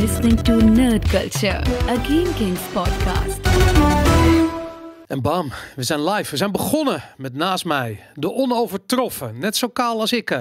listening to Nerd Culture, a Game Kings podcast. En bam, we zijn live. We zijn begonnen met naast mij de onovertroffen, net zo kaal als ik, eh,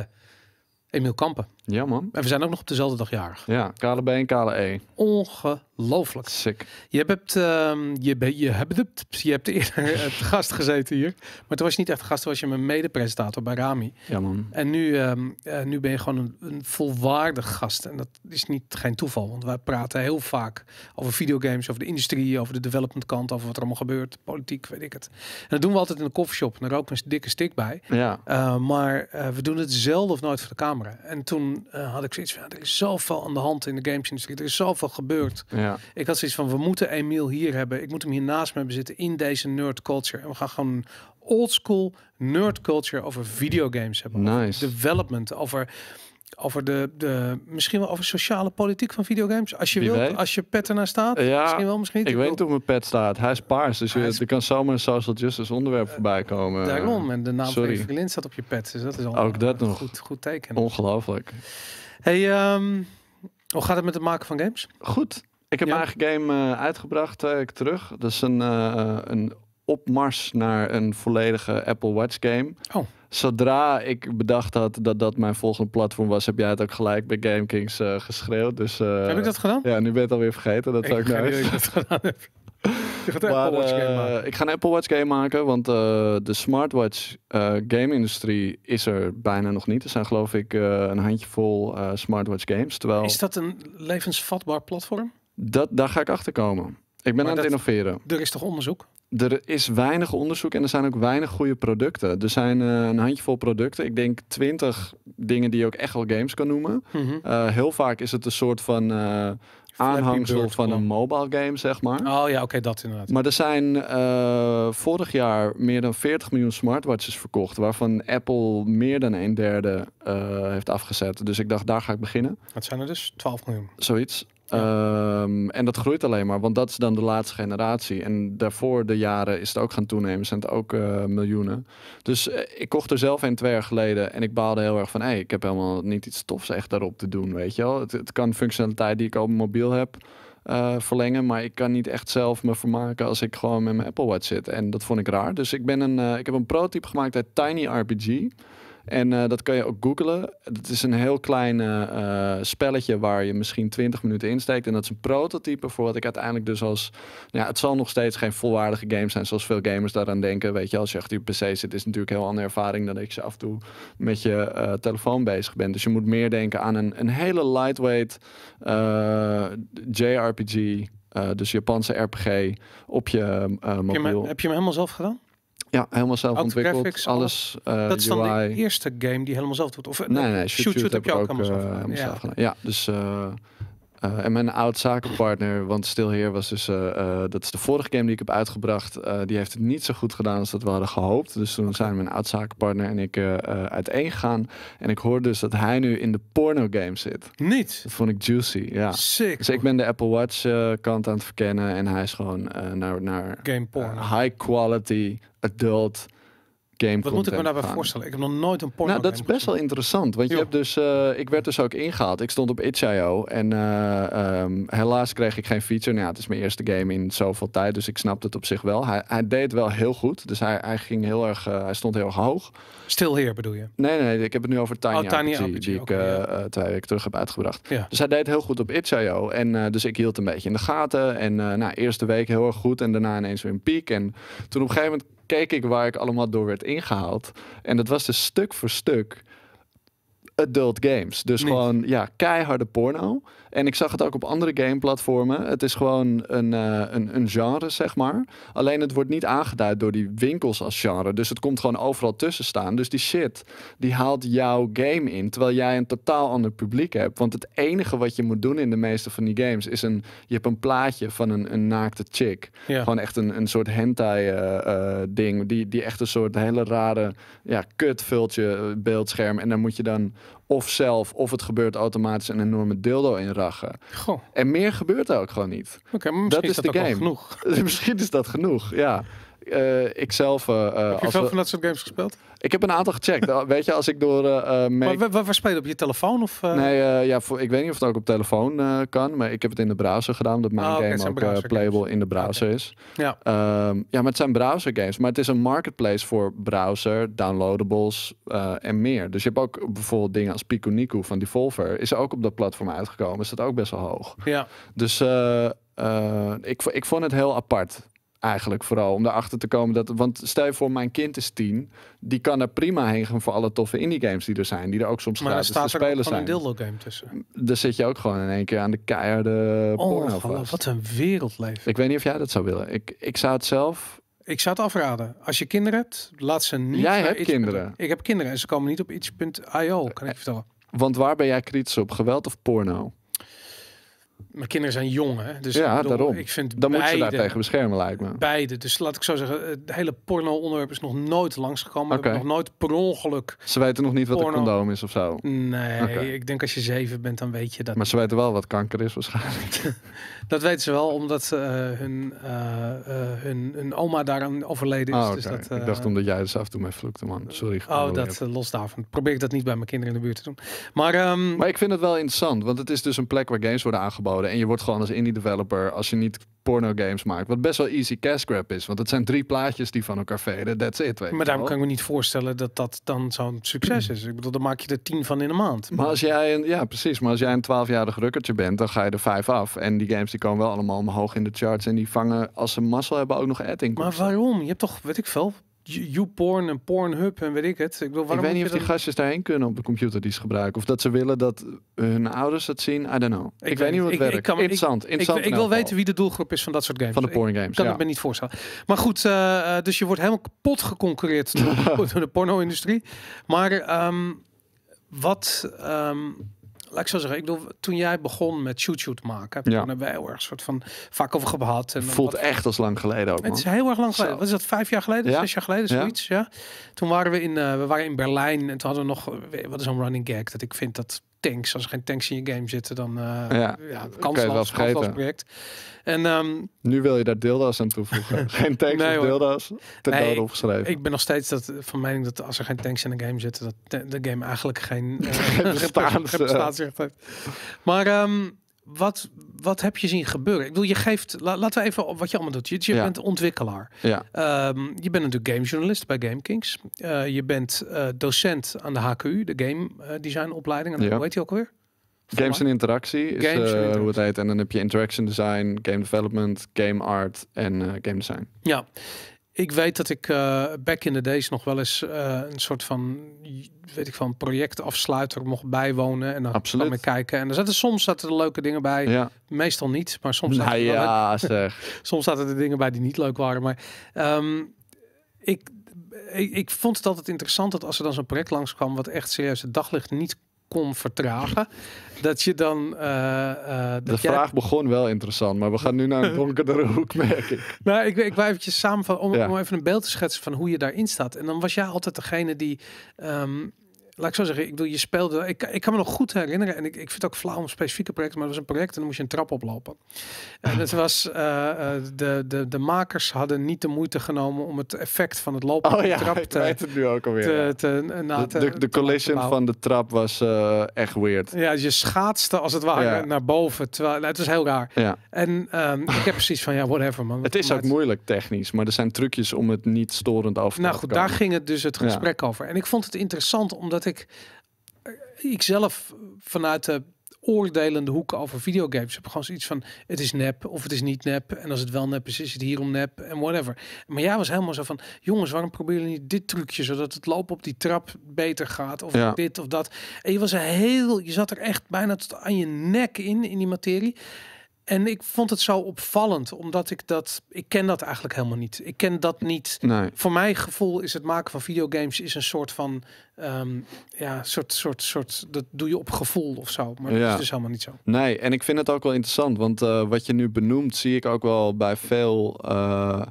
Emiel Kampen. Ja, man. En we zijn ook nog op dezelfde dag jarig. Ja, kale B en kale E. Ongelooflijk. Sick. Je hebt, um, je, je, hebt, je hebt eerder het gast gezeten hier. Maar toen was je niet echt gast, toen was je mijn mede-presentator bij Rami. Ja, man. En nu, ehm, eh, nu ben je gewoon een, een, volwaardig gast. En dat is niet geen toeval, want wij praten heel vaak over videogames, over de industrie, over de development kant, over wat er allemaal gebeurt, politiek, weet ik het. En dat doen we altijd in de koffieshop. Daar ook een dikke stick bij. Ja. Eh, maar eh, we doen het zelden of nooit voor de camera. En toen eh, had ik zoiets van, er is zoveel aan de hand in de gamesindustrie. Er is zoveel gebeurd. Ja. Ik had zoiets van, we moeten Emiel hier hebben. Ik moet hem hier naast me hebben zitten in deze nerd culture. En we gaan gewoon oldschool nerd culture over videogames hebben. Nice. development, over over de, de, misschien wel over sociale politiek van videogames. Als je wil, als je pet ernaar staat. Ja, misschien wel, misschien niet. Ik, weet hoe mijn pet staat. Hij is paars, dus je, kan zomaar een social justice onderwerp eh, voorbij komen. Daarom, en de naam van Evelyn staat op je pet. Dus dat is al Ook dat nog. Goed, goed teken. Ongelooflijk. Hey, ehm, hoe gaat het met het maken van games? Goed. Ik heb mijn eigen game eh, uitgebracht, ik eh, terug. Dat is een, een op Mars naar een volledige Apple Watch game. Oh. Zodra ik bedacht had dat dat mijn volgende platform was, heb jij het ook gelijk bij GameKings Kings eh, geschreeuwd. Dus, eh, heb ik dat gedaan? Ja, nu ben je het alweer vergeten. Dat ik, ik, dat gedaan heb. Ik ga een Apple Watch game maken, want eh, de smartwatch game industrie is er bijna nog niet. Er zijn geloof ik een handjevol smartwatch games. Terwijl... Is dat een levensvatbaar platform? Dat, daar ga ik achter komen. Ik ben aan het innoveren. Er is toch onderzoek? er is weinig onderzoek en er zijn ook weinig goede producten. Er zijn eh, een handjevol producten. Ik denk twintig dingen die je ook echt wel games kan noemen. Mhm. Eh, heel vaak is het een soort van eh, aanhangsel van een mobile game, zeg maar. Oh ja, oké, dat inderdaad. Maar er zijn vorig jaar meer dan 40 miljoen smartwatches verkocht, waarvan Apple meer dan een derde heeft afgezet. Dus ik dacht, daar ga ik beginnen. Dat zijn er dus 12 miljoen. Zoiets. Ehm, en dat groeit alleen maar, want dat is dan de laatste generatie. En daarvoor de jaren is het ook gaan toenemen, zijn het ook eh, miljoenen. Dus eh, ik kocht er zelf een twee jaar geleden en ik baalde heel erg van... hé, ik heb helemaal niet iets tofs echt daarop te doen, weet je wel. Het, het kan functionaliteit die ik op mobiel heb eh, verlengen... maar ik kan niet echt zelf me vermaken als ik gewoon met mijn Apple Watch zit. En dat vond ik raar. Dus ik, ben een, ik heb een prototype gemaakt uit Tiny RPG... En eh, dat kan je ook googlen. Het is een heel klein eh, eh, spelletje waar je misschien 20 minuten insteekt. En dat is een prototype voor wat ik uiteindelijk dus als... Nou ja, het zal nog steeds geen volwaardige game zijn zoals veel gamers daaraan denken. Weet je, als je achter je PC zit is natuurlijk een heel andere ervaring... dan ik je af en toe met je telefoon bezig bent. Dus je moet meer denken aan een, een hele lightweight JRPG... dus Japanse RPG op je mobiel. Heb je, hem, heb je hem helemaal zelf gedaan? Ja, helemaal zelf ook ontwikkeld. Graphics, alles. Uh, dat is dan de eerste game die helemaal zelf doet. Of eh, nee, nee, shoot, shoot, shoot heb je ook, ook eh, helemaal, zelf, gedaan. Ja. ja. dus eh, en mijn oud zakenpartner, want Stilheer was dus, eh, eh, dat is de vorige game die ik heb uitgebracht. die heeft het niet zo goed gedaan als dat we hadden gehoopt. Dus toen zijn mijn oud zakenpartner en ik uiteen gegaan. En ik hoorde dus dat hij nu in de porno game zit. Niet? Dat vond ik juicy, ja. Sick. Dus ik ben de Apple Watch kant aan het verkennen. En hij is gewoon naar, naar game porn. high quality adult wat moet ik me daarbij gaan. voorstellen? Ik heb nog nooit een porno Nou, dat is best wel interessant. Want je hebt dus... Eh, ik werd dus ook ingehaald. Ik stond op itch.io en eh, ehm, helaas kreeg ik geen feature. Nou het is mijn eerste game in zoveel tijd, dus ik snapte het op zich wel. Hij, hij deed wel heel goed. Dus hij, hij ging heel erg... Eh, hij stond heel erg hoog. Stilheer bedoel je? Nee, nee, ik heb het nu over Tiny, oh, Tiny die ik twee weken terug heb uitgebracht. Dus hij deed heel goed op itch.io. En dus ik hield een beetje in de gaten. En nou, eerste week heel erg goed en daarna ineens weer een piek. En toen op een gegeven moment keek ik waar ik allemaal door werd ingehaald. En dat was dus stuk voor stuk adult games. Dus gewoon ja, keiharde porno. En ik zag het ook op andere gameplatformen. Het is gewoon een, eh, een, een, genre, zeg maar. Alleen het wordt niet aangeduid door die winkels als genre. Dus het komt gewoon overal tussen staan. Dus die shit, die haalt jouw game in. Terwijl jij een totaal ander publiek hebt. Want het enige wat je moet doen in de meeste van die games is een... Je hebt een plaatje van een, een naakte chick. Gewoon echt een, een soort hentai eh, eh, ding. Die, die echt een soort hele rare ja, kutvultje beeldscherm. En dan moet je dan of zelf, of het gebeurt automatisch een enorme dildo inrachen. Goh. En meer gebeurt er ook gewoon niet. Oké, misschien dat is, dat de game. genoeg. misschien is dat genoeg, ja ikzelf. Eh, ik zelf... Eh, eh, heb je veel van dat soort games gespeeld? Ik heb een aantal gecheckt. weet je, als ik door... Make... Maar waar, waar, speel je op je telefoon? Of, Nee, ja, voor, ik weet niet of het ook op telefoon kan. Maar ik heb het in de browser gedaan. Dat mijn ah, game ook playable in de browser is. Ja. Ehm, ja, maar het zijn browser games. Maar het is een marketplace voor browser, downloadables en meer. Dus je hebt ook bijvoorbeeld dingen als Pikuniku van Devolver. Is ook op dat platform uitgekomen. Is dat ook best wel hoog. Ja. Dus... ik, ik vond het heel apart. Eigenlijk vooral om erachter te komen dat. Want stel je voor, mijn kind is tien. Die kan er prima heen gaan voor alle toffe indie games die er zijn. Die er ook soms maar gratis te spelen er zijn. Maar een dildo game tussen. Daar zit je ook gewoon in één keer aan de keiharde oh, porno vast. Wat een wereldleven. Ik weet niet of jij dat zou willen. Ik, ik zou het zelf... Ik zou het afraden. Als je kinderen hebt, laat ze niet... Jij hebt kinderen. Ik heb kinderen en ze komen niet op iets.io, kan ik vertellen. Want waar ben jij kritisch op? Geweld of porno? mijn kinderen zijn jong, hè? Dus ja, bedoel, daarom. Ik vind Dan beide, moet je daar tegen beschermen, lijkt me. Beide. Dus laat ik zo zeggen, het hele porno-onderwerp is nog nooit langsgekomen. Okay. Nog nooit per ongeluk. Ze weten nog niet wat een condoom is of zo. Nee, ik denk als je zeven bent, dan weet je dat. Maar ze weten wel wat kanker is, waarschijnlijk. Dat weten ze wel, omdat eh, hun, uh, hun, hun, oma daaraan overleden is. Oh, dus ik dacht omdat jij dus af en toe mee vloekte, man. Sorry. Oh, dat los daarvan. Probeer ik dat niet bij mijn kinderen in de buurt te doen. Maar, ehm, maar ik vind het wel interessant, want het is dus een plek waar games worden aangeboden. En je wordt gewoon als indie developer, als je niet porno games maakt. Wat best wel easy cash grab is. Want het zijn drie plaatjes die van elkaar velen. That's it. Weet maar daarom kan ik me niet voorstellen dat dat dan zo'n succes is. Ik bedoel, dan maak je er tien van in een maand. Maar als jij een, ja, precies. Maar als jij een twaalfjarig rukkertje bent, dan ga je er vijf af. En die games die komen wel allemaal omhoog in de charts. En die vangen, als ze mazzel hebben, ook nog ad in. Maar waarom? Je hebt toch, weet ik veel, porn en porn hub en weet ik het. Ik, wil. waarom ik weet niet of die gastjes daarheen kunnen op de computer die ze gebruiken. Of dat ze willen dat hun ouders het zien. I don't know. Ik, weet niet wat het ik, werkt. Ik, kan, interessant. interessant ik, wil weten wie de doelgroep is van dat soort games. Van de porn games. Ik kan ik me niet voorstellen. Maar goed, eh, eh, dus je wordt helemaal kapot geconcureerd door, de porno-industrie. Maar ehm, wat... Ehm, laat ik zo zeggen, ik bedoel, toen jij begon met shoot shoot maken, heb ja. hebben wij heel soort van vaak over gehad. En Voelt echt als lang geleden ook. Man. Het is heel erg lang geleden. Zo. is dat? Vijf jaar geleden, ja. zes jaar geleden, zoiets. Ja. ja. Toen waren we in, uh, we waren in Berlijn en toen hadden we nog, eh, wat is een running gag dat ik vind dat tanks. Als er geen tanks in je game zitten, dan uh, ja, ja kansloos, project. En, ehm, nu wil je daar deelda's aan toevoegen. geen tanks nee, of deelda's, ten nee, opgeschreven. Ik ben nog steeds dat, van mening dat als er geen tanks in de game zitten, dat de game eigenlijk geen, uh, geen, eh. heeft. Maar ehm, wat, wat heb je zien gebeuren? Ik bedoel, je geeft, laten we even wat je allemaal doet. Je, bent ontwikkelaar. Ja. Ehm, je bent natuurlijk gamejournalist bij GameKings. Eh, je bent eh, docent aan de HQU, de game eh, design opleiding. En ja. Hoe heet die ook weer? Games en interactie is Games hoe het heet. En dan heb je interaction design, game development, game art en game design. Ja, ik weet dat ik eh, back in the days nog wel eens eh, een soort van, weet ik van, projectafsluiter mocht bijwonen. En dan Absoluut. kijken. En er zaten soms zaten er leuke dingen bij. Meestal niet, maar soms zaten, nou, ja, zeg. soms zaten er dingen bij die niet leuk waren. Maar ehm, ik, ik, vond het altijd interessant dat als er dan zo'n project langskwam wat echt serieus het daglicht niet kon vertragen. Dat je dan. Eh, eh, de vraag begon wel interessant, maar we gaan nu naar een donkerdere hoek, merk ik. Nou, ik, ik wil eventjes samen om, om even een beeld te schetsen van hoe je daarin staat. En dan was jij altijd degene die ehm, laat ik zo zeggen, ik bedoel, je speelde. Ik, ik kan me nog goed herinneren, en ik, ik vind het ook flauw om specifieke projecten, maar het was een project en dan moest je een trap oplopen. En dat was, eh, eh, de, de, de makers hadden niet de moeite genomen om het effect van het lopen oh, op de ja, trap ik te. het nu ook alweer. Te, de, de, de collision van de trap was eh, echt weird. Ja, je schaatste als het ware naar boven. Terwijl, nou, het was heel raar. Ja. En ehm, ik heb precies van, ja, whatever man. het is ook moeilijk technisch, maar er zijn trucjes om het niet storend af te Nou goed, daar ging het dus het gesprek over. En ik vond het interessant omdat ik ik, ik zelf vanuit de oordelende hoeken over videogames heb gewoon zoiets van het is nep of het is niet nep en als het wel nep is is het hierom nep en whatever. Maar jij was helemaal zo van jongens waarom proberen je niet dit trucje zodat het lopen op die trap beter gaat of ja. dit of dat. En je was heel je zat er echt bijna tot aan je nek in in die materie. En ik vond het zo opvallend, omdat ik dat, ik ken dat eigenlijk helemaal niet. Ik ken dat niet. Voor mijn gevoel is het maken van videogames is een soort van, ehm, ja, soort, soort, soort, dat doe je op gevoel of zo. Maar ja. dat is dus helemaal niet zo. Nee, en ik vind het ook wel interessant, want eh, wat je nu benoemt zie ik ook wel bij veel... Eh,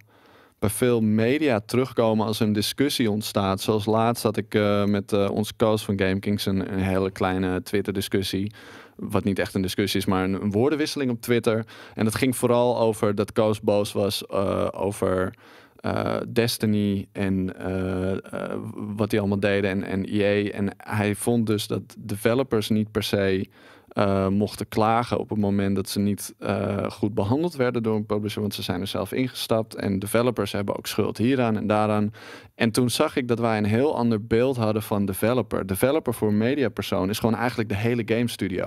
bij veel media terugkomen als een discussie ontstaat. Zoals laatst had ik eh, met onze coach van GameKings een hele kleine Twitter-discussie wat niet echt een discussie is, maar een, een woordenwisseling op Twitter. En dat ging vooral over dat Koos boos was eh, over eh, Destiny en eh, wat die allemaal deden en, en EA. En hij vond dus dat developers niet per se eh, mochten klagen op het moment dat ze niet eh, goed behandeld werden door een publisher, want ze zijn er zelf ingestapt. En developers hebben ook schuld hieraan en daaraan. En toen zag ik dat wij een heel ander beeld hadden van developer. Developer voor mediapersoon is gewoon eigenlijk de hele game studio.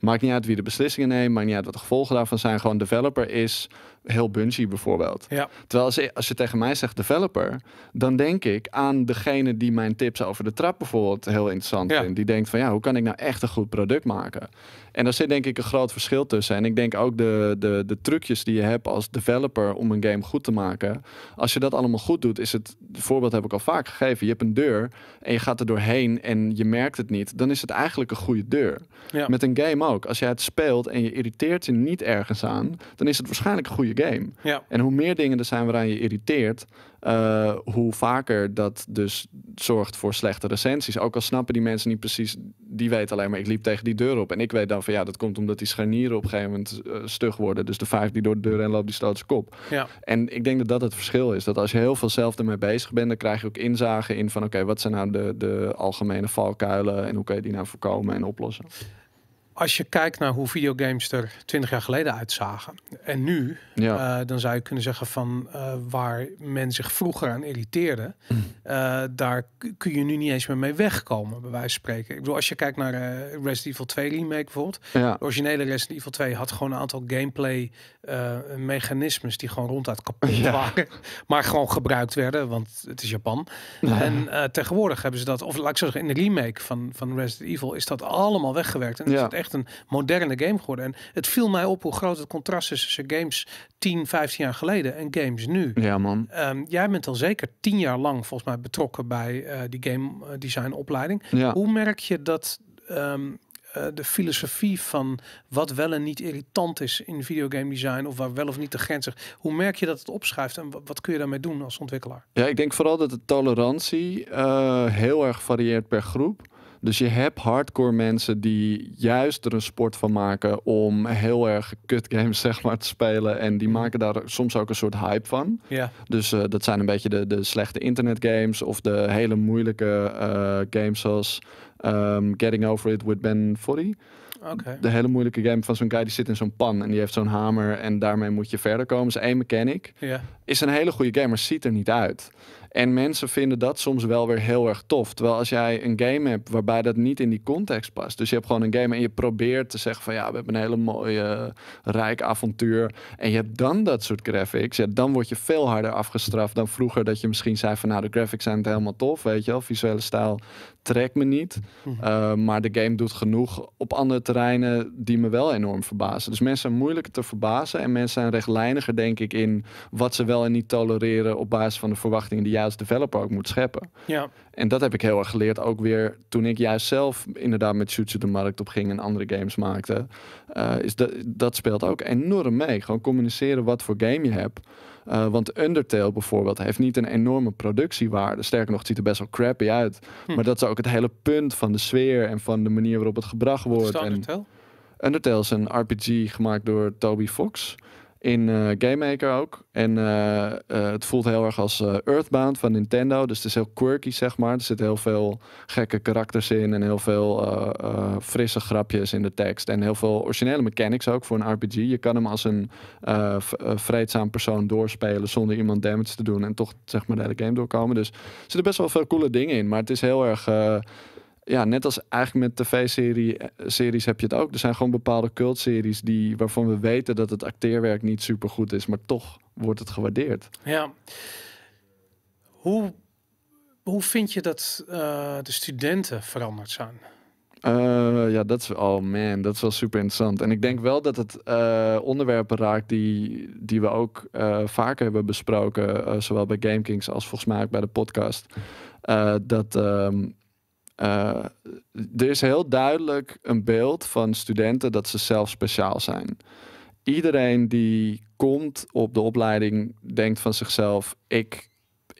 Maakt niet uit wie de beslissingen neemt, maakt niet uit wat de gevolgen daarvan zijn. Gewoon developer is heel Bungie bijvoorbeeld. Terwijl als, als je tegen mij zegt developer, dan denk ik aan degene die mijn tips over de trap bijvoorbeeld heel interessant vindt. Die denkt van ja, hoe kan ik nou echt een goed product maken? En daar zit denk ik een groot verschil tussen. En ik denk ook de, de, de trucjes die je hebt als developer om een game goed te maken. Als je dat allemaal goed doet, is het, het voorbeeld heb ik al vaak gegeven. Je hebt een deur en je gaat er doorheen en je merkt het niet. Dan is het eigenlijk een goede deur. Met een game ook. Als jij het speelt en je irriteert je niet ergens aan, dan is het waarschijnlijk een goede game. En hoe meer dingen er zijn waaraan je irriteert, eh, hoe vaker dat dus zorgt voor slechte recensies. Ook al snappen die mensen niet precies, die weten alleen maar ik liep tegen die deur op. En ik weet dan van ja, dat komt omdat die scharnieren op een gegeven moment eh, stug worden. Dus de vijf die door de deur en loopt, die stoot zijn kop. Ja. En ik denk dat dat het verschil is. Dat als je heel veel zelf ermee bezig bent, dan krijg je ook inzagen in van oké, wat zijn nou de, de algemene valkuilen en hoe kun je die nou voorkomen en oplossen als je kijkt naar hoe videogames er twintig jaar geleden uitzagen en nu, ja. Eh, dan zou je kunnen zeggen van eh, waar men zich vroeger aan irriteerde, mm. eh, daar kun je nu niet eens meer mee wegkomen, bij wijze van spreken. Ik bedoel, als je kijkt naar Resident Evil 2 remake bijvoorbeeld, de originele Resident Evil 2 had gewoon een aantal gameplay mechanismes die gewoon ronduit kapot waren, maar gewoon gebruikt werden, want het is Japan. En tegenwoordig hebben ze dat, of laat ik zo zeggen, in de remake van, van Resident Evil is dat allemaal weggewerkt en is het echt echt een moderne game geworden. En het viel mij op hoe groot het contrast is tussen games 10, 15 jaar geleden en games nu. Ja, man. Ehm, jij bent al zeker 10 jaar lang volgens mij betrokken bij eh, die game eh, design opleiding. Hoe merk je dat ehm, eh, de filosofie van wat wel en niet irritant is in videogame design of waar wel of niet de grens is. Hoe merk je dat het opschuift en wat kun je daarmee doen als ontwikkelaar? Ja, ik denk vooral dat de tolerantie heel erg varieert per groep. Dus je hebt hardcore mensen die juist er een sport van maken om heel erg kut games zeg maar te spelen. En die mhm. maken daar soms ook een soort hype van. Ja. Dus eh, dat zijn een beetje de, de slechte internetgames of de hele moeilijke eh, games zoals ehm, Getting Over It with Ben Foddy. Okay. De hele moeilijke game van zo'n guy die zit in zo'n pan en die heeft zo'n hamer en daarmee moet je verder komen. Is één mechanic. Yeah. Is een hele goede game, maar ziet er niet uit. En mensen vinden dat soms wel weer heel erg tof. Terwijl als jij een game hebt waarbij dat niet in die context past. Dus je hebt gewoon een game en je probeert te zeggen van ja, we hebben een hele mooie rijk avontuur. En je hebt dan dat soort graphics. Ja, dan word je veel harder afgestraft dan vroeger dat je misschien zei van nou de graphics zijn het helemaal tof, weet je wel. Visuele stijl trekt me niet. Mhm. Eh, maar de game doet genoeg op andere terreinen die me wel enorm verbazen. Dus mensen zijn moeilijker te verbazen. En mensen zijn rechtlijniger, denk ik, in wat ze wel en niet tolereren. op basis van de verwachtingen die jij als developer ook moet scheppen. Ja. En dat heb ik heel erg geleerd. Ook weer toen ik juist zelf inderdaad met Shootje de markt op ging en andere games maakte. Eh, is dat, dat speelt ook enorm mee. Gewoon communiceren wat voor game je hebt. Eh, want Undertale bijvoorbeeld heeft niet een enorme productiewaarde. Sterker nog, het ziet er best wel crappy uit. Hm. Maar dat is ook het hele punt van de sfeer en van de manier waarop het gebracht wordt. Wat is Undertale? En Undertale is een RPG gemaakt door Toby Fox in eh, Game Maker ook. En eh, eh, het voelt heel erg als Earthbound van Nintendo. Dus het is heel quirky, zeg maar. Er zitten heel veel gekke karakters in en heel veel frisse grapjes in de tekst. En heel veel originele mechanics ook voor een RPG. Je kan hem als een vreedzaam persoon doorspelen zonder iemand damage te doen en toch zeg maar de hele game doorkomen. Dus er zitten best wel veel coole dingen in. Maar het is heel erg ja, net als eigenlijk met tv-series eh, heb je het ook. Er zijn gewoon bepaalde cultseries die, waarvan we weten dat het acteerwerk niet super goed is, maar toch wordt het gewaardeerd. Ja. Hoe, hoe vind je dat eh, de studenten veranderd zijn? Eh, ja, dat is, oh man, dat is wel super interessant. En ik denk wel dat het onderwerpen raakt die, die we ook vaker hebben besproken, zowel bij GameKings als volgens mij ook bij de podcast. dat ehm, eh, er is heel duidelijk een beeld van studenten dat ze zelf speciaal zijn. Iedereen die komt op de opleiding denkt van zichzelf: ik,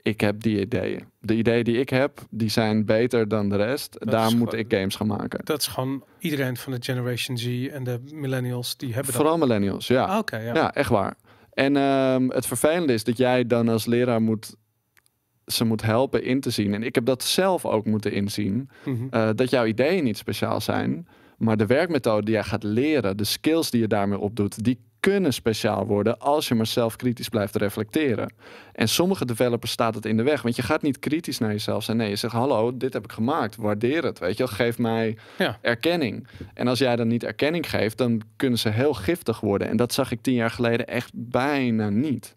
ik heb die ideeën. De ideeën die ik heb, die zijn beter dan de rest. Daar moet ik games gaan maken. Dat is gewoon iedereen van de Generation Z en de millennials die hebben. dat. Vooral millennials, ja. Ah, oké, ja. ja. echt waar. En ehm, het vervelende is dat jij dan als leraar moet ze moet helpen in te zien. En ik heb dat zelf ook moeten inzien. Mhm. Eh, dat jouw ideeën niet speciaal zijn. Maar de werkmethode die jij gaat leren, de skills die je daarmee opdoet, die kunnen speciaal worden als je maar zelf kritisch blijft reflecteren. En sommige developers staat het in de weg, want je gaat niet kritisch naar jezelf zijn. Nee, je zegt hallo, dit heb ik gemaakt, waardeer het, weet je, geef mij erkenning. En als jij dan niet erkenning geeft, dan kunnen ze heel giftig worden. En dat zag ik tien jaar geleden echt bijna niet.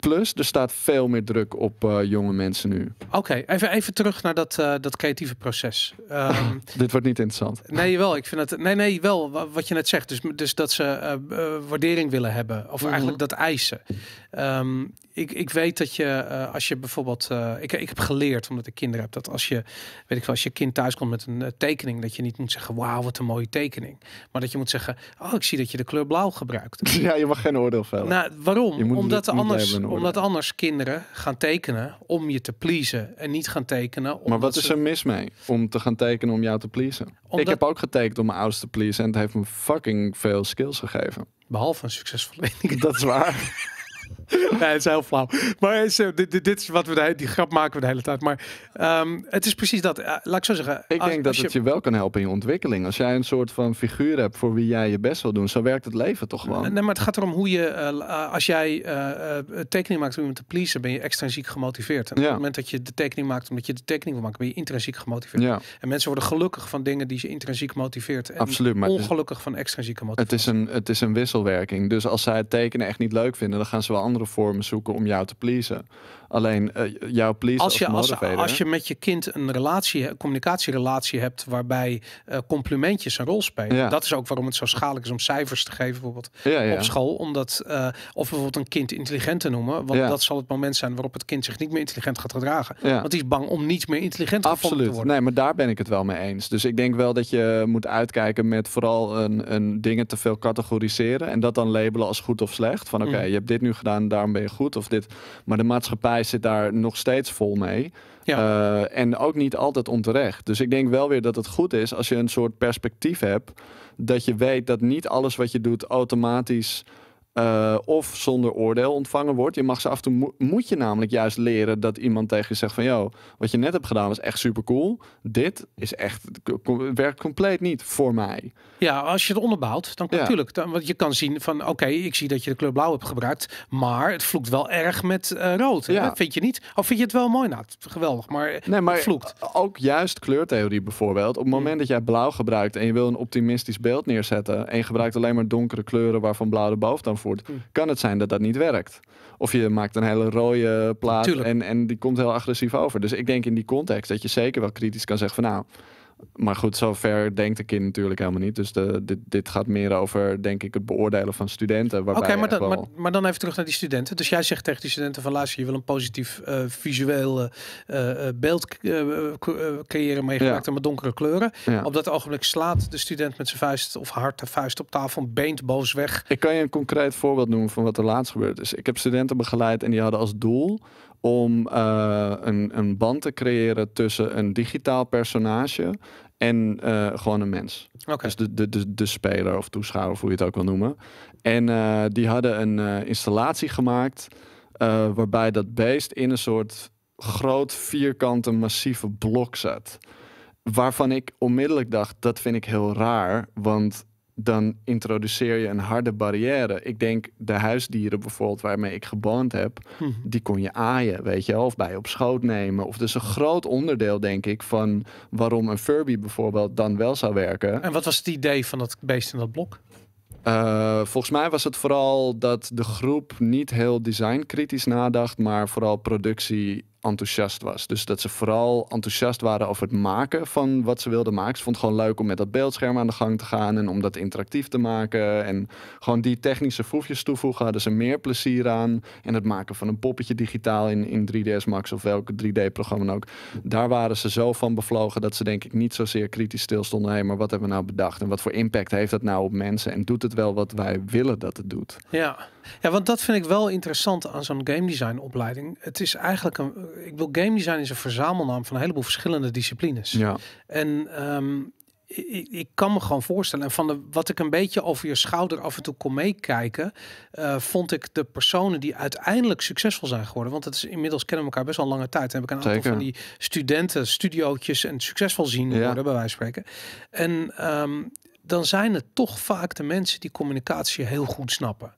Plus, er staat veel meer druk op eh, jonge mensen nu. Oké, even, even terug naar dat, eh, dat creatieve proces. Ehm, Dit wordt niet interessant. Nee, wel. Ik vind het. Nee, nee, wel. Wat je net zegt. Dus, dus dat ze eh, waardering willen hebben. Of mhm. eigenlijk dat eisen. Ehm, ik, ik weet dat je als je bijvoorbeeld. ik, ik heb geleerd, omdat ik kinderen heb, dat als je. Weet ik wel, als je kind thuis komt met een tekening. Dat je niet moet zeggen: Wauw, wat een mooie tekening. Maar dat je moet zeggen: Oh, ik zie dat je de kleur blauw gebruikt. Ja, je mag geen oordeel vellen. Nou, waarom? Omdat de anders omdat anders kinderen gaan tekenen om je te pleasen en niet gaan tekenen. Maar wat is er mis mee om te gaan tekenen om jou te pleasen? Ik heb ook getekend om mijn ouders te pleasen en het heeft me fucking veel skills gegeven. Behalve een succesvolle Dat is waar. nee, het is heel flauw. Maar zo, eh, dit, dit, is wat we de, die grap maken we de hele tijd. Maar ehm, het is precies dat. Eh, laat ik zo zeggen. Ik denk dat het je wel kan helpen in je ontwikkeling. Als jij een soort van figuur hebt voor wie jij je best wil doen, zo werkt het leven toch gewoon. Nee, maar het gaat erom hoe je, eh, als jij tekening maakt om iemand te pleasen, ben je extrinsiek gemotiveerd. En op het moment dat je de tekening maakt omdat je de tekening wil maken, ben je intrinsiek gemotiveerd. En mensen worden gelukkig van dingen die ze intrinsiek motiveert. En Absoluut, maar ongelukkig van extrinsieke motivatie. Het is, een, het is een wisselwerking. Dus als zij het tekenen echt niet leuk vinden, dan gaan ze wel andere vormen zoeken om jou te pleasen. Alleen uh, jouw please als je, als, je met je kind een relatie, communicatierelatie hebt waarbij eh, complimentjes een rol spelen. Dat is ook waarom het zo schadelijk is om cijfers te geven bijvoorbeeld op school. Omdat, uh, of bijvoorbeeld een kind intelligent te noemen. Want dat zal het moment zijn waarop het kind zich niet meer intelligent gaat gedragen. Want die is bang om niet meer intelligent Absoluut. te worden. Nee, maar daar ben ik het wel mee eens. Dus ik denk wel dat je moet uitkijken met vooral een, een dingen te veel categoriseren. En dat dan labelen als goed of slecht. Van oké, mm. je hebt dit nu gedaan, daarom ben je goed. Of dit. Maar de maatschappij zit daar nog steeds vol mee. Eh, en ook niet altijd onterecht. Dus ik denk wel weer dat het goed is als je een soort perspectief hebt. Dat je weet dat niet alles wat je doet automatisch eh, of zonder oordeel ontvangen wordt. Je mag ze af en toe moet je namelijk juist leren dat iemand tegen je zegt van joh, wat je net hebt gedaan was echt super cool. Dit is echt werkt compleet niet voor mij. Ja, als je het onderbouwt, dan kan natuurlijk. Want je kan zien van oké, ik zie dat je de kleur blauw hebt gebruikt, maar het vloekt wel erg met eh, rood. Ja. Vind je niet? Of vind je het wel mooi? Nou, geweldig, maar, nee, maar het vloekt. Ook juist kleurtheorie bijvoorbeeld. Op het mm. moment dat jij blauw gebruikt en je wil een optimistisch beeld neerzetten en je gebruikt alleen maar donkere kleuren waarvan blauw de dan Hm. kan het zijn dat dat niet werkt. Of je maakt een hele rode plaat en, en die komt heel agressief over. Dus ik denk in die context dat je zeker wel kritisch kan zeggen van nou maar goed, zover denkt de kind natuurlijk helemaal niet. Dus de, dit, dit gaat meer over, denk ik, het beoordelen van studenten. Oké, maar, dan, maar, maar, dan even terug naar die studenten. Dus jij zegt tegen die studenten van luister, je wil een positief eh, visueel eh, eh, beeld creëren meegemaakt ja. met donkere kleuren. Op dat ogenblik slaat de student met zijn vuist of haar de vuist op tafel, beent boos weg. Ik kan je een concreet voorbeeld noemen van wat er laatst gebeurd is. Ik heb studenten begeleid en die hadden als doel om eh, een, een band te creëren tussen een digitaal personage en eh, gewoon een mens. Dus de, de, de, de, speler of toeschouwer, hoe je het ook wil noemen. En eh, die hadden een installatie gemaakt waarbij dat beest in een soort groot vierkante massieve blok zat. Waarvan ik onmiddellijk dacht, dat vind ik heel raar, want dan introduceer je een harde barrière. Ik denk, de huisdieren bijvoorbeeld waarmee ik geboond heb, hm. die kon je aaien, weet je, of bij op schoot nemen. Of dus een groot onderdeel, denk ik, van waarom een Furby bijvoorbeeld dan wel zou werken. En wat was het idee van dat beest in dat blok? Eh, volgens mij was het vooral dat de groep niet heel designkritisch nadacht, maar vooral productie enthousiast was. Dus dat ze vooral enthousiast waren over het maken van wat ze wilden maken. Ze vond het gewoon leuk om met dat beeldscherm aan de gang te gaan en om dat interactief te maken. En gewoon die technische proefjes toevoegen hadden ze meer plezier aan. En het maken van een poppetje digitaal in, in 3ds Max of welke 3D-programma ook. Daar waren ze zo van bevlogen dat ze denk ik niet zozeer kritisch stilstonden. Hé, hey, maar wat hebben we nou bedacht? En wat voor impact heeft dat nou op mensen? En doet het wel wat wij willen dat het doet? Ja. Ja, want dat vind ik wel interessant aan zo'n game design opleiding. Het is eigenlijk een, ik bedoel, game design is een verzamelnaam van een heleboel verschillende disciplines. Ja. En ehm, ik, ik, kan me gewoon voorstellen. En van de, wat ik een beetje over je schouder af en toe kon meekijken, eh, vond ik de personen die uiteindelijk succesvol zijn geworden. Want het is inmiddels kennen we elkaar best wel lange tijd. Dan heb ik een aantal van die studenten, studiootjes en succesvol zien worden, bij wijze van spreken. En ehm, dan zijn het toch vaak de mensen die communicatie heel goed snappen.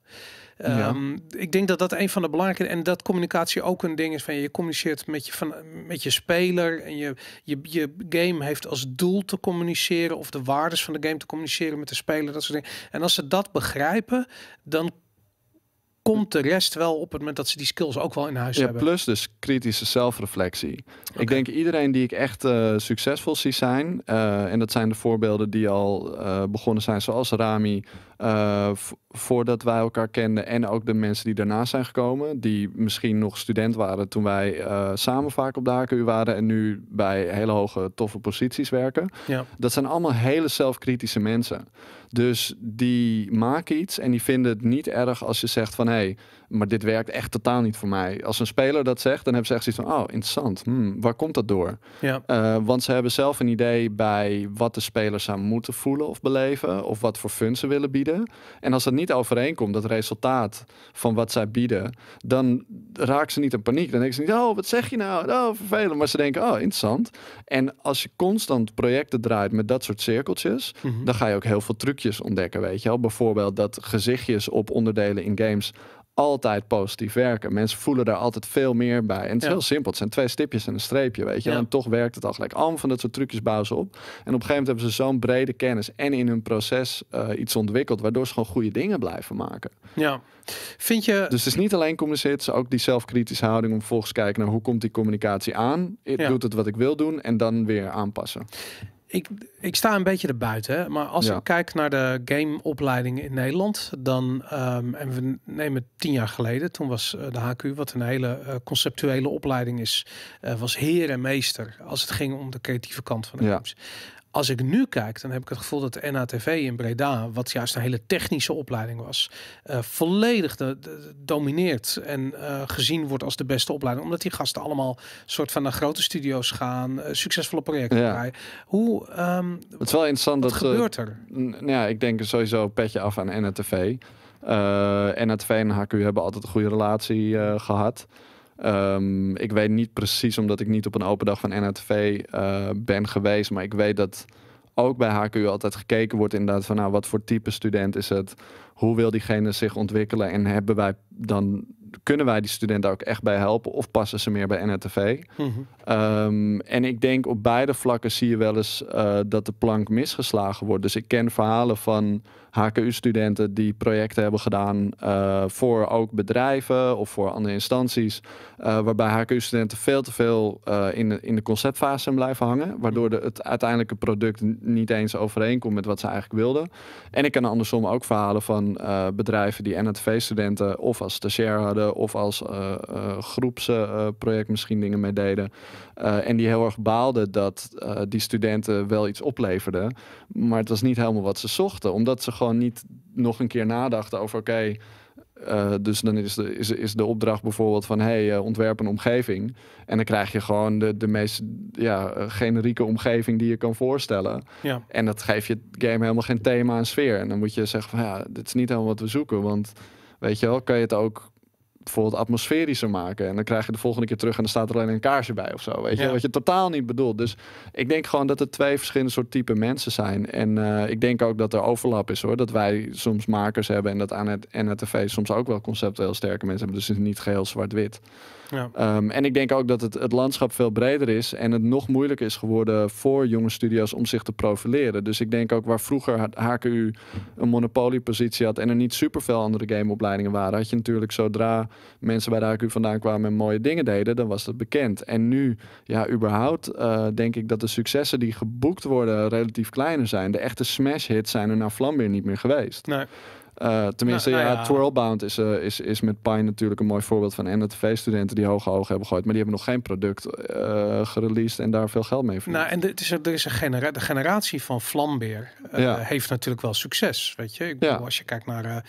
Ehm, ik denk dat dat een van de belangrijke en dat communicatie ook een ding is van je communiceert met je, van, met je speler en je, je, je game heeft als doel te communiceren of de waardes van de game te communiceren met de speler, dat soort dingen. En als ze dat begrijpen, dan komt de rest wel op het moment dat ze die skills ook wel in huis ja, hebben. Plus dus kritische zelfreflectie. Ik denk iedereen die ik echt eh, succesvol zie zijn, eh, en dat zijn de voorbeelden die al eh, begonnen zijn, zoals Rami eh, voordat wij elkaar kenden en ook de mensen die daarna zijn gekomen, die misschien nog student waren toen wij eh, samen vaak op de HKU waren en nu bij hele hoge toffe posities werken. Dat zijn allemaal hele zelfkritische mensen. Dus die maken iets en die vinden het niet erg als je zegt van hé, hey, maar dit werkt echt totaal niet voor mij. Als een speler dat zegt, dan hebben ze echt zoiets van oh, interessant, hmm, waar komt dat door? Ja. Eh, want ze hebben zelf een idee bij wat de spelers zou moeten voelen of beleven of wat voor fun ze willen bieden en als dat niet overeenkomt, dat resultaat van wat zij bieden, dan raakt ze niet in paniek. Dan denken ze niet, oh, wat zeg je nou? Oh, vervelend. Maar ze denken, oh, interessant. En als je constant projecten draait met dat soort cirkeltjes, mhm. dan ga je ook heel veel trucjes ontdekken, weet je wel. Bijvoorbeeld dat gezichtjes op onderdelen in games altijd positief werken. Mensen voelen daar altijd veel meer bij. En het is heel simpel. Het zijn twee stipjes en een streepje, weet je. En toch werkt het al gelijk. Al van dat soort trucjes bouwen ze op. En op een gegeven moment hebben ze zo'n brede kennis en in hun proces eh, iets ontwikkeld, waardoor ze gewoon goede dingen blijven maken. Ja. Vind je... Dus het is niet alleen communiceren, het ook die zelfkritische houding om volgens kijken naar hoe komt die communicatie aan. Ik doe doet het wat ik wil doen en dan weer aanpassen ik, ik sta een beetje erbuiten. Hè? Maar als ja. ik kijk naar de gameopleidingen in Nederland, dan, ehm, en we nemen tien jaar geleden, toen was eh, de HQ, wat een hele eh, conceptuele opleiding is, eh, was heer en meester als het ging om de creatieve kant van de games. Als ik nu kijk, dan heb ik het gevoel dat de NATV in Breda, wat juist een hele technische opleiding was, eh, volledig de, domineert en eh, gezien wordt als de beste opleiding. Omdat die gasten allemaal soort van naar grote studio's gaan, eh, succesvolle projecten ja. draaien. Hoe, ehm, het is wel interessant dat gebeurt er? ja, ik denk sowieso petje af aan NATV. NATV en HQ hebben altijd een goede relatie gehad. Ehm, ik weet niet precies, omdat ik niet op een open dag van NHTV eh, ben geweest. Maar ik weet dat ook bij HKU altijd gekeken wordt inderdaad van... nou, wat voor type student is het? Hoe wil diegene zich ontwikkelen? En hebben wij dan, kunnen wij die student daar ook echt bij helpen? Of passen ze meer bij NHTV? Mhm. Ehm, en ik denk op beide vlakken zie je wel eens eh, dat de plank misgeslagen wordt. Dus ik ken verhalen van HKU-studenten die projecten hebben gedaan eh, voor ook bedrijven of voor andere instanties. Eh, waarbij HKU-studenten veel te veel eh, in, de, in de conceptfase zijn blijven hangen. Waardoor de, het uiteindelijke product niet eens overeenkomt met wat ze eigenlijk wilden. En ik ken andersom ook verhalen van bedrijven die NHTV-studenten of als stagiair hadden of als groepsproject misschien dingen mee deden. en die heel erg baalden dat die studenten wel iets opleverden. Maar het was niet helemaal wat ze zochten. Omdat ze gewoon niet nog een keer nadachten over oké. Eh, dus dan is de, is, is de opdracht bijvoorbeeld van hey, eh, ontwerp een omgeving. En dan krijg je gewoon de, de meest ja, eh, generieke omgeving die je kan voorstellen. Ja. En dat geeft je game helemaal geen thema en sfeer. En dan moet je zeggen van ja, dit is niet helemaal wat we zoeken. Want weet je wel, kan je het ook bijvoorbeeld atmosferischer maken. En dan krijg je de volgende keer terug en dan staat er alleen een kaarsje bij of zo. Weet je, wat je totaal niet bedoelt. Dus ik denk gewoon dat het twee verschillende soort type mensen zijn. En eh, ik denk ook dat er overlap is hoor. Dat wij soms makers hebben en dat aan het tv soms ook wel conceptueel sterke mensen hebben. Dus het is niet geheel zwart-wit. Ja. Ehm, en ik denk ook dat het, het landschap veel breder is en het nog moeilijker is geworden voor jonge studio's om zich te profileren. Dus ik denk ook waar vroeger HKU een monopoliepositie had en er niet superveel andere gameopleidingen waren, had je natuurlijk zodra mensen bij de HKU vandaan kwamen en mooie dingen deden, dan was dat bekend. En nu, ja, überhaupt eh, denk ik dat de successen die geboekt worden relatief kleiner zijn. De echte smash hits zijn er naar Vlambeer niet meer geweest. Nee. Eh, tenminste, nou, nou ja, Twirlbound is, eh, is, is met Pine natuurlijk een mooi voorbeeld van NTV-studenten die hoge ogen hebben gegooid. Maar die hebben nog geen product uh, gereleased en daar veel geld mee verdiend. Nou, en het is, er is een genera de generatie van Vlambeer heeft natuurlijk wel succes, weet je. Ik bedoel, ja. als je kijkt naar,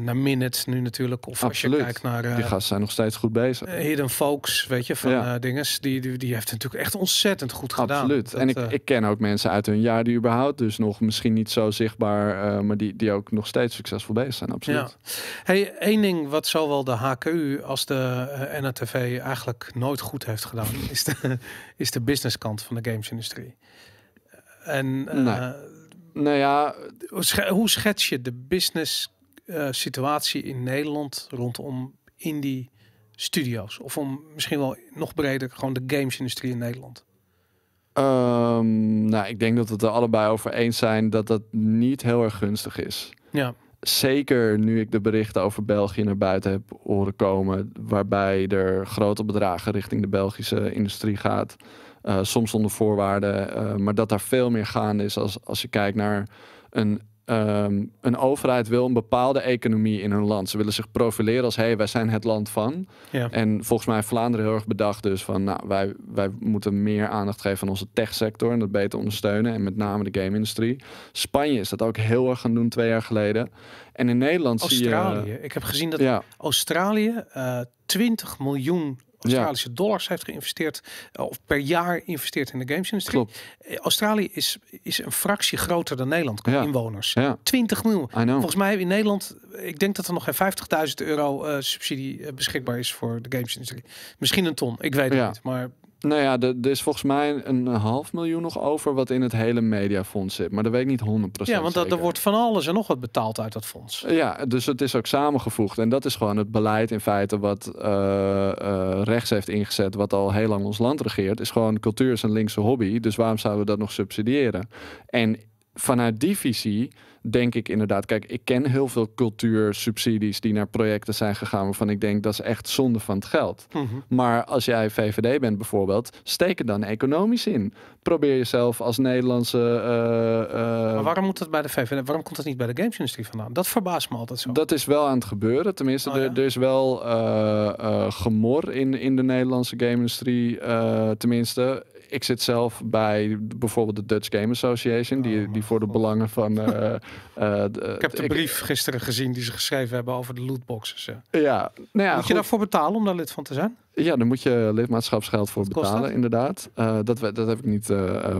naar Minutes nu natuurlijk, of als je kijkt naar... die gasten zijn nog steeds goed bezig. Hidden Folks, weet je, van dingen die, die, die heeft natuurlijk echt ontzettend goed gedaan. Absoluut. en ik, ik ken ook mensen uit hun jaar die überhaupt dus nog misschien niet zo zichtbaar, maar die, die ook nog steeds succes succesvol bezig zijn, absoluut. Ja. Hey, één ding wat zowel de HKU als de uh, eh, NRTV eigenlijk nooit goed heeft gedaan, is de, is de businesskant van de gamesindustrie. Eh, en eh, nou ja, hoe schets je de business situatie in Nederland rondom indie studio's? Of om misschien wel nog breder gewoon de gamesindustrie in Nederland? Um, nou, ik denk dat we het er allebei over eens zijn dat dat niet heel erg gunstig is. Ja zeker nu ik de berichten over België naar buiten heb horen komen, waarbij er grote bedragen richting de Belgische industrie gaat, eh, soms onder voorwaarden, eh, maar dat daar veel meer gaande is als, als je kijkt naar een Ehm, een overheid wil een bepaalde economie in hun land. Ze willen zich profileren als, hé, hey, wij zijn het land van. Ja. En volgens mij Vlaanderen heel erg bedacht dus van, nou, wij, wij moeten meer aandacht geven aan onze techsector en dat beter ondersteunen. En met name de game-industrie. Spanje is dat ook heel erg gaan doen twee jaar geleden. En in Nederland Australië. zie je... Australië. Ik heb gezien dat Australië uh, eh, 20 miljoen Australische dollars heeft geïnvesteerd. Eh, of per jaar investeert in de gamesindustrie. Klopt. Eh, Australië is, is een fractie groter dan Nederland qua inwoners. 20 miljoen. Volgens mij in Nederland, ik denk dat er nog geen 50.000 euro eh, subsidie beschikbaar is voor de gamesindustrie. Misschien een ton, ik weet het niet. Maar nou ja, er is volgens mij een half miljoen nog over wat in het hele mediafonds zit. Maar dat weet ik niet 100%. Ja, want dat, er wordt van alles en nog wat betaald uit dat fonds. Ja, dus het is ook samengevoegd. En dat is gewoon het beleid in feite wat eh, eh, rechts heeft ingezet, wat al heel lang ons land regeert. Is gewoon cultuur is een linkse hobby. Dus waarom zouden we dat nog subsidiëren? En vanuit die visie denk ik inderdaad. Kijk, ik ken heel veel cultuursubsidies die naar projecten zijn gegaan waarvan ik denk dat is echt zonde van het geld. Mhm. Maar als jij VVD bent bijvoorbeeld, steek er dan economisch in. Probeer jezelf als Nederlandse. Eh, eh, maar waarom moet dat bij de VVD? Waarom komt dat niet bij de gamesindustrie vandaan? Dat verbaast me altijd zo. Dat is wel aan het gebeuren. Tenminste, oh, er, is wel eh, gemor in, in de Nederlandse game-industrie. tenminste, ik zit zelf bij bijvoorbeeld de Dutch Game Association, die, oh, die voor de belangen van. Eh, eh, ik heb de brief gisteren gezien die ze geschreven hebben over de lootboxes. Ja, ja, nou ja moet je daarvoor betalen om daar lid van te zijn? Ja, dan moet je lidmaatschapsgeld voor betalen, inderdaad. Eh, dat, dat heb ik niet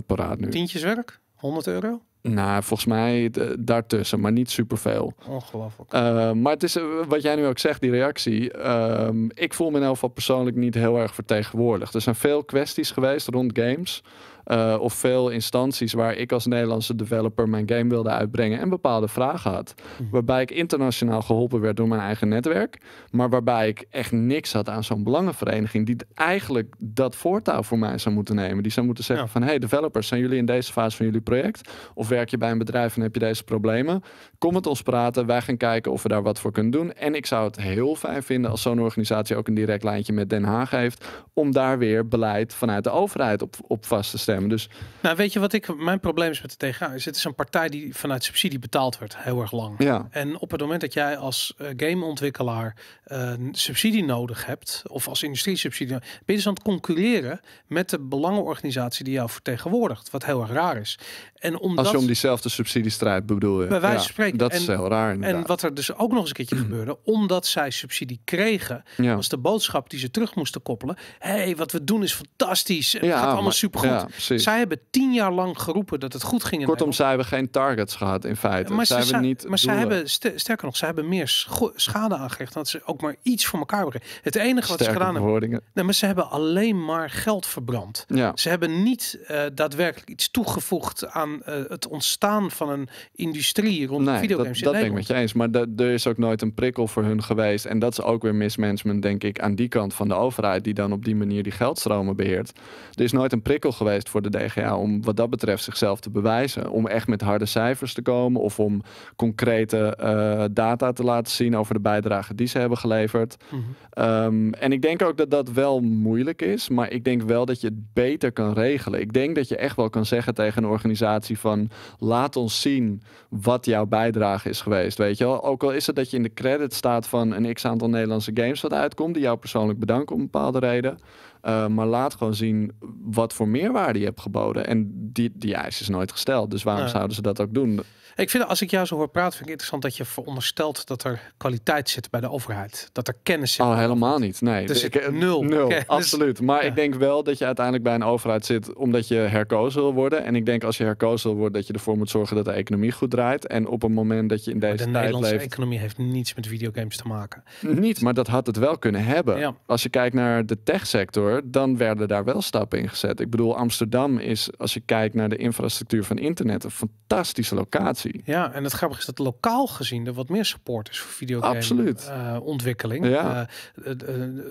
paraat nu. Tientjeswerk, werk? 100 euro? Nou, volgens mij eh, daartussen, maar niet superveel. Ongelooflijk. Eh, maar het is eh, wat jij nu ook zegt, die reactie. Ehm, ik voel me in elk geval persoonlijk niet heel erg vertegenwoordigd. Er zijn veel kwesties geweest rond games. Eh, of veel instanties waar ik als Nederlandse developer mijn game wilde uitbrengen en bepaalde vragen had. Mhm. Waarbij ik internationaal geholpen werd door mijn eigen netwerk, maar waarbij ik echt niks had aan zo'n belangenvereniging die eigenlijk dat voortouw voor mij zou moeten nemen. Die zou moeten zeggen van hey developers, zijn jullie in deze fase van jullie project? Of werk je bij een bedrijf en heb je deze problemen? Kom met ons praten, wij gaan kijken of we daar wat voor kunnen doen. En ik zou het heel fijn vinden als zo'n organisatie ook een direct lijntje met Den Haag heeft om daar weer beleid vanuit de overheid op, op vast te stellen. Dus... Nou, weet je wat ik, mijn probleem is met de TGA? Is het is een partij die vanuit subsidie betaald wordt heel erg lang. Ja. En op het moment dat jij als eh, gameontwikkelaar uh, subsidie nodig hebt, of als industrie subsidie, ben je dus aan het concurreren met de belangenorganisatie die jou vertegenwoordigt. Wat heel erg raar is. En omdat, als je om diezelfde subsidie strijdt, bedoel je? Bij wijze van spreken. dat en, is heel raar. Inderdaad. En wat er dus ook nog eens een keertje gebeurde, omdat zij subsidie kregen, ja. was de boodschap die ze terug moesten koppelen. hey, wat we doen is fantastisch. ja, het gaat allemaal super goed. Zij hebben tien jaar lang geroepen dat het goed ging. Kortom, zij hebben geen targets gehad in feite. Maar, zij, hebben niet maar zij hebben, sterker nog, zij hebben meer schade aangericht dat ze ook maar iets voor elkaar brengen. Het enige wat ze gedaan hebben. Nee, maar ze hebben alleen maar geld verbrand. Ja. Ze hebben niet eh, daadwerkelijk iets toegevoegd aan eh, het ontstaan van een industrie rond nee, videogames. Dat, dat ben ik met je eens. Maar er is ook nooit een prikkel voor hun geweest. En dat is ook weer mismanagement, denk ik, aan die kant van de overheid, die dan op die manier die geldstromen beheert. Er is nooit een prikkel geweest voor voor de DGA om wat dat betreft zichzelf te bewijzen. Om echt met harde cijfers te komen of om concrete eh, data te laten zien over de bijdrage die ze hebben geleverd. Mhm. Ehm, en ik denk ook dat dat wel moeilijk is, maar ik denk wel dat je het beter kan regelen. Ik denk dat je echt wel kan zeggen tegen een organisatie van laat ons zien wat jouw bijdrage is geweest. Weet je wel? Ook al is het dat je in de credit staat van een x aantal Nederlandse games wat uitkomt, die jou persoonlijk bedanken om bepaalde reden. Eh, maar laat gewoon zien wat voor meerwaarde je hebt geboden. En die, die eis is nooit gesteld. Dus waarom zouden ze dat ook doen? Ik vind als ik jou zo hoor praten, vind ik interessant dat je veronderstelt dat er kwaliteit zit bij de overheid. Dat er kennis zit. Oh, helemaal niet. Nee. Dus ik, nul. Nul, absoluut. Maar ik denk wel dat je uiteindelijk bij een overheid zit omdat je herkozen wil worden. En ik denk als je herkozen wil worden, dat je ervoor moet zorgen dat de economie goed draait. En op een moment dat je in deze leeft, de Nederlandse economie heeft niets met videogames te maken. Niet, maar dat had het wel kunnen hebben. Als je kijkt naar de techsector, dan werden daar wel stappen in gezet. Ik bedoel, Amsterdam is, als je kijkt naar de infrastructuur van internet, een fantastische locatie. Ja, en het grappige is dat lokaal gezien er wat meer support is voor videogame eh, ontwikkeling. Eh, eh,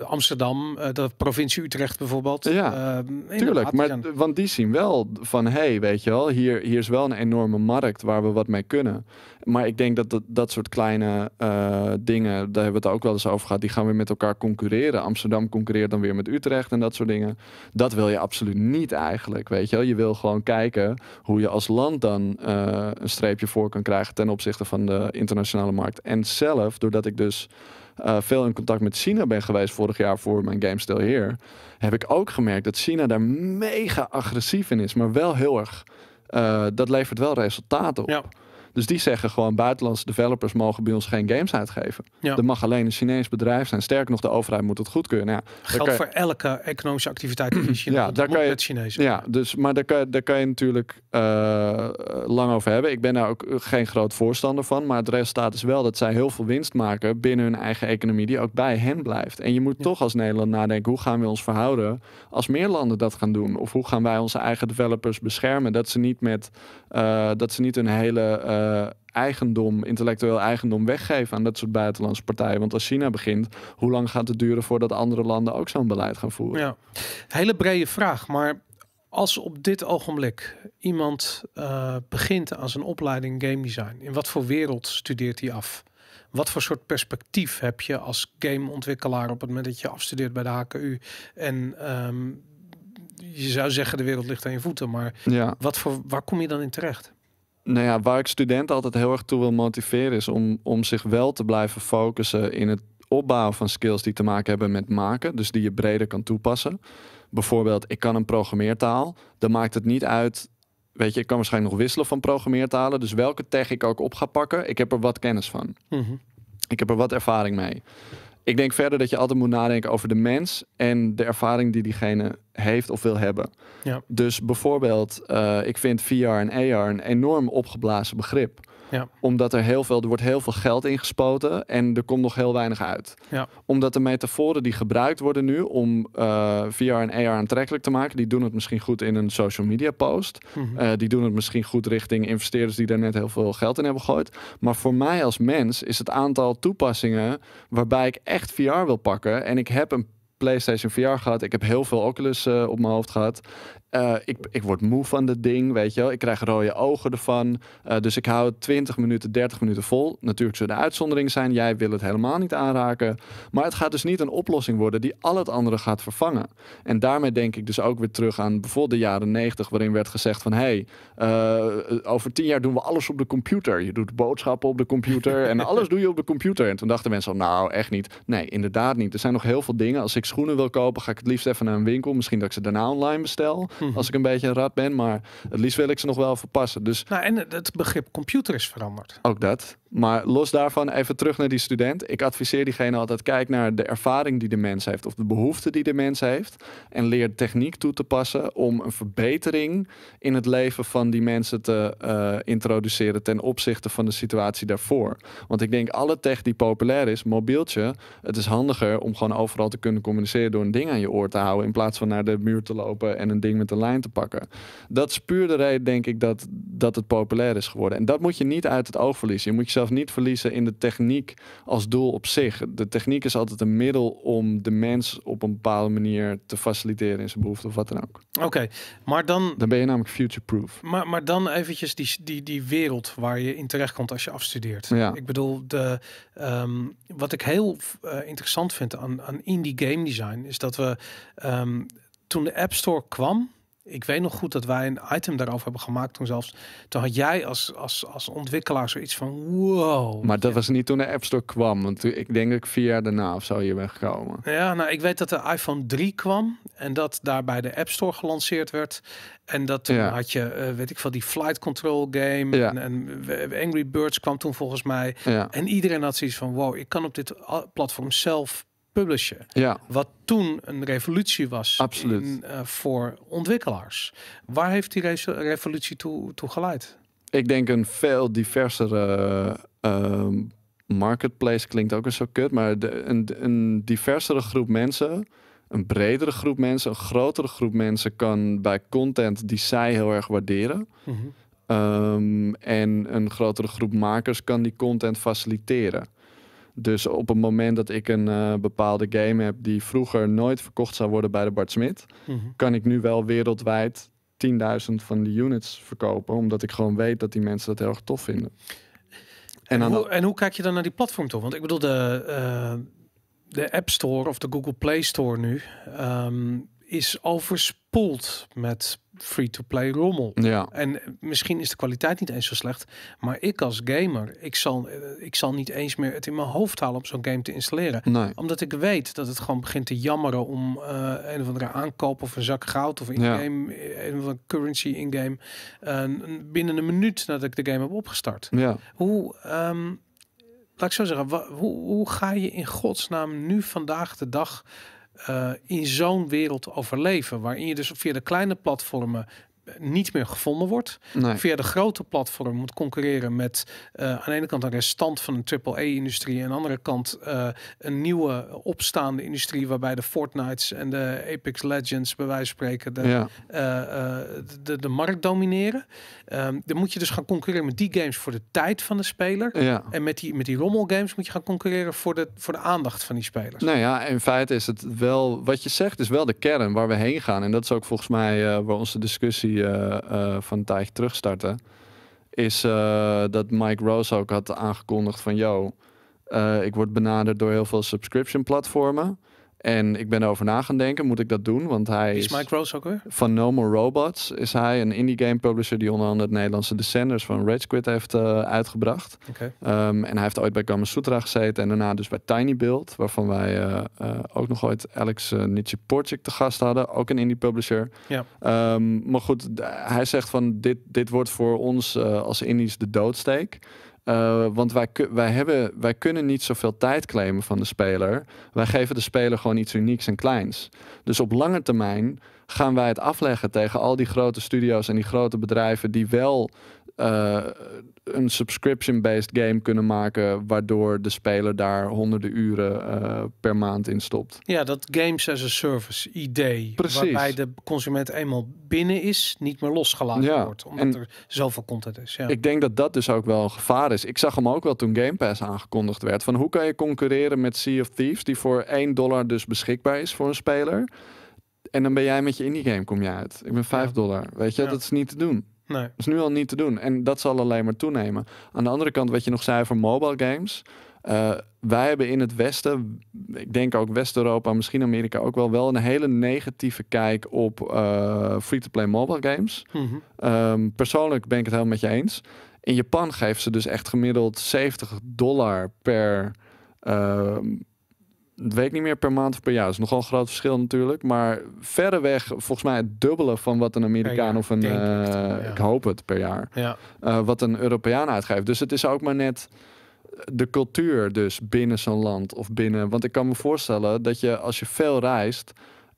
Amsterdam, de provincie Utrecht bijvoorbeeld. Ja, tuurlijk. Maar, Want die zien wel van, hey, weet je wel, hier, hier is wel een enorme markt waar we wat mee kunnen. Maar ik denk dat dat, dat soort kleine dingen, daar hebben we het ook wel eens over gehad, die gaan weer met elkaar concurreren. Amsterdam concurreert dan weer met Utrecht en dat soort dingen. Dat wil je absoluut niet eigenlijk, weet je wel. Je wil gewoon kijken hoe je als land dan een streepje voor kan krijgen ten opzichte van de internationale markt. En zelf, doordat ik dus eh, veel in contact met China ben geweest vorig jaar voor mijn Game Still Here, heb ik ook gemerkt dat China daar mega agressief in is, maar wel heel erg. Eh, dat levert wel resultaten op. Ja. Dus die zeggen gewoon buitenlandse developers mogen bij ons geen games uitgeven. Ja. Er mag alleen een Chinees bedrijf zijn. Sterker nog, de overheid moet het goedkeuren. Nou, Geldt voor elke economische activiteit in China. Ja, daar kan je, het Chinees. Ja, dus, maar daar kan, daar je natuurlijk eh, lang over hebben. Ik ben daar ook eh, geen groot voorstander van. Maar het resultaat is wel dat zij heel veel winst maken binnen hun eigen economie, die ook bij hen blijft. En je moet toch als Nederland nadenken: hoe gaan we ons verhouden als meer landen dat gaan doen? Of hoe gaan wij onze eigen developers beschermen? Dat ze niet met eh, dat ze niet hun hele. Eh, eigendom, intellectueel eigendom weggeven aan dat soort buitenlandse partijen. Want als China begint, hoe lang gaat het duren voordat andere landen ook zo'n beleid gaan voeren? Ja. Hele brede vraag, maar als op dit ogenblik iemand eh, begint aan zijn opleiding game design, in wat voor wereld studeert hij af? Wat voor soort perspectief heb je als gameontwikkelaar op het moment dat je afstudeert bij de HKU? En ehm, je zou zeggen, de wereld ligt aan je voeten, maar ja. wat voor, waar kom je dan in terecht? nou ja, waar ik studenten altijd heel erg toe wil motiveren, is om, om zich wel te blijven focussen in het opbouwen van skills die te maken hebben met maken, dus die je breder kan toepassen. Bijvoorbeeld, ik kan een programmeertaal, dan maakt het niet uit. Weet je, ik kan waarschijnlijk nog wisselen van programmeertalen. Dus welke tech ik ook op ga pakken, ik heb er wat kennis van. Mhm. Ik heb er wat ervaring mee ik denk verder dat je altijd moet nadenken over de mens en de ervaring die diegene heeft of wil hebben. Ja. Dus bijvoorbeeld, uh, ik vind VR en AR een enorm opgeblazen begrip. Ja. Omdat er heel veel, er wordt heel veel geld ingespoten en er komt nog heel weinig uit. Ja. Omdat de metaforen die gebruikt worden nu om eh, VR en AR aantrekkelijk te maken, die doen het misschien goed in een social media post. Mhm. Eh, die doen het misschien goed richting investeerders die daar net heel veel geld in hebben gegooid. Maar voor mij als mens is het aantal toepassingen waarbij ik echt VR wil pakken en ik heb een PlayStation VR gehad. Ik heb heel veel Oculus eh, op mijn hoofd gehad. Eh, ik, ik word moe van dat ding, weet je wel. Ik krijg rode ogen ervan. Eh, dus ik hou het 20 minuten, 30 minuten vol. Natuurlijk zullen er uitzonderingen zijn. Jij wil het helemaal niet aanraken. Maar het gaat dus niet een oplossing worden die al het andere gaat vervangen. En daarmee denk ik dus ook weer terug aan bijvoorbeeld de jaren 90... waarin werd gezegd van... hé, hey, eh, over 10 jaar doen we alles op de computer. Je doet boodschappen op de computer en alles doe je op de computer. En toen dachten mensen al, nou, echt niet. Nee, inderdaad niet. Er zijn nog heel veel dingen. Als ik schoenen wil kopen, ga ik het liefst even naar een winkel. Misschien dat ik ze daarna online bestel. Als ik een beetje een rat ben. Maar het liefst wil ik ze nog wel verpassen. Dus... Nou, en het begrip computer is veranderd. Ook dat. Maar los daarvan, even terug naar die student. Ik adviseer diegene altijd: kijk naar de ervaring die de mens heeft of de behoefte die de mens heeft. En leer techniek toe te passen om een verbetering in het leven van die mensen te eh, introduceren ten opzichte van de situatie daarvoor. Want ik denk alle tech die populair is, mobieltje, het is handiger om gewoon overal te kunnen communiceren door een ding aan je oor te houden in plaats van naar de muur te lopen en een ding met een lijn te pakken. Dat is puur de reden, denk ik, dat, dat het populair is geworden. En dat moet je niet uit het oog verliezen. Je moet je jezelf niet verliezen in de techniek als doel op zich. De techniek is altijd een middel om de mens op een bepaalde manier te faciliteren in zijn behoefte of wat dan ook. Oké, maar dan. Dan ben je namelijk future-proof. Maar, maar dan eventjes die, die, die wereld waar je in terecht komt als je afstudeert. Ja. Ik bedoel, de, ehm, wat ik heel eh, interessant vind aan, aan indie game design is dat we um, toen de App Store kwam ik weet nog goed dat wij een item daarover hebben gemaakt toen zelfs. Toen had jij als, als, als ontwikkelaar zoiets van wow. Maar dat was niet toen de App Store kwam. Want ik denk dat ik vier jaar daarna of zo hier gekomen. Ja, nou ik weet dat de iPhone 3 kwam. En dat daarbij de App Store gelanceerd werd. En dat toen ja. had je, eh, weet ik veel, die flight control game. En, en, eh, Angry Birds kwam toen volgens mij. En iedereen had zoiets van wow, ik kan op dit platform zelf publishen. Ja. Wat toen een revolutie was In, eh, voor ontwikkelaars. Waar heeft die revolutie toe, toe geleid? Ik denk een veel diversere ehm, marketplace klinkt ook eens zo kut, maar een, een diversere groep mensen, een bredere groep mensen, een grotere groep mensen kan bij content die zij heel erg waarderen. Mhm. Ehm, en een grotere groep makers kan die content faciliteren. Dus op het moment dat ik een eh, bepaalde game heb die vroeger nooit verkocht zou worden bij de Bart Smit, mhm. kan ik nu wel wereldwijd 10.000 van die units verkopen, omdat ik gewoon weet dat die mensen dat heel erg tof vinden. En, en, hoe, kijk je dan naar die platform toe? Want ik bedoel, de, eh, de App Store of de Google Play Store nu um, is overspoeld met free-to-play rommel. Ja. En misschien is de kwaliteit niet eens zo slecht, maar ik als gamer, ik zal, eh, ik zal niet eens meer het in mijn hoofd halen om zo'n game te installeren. Omdat ik weet dat het gewoon begint te jammeren om eh, een of andere aankoop of een zak goud of in-game, ja. Eh, een of andere currency in-game, uh, binnen een minuut nadat ik de game heb opgestart. Ja. Hoe... Ehm, laat ik zo zeggen, hoe, ga je in godsnaam nu vandaag de dag eh, in zo'n wereld overleven. Waarin je dus via de kleine platformen niet meer gevonden wordt. Via de grote platform moet concurreren met eh, aan de ene kant een restant van een AAA-industrie. En aan de andere kant eh, een nieuwe opstaande industrie waarbij de Fortnites en de Apex Legends bij wijze van spreken de, eh, de, de, markt domineren. Um, dan moet je dus gaan concurreren met die games voor de tijd van de speler. Ja. En met die, met die games moet je gaan concurreren voor de, voor de aandacht van die spelers. Nou ja, in feite is het wel, wat je zegt is wel de kern waar we heen gaan. En dat is ook volgens mij waar onze discussie uh, van Tijg terugstarten. Is eh, dat Mike Rose ook had aangekondigd van... yo, ik word benaderd door heel veel subscription platformen. En ik ben erover na gaan denken, moet ik dat doen? Want hij is, is ook weer? Van No More Robots is hij een indie game publisher die onder andere het Nederlandse Descenders van Red Squid heeft eh, uitgebracht. Okay. Ehm, en hij heeft ooit bij Sutra gezeten en daarna dus bij Tiny Build, waarvan wij eh, eh, ook nog ooit Alex Nietzsche Porchik te gast hadden, ook een indie publisher. Ja. Ehm, maar goed, hij zegt van dit, dit wordt voor ons als indies de doodsteek. Eh, want wij, wij, hebben, wij kunnen niet zoveel tijd claimen van de speler. Wij geven de speler gewoon iets unieks en kleins. Dus op lange termijn gaan wij het afleggen tegen al die grote studio's en die grote bedrijven die wel eh, een subscription-based game kunnen maken, waardoor de speler daar honderden uren eh, per maand in stopt. Ja, dat games as a service idee. Precies. Waarbij de consument eenmaal binnen is, niet meer losgelaten wordt. Omdat er zoveel content is. Ja. Ik denk dat dat dus ook wel een gevaar is. Ik zag hem ook wel toen Game Pass aangekondigd werd. Van hoe kan je concurreren met Sea of Thieves, die voor 1 dollar dus beschikbaar is voor een speler. En dan ben jij met je indie game, kom je uit. Ik ben 5 dollar. Weet je, dat is niet te doen. Nee. Dat is nu al niet te doen. En dat zal alleen maar toenemen. Aan de andere kant, wat je nog zei voor mobile games. Eh, wij hebben in het Westen, ik denk ook West-Europa, misschien Amerika ook wel, wel een hele negatieve kijk op eh, free-to-play mobile games. Mhm. Ehm, persoonlijk ben ik het helemaal met je eens. In Japan geven ze dus echt gemiddeld 70 dollar per. Ehm, weet ik niet meer per maand of per jaar. Dat is nogal een groot verschil natuurlijk. Maar verreweg, volgens mij het dubbele van wat een Amerikaan of een... Eh, ik hoop het, per jaar. Ja. Eh, wat een Europeaan uitgeeft. Dus het is ook maar net de cultuur dus binnen zo'n land of binnen... Want ik kan me voorstellen dat je als je veel reist...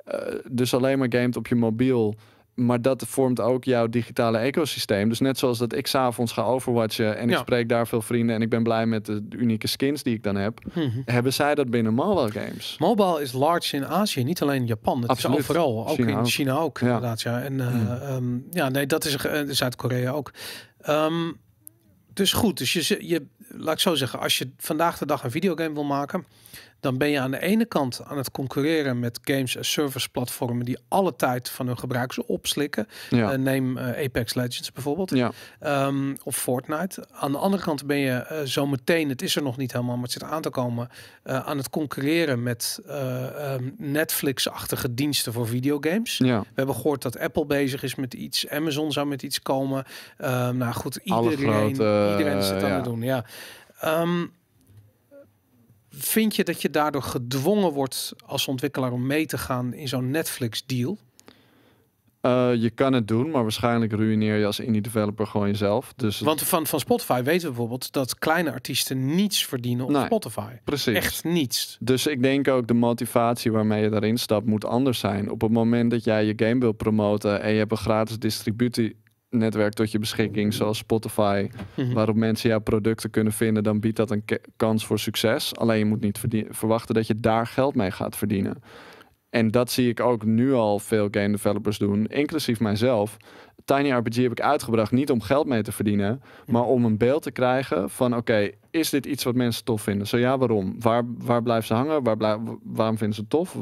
Eh, dus alleen maar gamet op je mobiel maar dat vormt ook jouw digitale ecosysteem. Dus net zoals dat ik s'avonds ga overwatchen en ik spreek daar veel vrienden en ik ben blij met de, unieke skins die ik dan heb, mhm. hebben zij dat binnen mobile games. Mobile is large in Azië, niet alleen in Japan. Het is overal, ook in China ook inderdaad. Ja. En eh, mm. ehm, ja, nee, dat is uh, Zuid-Korea ook. Ehm, dus goed, dus je, je, laat ik zo zeggen, als je vandaag de dag een videogame wil maken, dan ben je aan de ene kant aan het concurreren met games en service platformen die alle tijd van hun gebruikers opslikken. Eh, neem eh, Apex Legends bijvoorbeeld. Ja. Ehm, of Fortnite. Aan de andere kant ben je uh, zo meteen, het is er nog niet helemaal, maar het zit aan te komen, aan het concurreren met ehm, Netflix-achtige diensten voor videogames. We hebben gehoord dat Apple bezig is met iets, Amazon zou met iets komen. Ehm, nou goed, iedereen, grote, iedereen zit aan het doen. Ja. Um, vind je dat je daardoor gedwongen wordt als ontwikkelaar om mee te gaan in zo'n Netflix-deal? Eh, je kan het doen, maar waarschijnlijk ruïneer je als indie developer gewoon jezelf. Dus Want van, van Spotify weten we bijvoorbeeld dat kleine artiesten niets verdienen op Spotify. Precies. Echt niets. Dus ik denk ook de motivatie waarmee je daarin stapt moet anders zijn. Op het moment dat jij je game wil promoten en je hebt een gratis distributie netwerk tot je beschikking, zoals Spotify, mhm. waarop mensen jouw producten kunnen vinden, dan biedt dat een kans voor succes. Alleen je moet niet verwachten dat je daar geld mee gaat verdienen. En dat zie ik ook nu al veel game developers doen, inclusief mijzelf. Tiny RPG heb ik uitgebracht niet om geld mee te verdienen, maar om een beeld te krijgen van oké, is dit iets wat mensen tof vinden? Zo ja, waarom? Waar, waar blijven ze hangen? Waar waarom vinden ze het tof?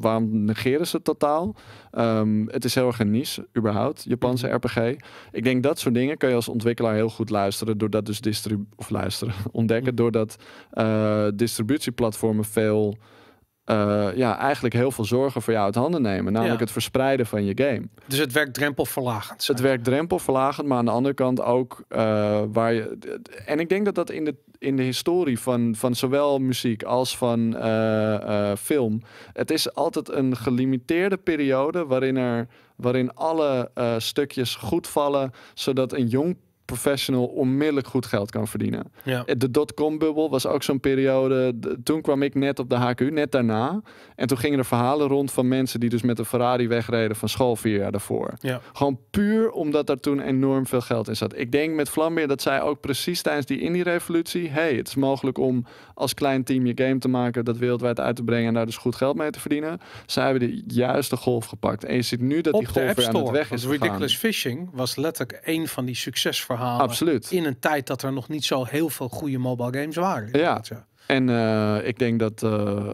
Waarom negeren ze het totaal? Ehm, het is heel erg een niche, überhaupt, Japanse mhm. RPG. Ik denk dat soort dingen kun je als ontwikkelaar heel goed luisteren, doordat dus distribu of luisteren, ontdekken, mhm. doordat uh, distributieplatformen veel eh, ja, eigenlijk heel veel zorgen voor jou uit handen nemen. Namelijk het verspreiden van je game. Dus het werkt drempelverlagend. Het werkt drempelverlagend, maar aan de andere kant ook eh, waar je. En ik denk dat dat in de, in de historie van, van zowel muziek als van eh, film. Het is altijd een gelimiteerde periode waarin er waarin alle stukjes goed vallen, zodat een jong professional onmiddellijk goed geld kan verdienen. Eh, de dotcom-bubbel was ook zo'n periode. Toen kwam ik net op de HQ, net daarna. En toen gingen er verhalen rond van mensen die dus met een Ferrari wegreden van school vier jaar daarvoor. Gewoon puur omdat daar toen enorm veel geld in zat. Ik denk met Vlambeer dat zij ook precies tijdens die indie-revolutie... hey, het is mogelijk om als klein team je game te maken, dat wereldwijd uit te brengen... en daar dus goed geld mee te verdienen. Zij hebben de juiste golf gepakt. En je ziet nu dat die golf weer aan het weg is dus Ridiculous Fishing was letterlijk een van die succesverhalen Absoluut. In een tijd dat er nog niet zo heel veel goede mobile games waren. Ja. En eh, ik denk dat uh,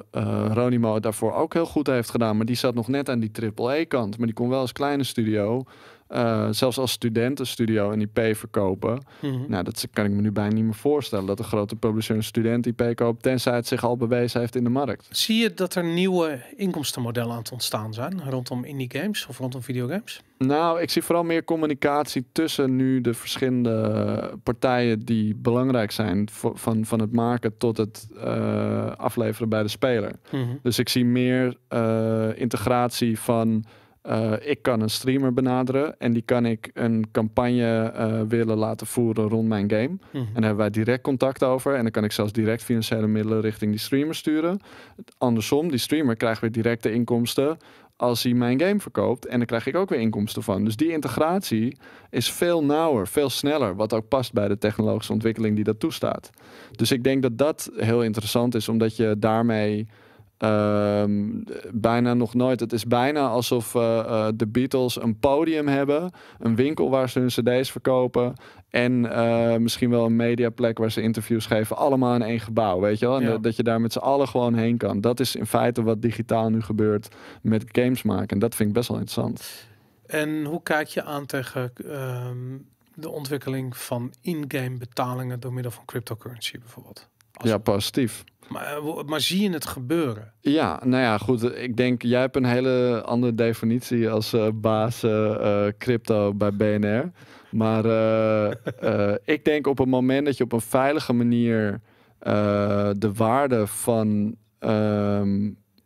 Ronimo het daarvoor ook heel goed heeft gedaan. Maar die zat nog net aan die triple E kant Maar die kon wel als kleine studio eh, zelfs als student een studio en IP verkopen. Mhm. Nou, dat kan ik me nu bijna niet meer voorstellen. Dat een grote publisher een student IP koopt. Tenzij het zich al bewezen heeft in de markt. Zie je dat er nieuwe inkomstenmodellen aan het ontstaan zijn rondom indie games of rondom videogames? Nou, ik zie vooral meer communicatie tussen nu de verschillende partijen die belangrijk zijn. Van, van het maken tot het eh, afleveren bij de speler. Mhm. Dus ik zie meer eh, integratie van eh, ik kan een streamer benaderen en die kan ik een campagne eh, willen laten voeren rond mijn game. Mhm. En daar hebben wij direct contact over en dan kan ik zelfs direct financiële middelen richting die streamer sturen. Andersom, die streamer krijgt weer directe inkomsten als hij mijn game verkoopt en dan krijg ik ook weer inkomsten van. Dus die integratie is veel nauwer, veel sneller, wat ook past bij de technologische ontwikkeling die dat toestaat. Dus ik denk dat dat heel interessant is, omdat je daarmee Ehm, bijna nog nooit. Het is bijna alsof eh, eh, de Beatles een podium hebben, een winkel waar ze hun CD's verkopen en eh, misschien wel een mediaplek waar ze interviews geven, allemaal in één gebouw, weet je wel? En dat je daar met z'n allen gewoon heen kan. Dat is in feite wat digitaal nu gebeurt met games maken. dat vind ik best wel interessant. En hoe kijk je aan tegen ehm, de ontwikkeling van in-game betalingen door middel van cryptocurrency bijvoorbeeld? ja, positief. Eh, maar, zie je het gebeuren? Ja, nou ja, goed. Eh, ik denk, jij hebt een hele andere definitie als uh, baas crypto bij BNR. Maar ik denk op het moment dat je op een veilige manier de waarde van ehm,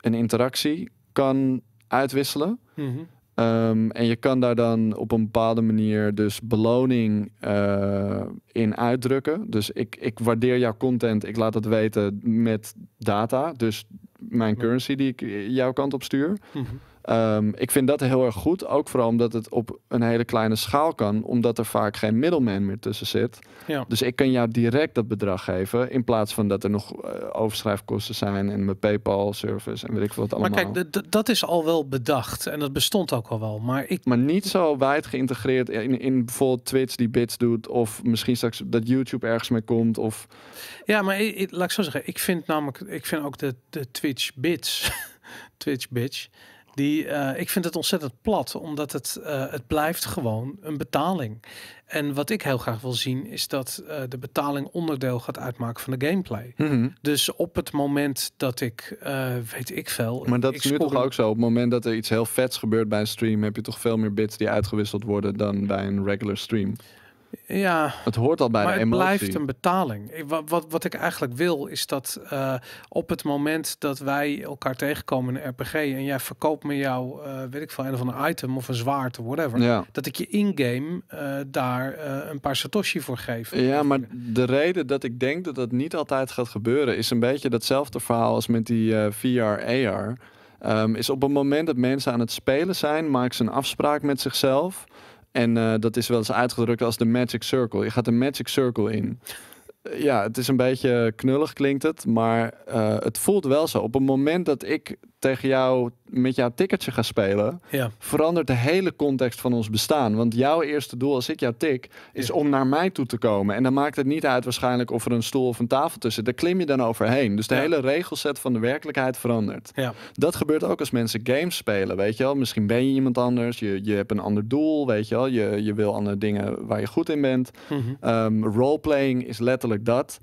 een interactie kan uitwisselen. Mhm. Ehm, en je kan daar dan op een bepaalde manier dus beloning eh, in uitdrukken. Dus ik, ik waardeer jouw content, ik laat dat weten met data. Dus mijn currency die ik eh, jouw kant op stuur. Mhm. Ehm, ik vind dat heel erg goed. Ook vooral omdat het op een hele kleine schaal kan. Omdat er vaak geen middleman meer tussen zit. Ja. Dus ik kan jou direct dat bedrag geven. In plaats van dat er nog eh, overschrijfkosten zijn. En mijn PayPal service en weet ik veel wat allemaal. Maar kijk, dat is al wel bedacht. En dat bestond ook al wel. Maar, ik... maar niet zo wijd geïntegreerd in, in bijvoorbeeld Twitch die bits doet. Of misschien straks dat YouTube ergens mee komt. Of... Ja, maar ik, laat ik zo zeggen. Ik vind namelijk. Ik vind ook de, de Twitch bits. Twitch bits. Die, eh, ik vind het ontzettend plat, omdat het, eh, het blijft gewoon een betaling. En wat ik heel graag wil zien, is dat eh, de betaling onderdeel gaat uitmaken van de gameplay. Mhm. Dus op het moment dat ik, weet ik veel. Maar dat is nu toch ook zo. Op het moment dat er iets heel vets gebeurt bij een stream, heb je toch veel meer bits die uitgewisseld worden dan bij een regular stream. Ja, het hoort al bij maar de emotie. Het blijft een betaling. Wat, wat, wat ik eigenlijk wil is dat eh, op het moment dat wij elkaar tegenkomen in RPG en jij verkoopt me jouw, uh, weet ik veel, een of een item of een zwaard of whatever, ja. dat ik je in-game eh, daar een paar Satoshi voor geef. Ja, maar de reden dat ik denk dat dat niet altijd gaat gebeuren is een beetje datzelfde verhaal als met die VR-AR. Um, ehm, is op het moment dat mensen aan het spelen zijn, maken ze een afspraak met zichzelf. En eh, dat is wel eens uitgedrukt als de Magic Circle. Je gaat de Magic Circle in ja, het is een beetje knullig klinkt het, maar eh, het voelt wel zo. Op het moment dat ik tegen jou met jouw ticketje ga spelen, verandert de hele context van ons bestaan. Want jouw eerste doel als ik jou tik, is om naar mij toe te komen. En dan maakt het niet uit waarschijnlijk of er een stoel of een tafel tussen. Daar klim je dan overheen. Dus de hele regelset van de werkelijkheid verandert. Dat gebeurt ook als mensen games spelen, weet je wel. Misschien ben je iemand anders, je, je hebt een ander doel, weet je wel. Je, je wil andere dingen waar je goed in bent. Mhm. Ehm, roleplaying is letterlijk dat.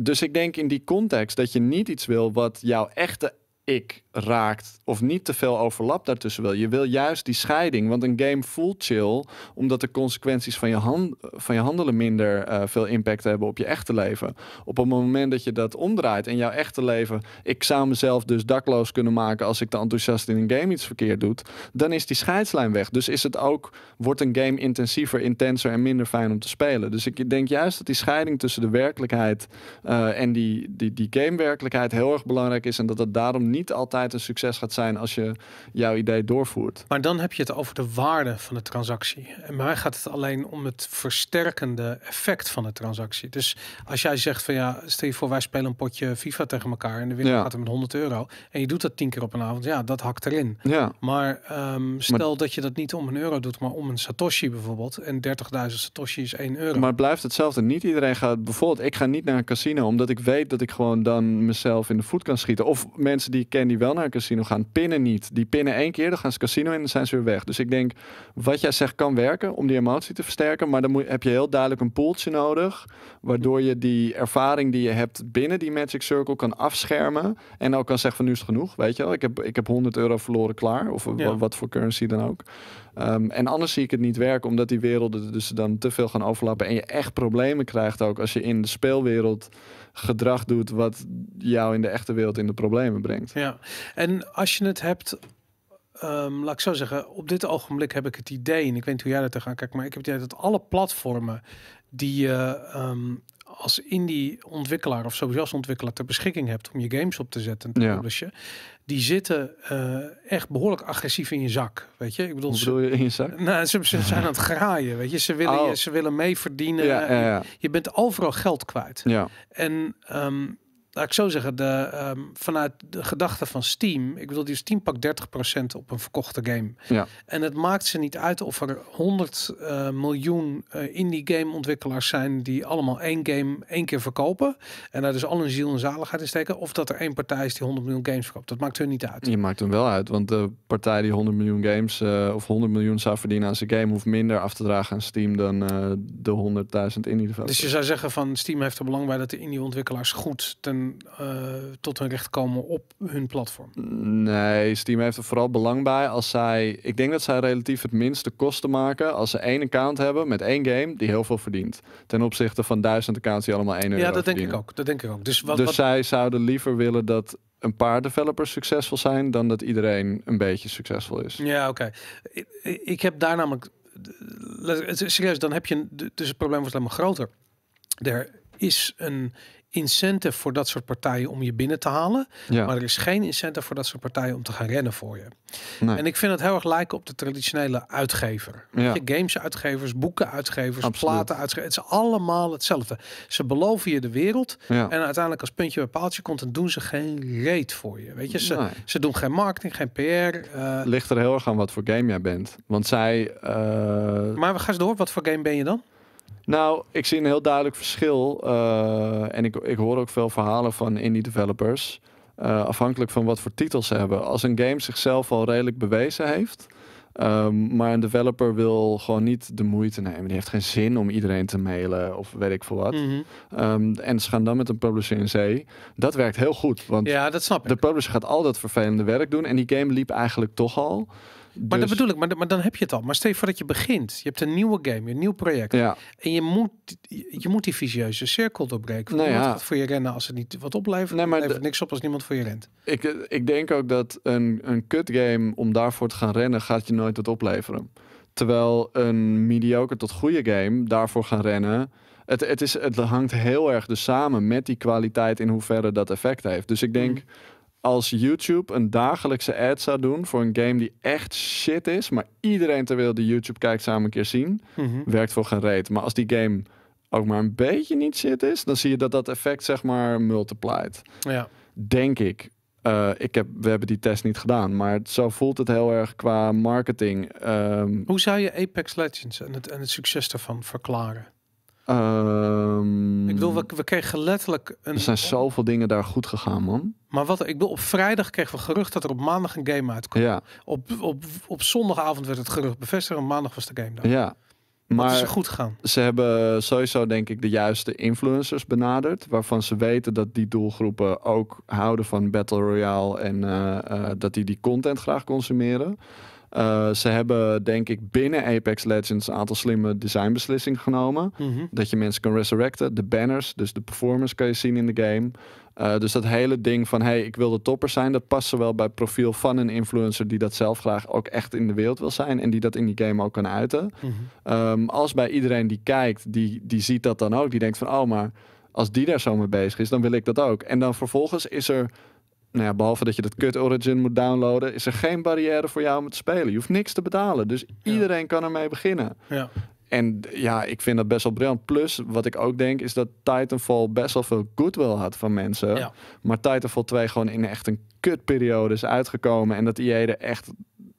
Dus ik denk in die context dat je niet iets wil wat jouw echte ik raakt of niet te veel overlap daartussen wil. Je wil juist die scheiding, want een game voelt chill omdat de consequenties van je, hand, van je handelen minder eh, veel impact hebben op je echte leven. Op het moment dat je dat omdraait en jouw echte leven, ik zou mezelf dus dakloos kunnen maken als ik te enthousiast in een game iets verkeerd doet, dan is die scheidslijn weg. Dus is het ook, wordt een game intensiever, intenser en minder fijn om te spelen. Dus ik denk juist dat die scheiding tussen de werkelijkheid eh, en die, die, die gamewerkelijkheid heel erg belangrijk is en dat het daarom niet niet altijd een succes gaat zijn als je jouw idee doorvoert. Maar dan heb je het over de waarde van de transactie. En mij gaat het alleen om het versterkende effect van de transactie. Dus als jij zegt van ja, stel je voor wij spelen een potje FIFA tegen elkaar en de winnaar gaat er met 100 euro en je doet dat tien keer op een avond, ja, dat hakt erin. Ja. Maar ehm, stel dat je dat niet om een euro doet, maar om een satoshi bijvoorbeeld en 30.000 satoshi is 1 euro. Maar het blijft hetzelfde. Niet iedereen gaat bijvoorbeeld, ik ga niet naar een casino omdat ik weet dat ik gewoon dan mezelf in de voet kan schieten. Of mensen die can die wel naar een casino gaan, pinnen niet. Die pinnen één keer, dan gaan ze casino in en dan zijn ze weer weg. Dus ik denk, wat jij zegt kan werken om die emotie te versterken. Maar dan moet, heb je heel duidelijk een poeltje nodig. Waardoor je die ervaring die je hebt binnen die Magic Circle kan afschermen. En ook kan zeggen van nu is het genoeg, weet je wel. Ik heb, ik heb 100 euro verloren, klaar. Of wat voor currency dan ook. Ehm, en anders zie ik het niet werken, omdat die werelden dus dan te veel gaan overlappen. En je echt problemen krijgt ook als je in de speelwereld gedrag doet wat jou in de echte wereld in de problemen brengt. Ja, en als je het hebt ehm, laat ik zo zeggen, op dit ogenblik heb ik het idee, en ik weet niet hoe jij te gaan Kijk, maar ik heb het idee dat alle platformen die je ehm, als indie-ontwikkelaar of sowieso ontwikkelaar ter beschikking hebt om je games op te zetten en te ja. publishen, die zitten eh, echt behoorlijk agressief in je zak. Weet je, ik bedoel, Hoe bedoel je in je zak? Nou, ze, ze zijn aan het graaien. Weet je, ze willen, oh. ze willen mee verdienen. Je bent overal geld kwijt. Ja. En um, laat ik zou zeggen, de, ehm, vanuit de gedachte van Steam, ik bedoel, die Steam pakt 30% op een verkochte game. Ja. En het maakt ze niet uit of er 100 eh, miljoen eh, indie game ontwikkelaars zijn die allemaal één game één keer verkopen. En daar dus al hun ziel en zaligheid in steken. Of dat er één partij is die 100 miljoen games verkoopt. Dat maakt hun niet uit. Je maakt hem wel uit, want de partij die 100 miljoen games eh, of 100 miljoen zou verdienen aan zijn game, hoeft minder af te dragen aan Steam dan de 100.000 indie developers. Dus je zou zeggen van Steam heeft er belang bij dat de indie ontwikkelaars goed ten eh, tot hun recht komen op hun platform? Nee, Steam heeft er vooral belang bij als zij. Ik denk dat zij relatief het minste kosten maken als ze één account hebben met één game die heel veel verdient. Ten opzichte van duizend accounts die allemaal één euro. Ja, dat denk ik ook. Dat denk ik ook. Dus, dus zij zouden liever willen dat een paar developers succesvol zijn dan dat iedereen een beetje succesvol is. Ja, oké. Ik, heb daar namelijk serieus, dan heb je dus het probleem wordt alleen maar groter. Er is een incentive voor dat soort partijen om je binnen te halen. Maar er is geen incentive voor dat soort partijen om te gaan rennen voor je. Nee. En ik vind het heel erg lijken op de traditionele uitgever. Ja. Games uitgevers, boeken uitgevers, platen uitgevers. Het is allemaal hetzelfde. Ze beloven je de wereld. En uiteindelijk als puntje bij paaltje komt, doen ze geen reet voor je. Weet je, ze, ze doen geen marketing, geen PR. Uh... Eh, Ligt er heel erg aan wat voor game jij bent. Want zij... Eh, maar we gaan eens door. Wat voor game ben je dan? Nou, ik zie een heel duidelijk verschil. Eh, en ik, ik hoor ook veel verhalen van indie developers. Eh, afhankelijk van wat voor titels ze hebben. Als een game zichzelf al redelijk bewezen heeft. Ehm, maar een developer wil gewoon niet de moeite nemen. Die heeft geen zin om iedereen te mailen of weet ik veel wat. Mhm. Ehm, en ze gaan dan met een publisher in zee. Dat werkt heel goed. Want ja, De publisher gaat al dat vervelende werk doen. En die game liep eigenlijk toch al. Maar dat dus- bedoel ik, maar, maar, dan heb je het al. Maar stel je je begint. Je hebt een nieuwe game, een nieuw project. En je moet, je moet die visieuze cirkel doorbreken. Nou ja. voor je rennen als het niet wat oplevert. Nee, maar levert niks op als niemand voor je rent. Ik, eh, ik denk ook dat een, een kut game om daarvoor te gaan rennen, gaat je nooit wat opleveren. Terwijl een mediocre tot goede game daarvoor gaan rennen. Het, het, is, het hangt heel erg dus samen met die kwaliteit in hoeverre dat effect heeft. Dus ik denk, mhm als YouTube een dagelijkse ad zou doen voor een game die echt shit is, maar iedereen terwijl wil die YouTube kijkt samen een keer zien, mhm. werkt voor geen reet. Maar als die game ook maar een beetje niet shit is, dan zie je dat dat effect zeg maar multiplied. Ja. Denk ik. Eh, ik heb, we hebben die test niet gedaan, maar zo voelt het heel erg qua marketing. Ehm. Hoe zou je Apex Legends en het, en het succes daarvan verklaren? Ehm, ik bedoel, we, we, kregen letterlijk... Een, er zijn zoveel dingen daar goed gegaan, man. Maar wat, ik bedoel, op vrijdag kregen we gerucht dat er op maandag een game uitkwam. Op, op, op zondagavond werd het gerucht bevestigd en maandag was de game daar. Ja. Maar is goed gegaan ze hebben sowieso, denk ik, de juiste influencers benaderd. Waarvan ze weten dat die doelgroepen ook houden van Battle Royale. En eh, eh, dat die die content graag consumeren. Eh, ze hebben, denk ik, binnen Apex Legends een aantal slimme designbeslissingen genomen. Mhm. Dat je mensen kan resurrecten. De banners, dus de performance kan je zien in de game. Eh, dus dat hele ding van, hey, ik wil de topper zijn, dat past zowel bij het profiel van een influencer die dat zelf graag ook echt in de wereld wil zijn en die dat in die game ook kan uiten. Mhm. Ehm, als bij iedereen die kijkt, die, die ziet dat dan ook, die denkt van, oh, maar als die daar zo mee bezig is, dan wil ik dat ook. En dan vervolgens is er nou behalve dat je dat Cut Origin moet downloaden, is er geen barrière voor jou om te spelen. Je hoeft niks te betalen. Dus iedereen kan ermee beginnen. Ja. En ja, ik vind dat best wel briljant. Plus, wat ik ook denk, is dat Titanfall best wel veel goodwill had van mensen. Maar Titanfall 2 gewoon in echt een kutperiode is uitgekomen. En dat EA er echt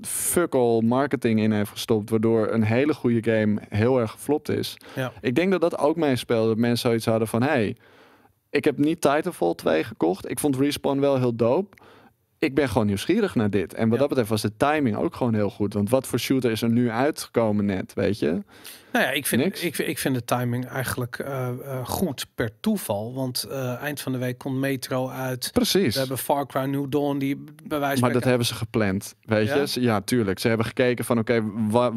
fuckel marketing in heeft gestopt. Waardoor een hele goede game heel erg geflopt is. Ik denk dat dat ook meespeelde. Dat mensen zoiets hadden van, hé... Hey, ik heb niet Titanfall 2 gekocht. Ik vond Respawn wel heel dope. Ik ben gewoon nieuwsgierig naar dit. En wat dat betreft was de timing ook gewoon heel goed. Want wat voor shooter is er nu uitgekomen net, weet je? Nou ja, ik vind, ik, ik vind de timing eigenlijk eh, eh, goed per toeval. Want eh, eind van de week komt Metro uit. Precies. We hebben Far Cry New Dawn die bij wijze Maar dat hebben ze gepland, weet ja? je? Ja, tuurlijk. Ze hebben gekeken van oké,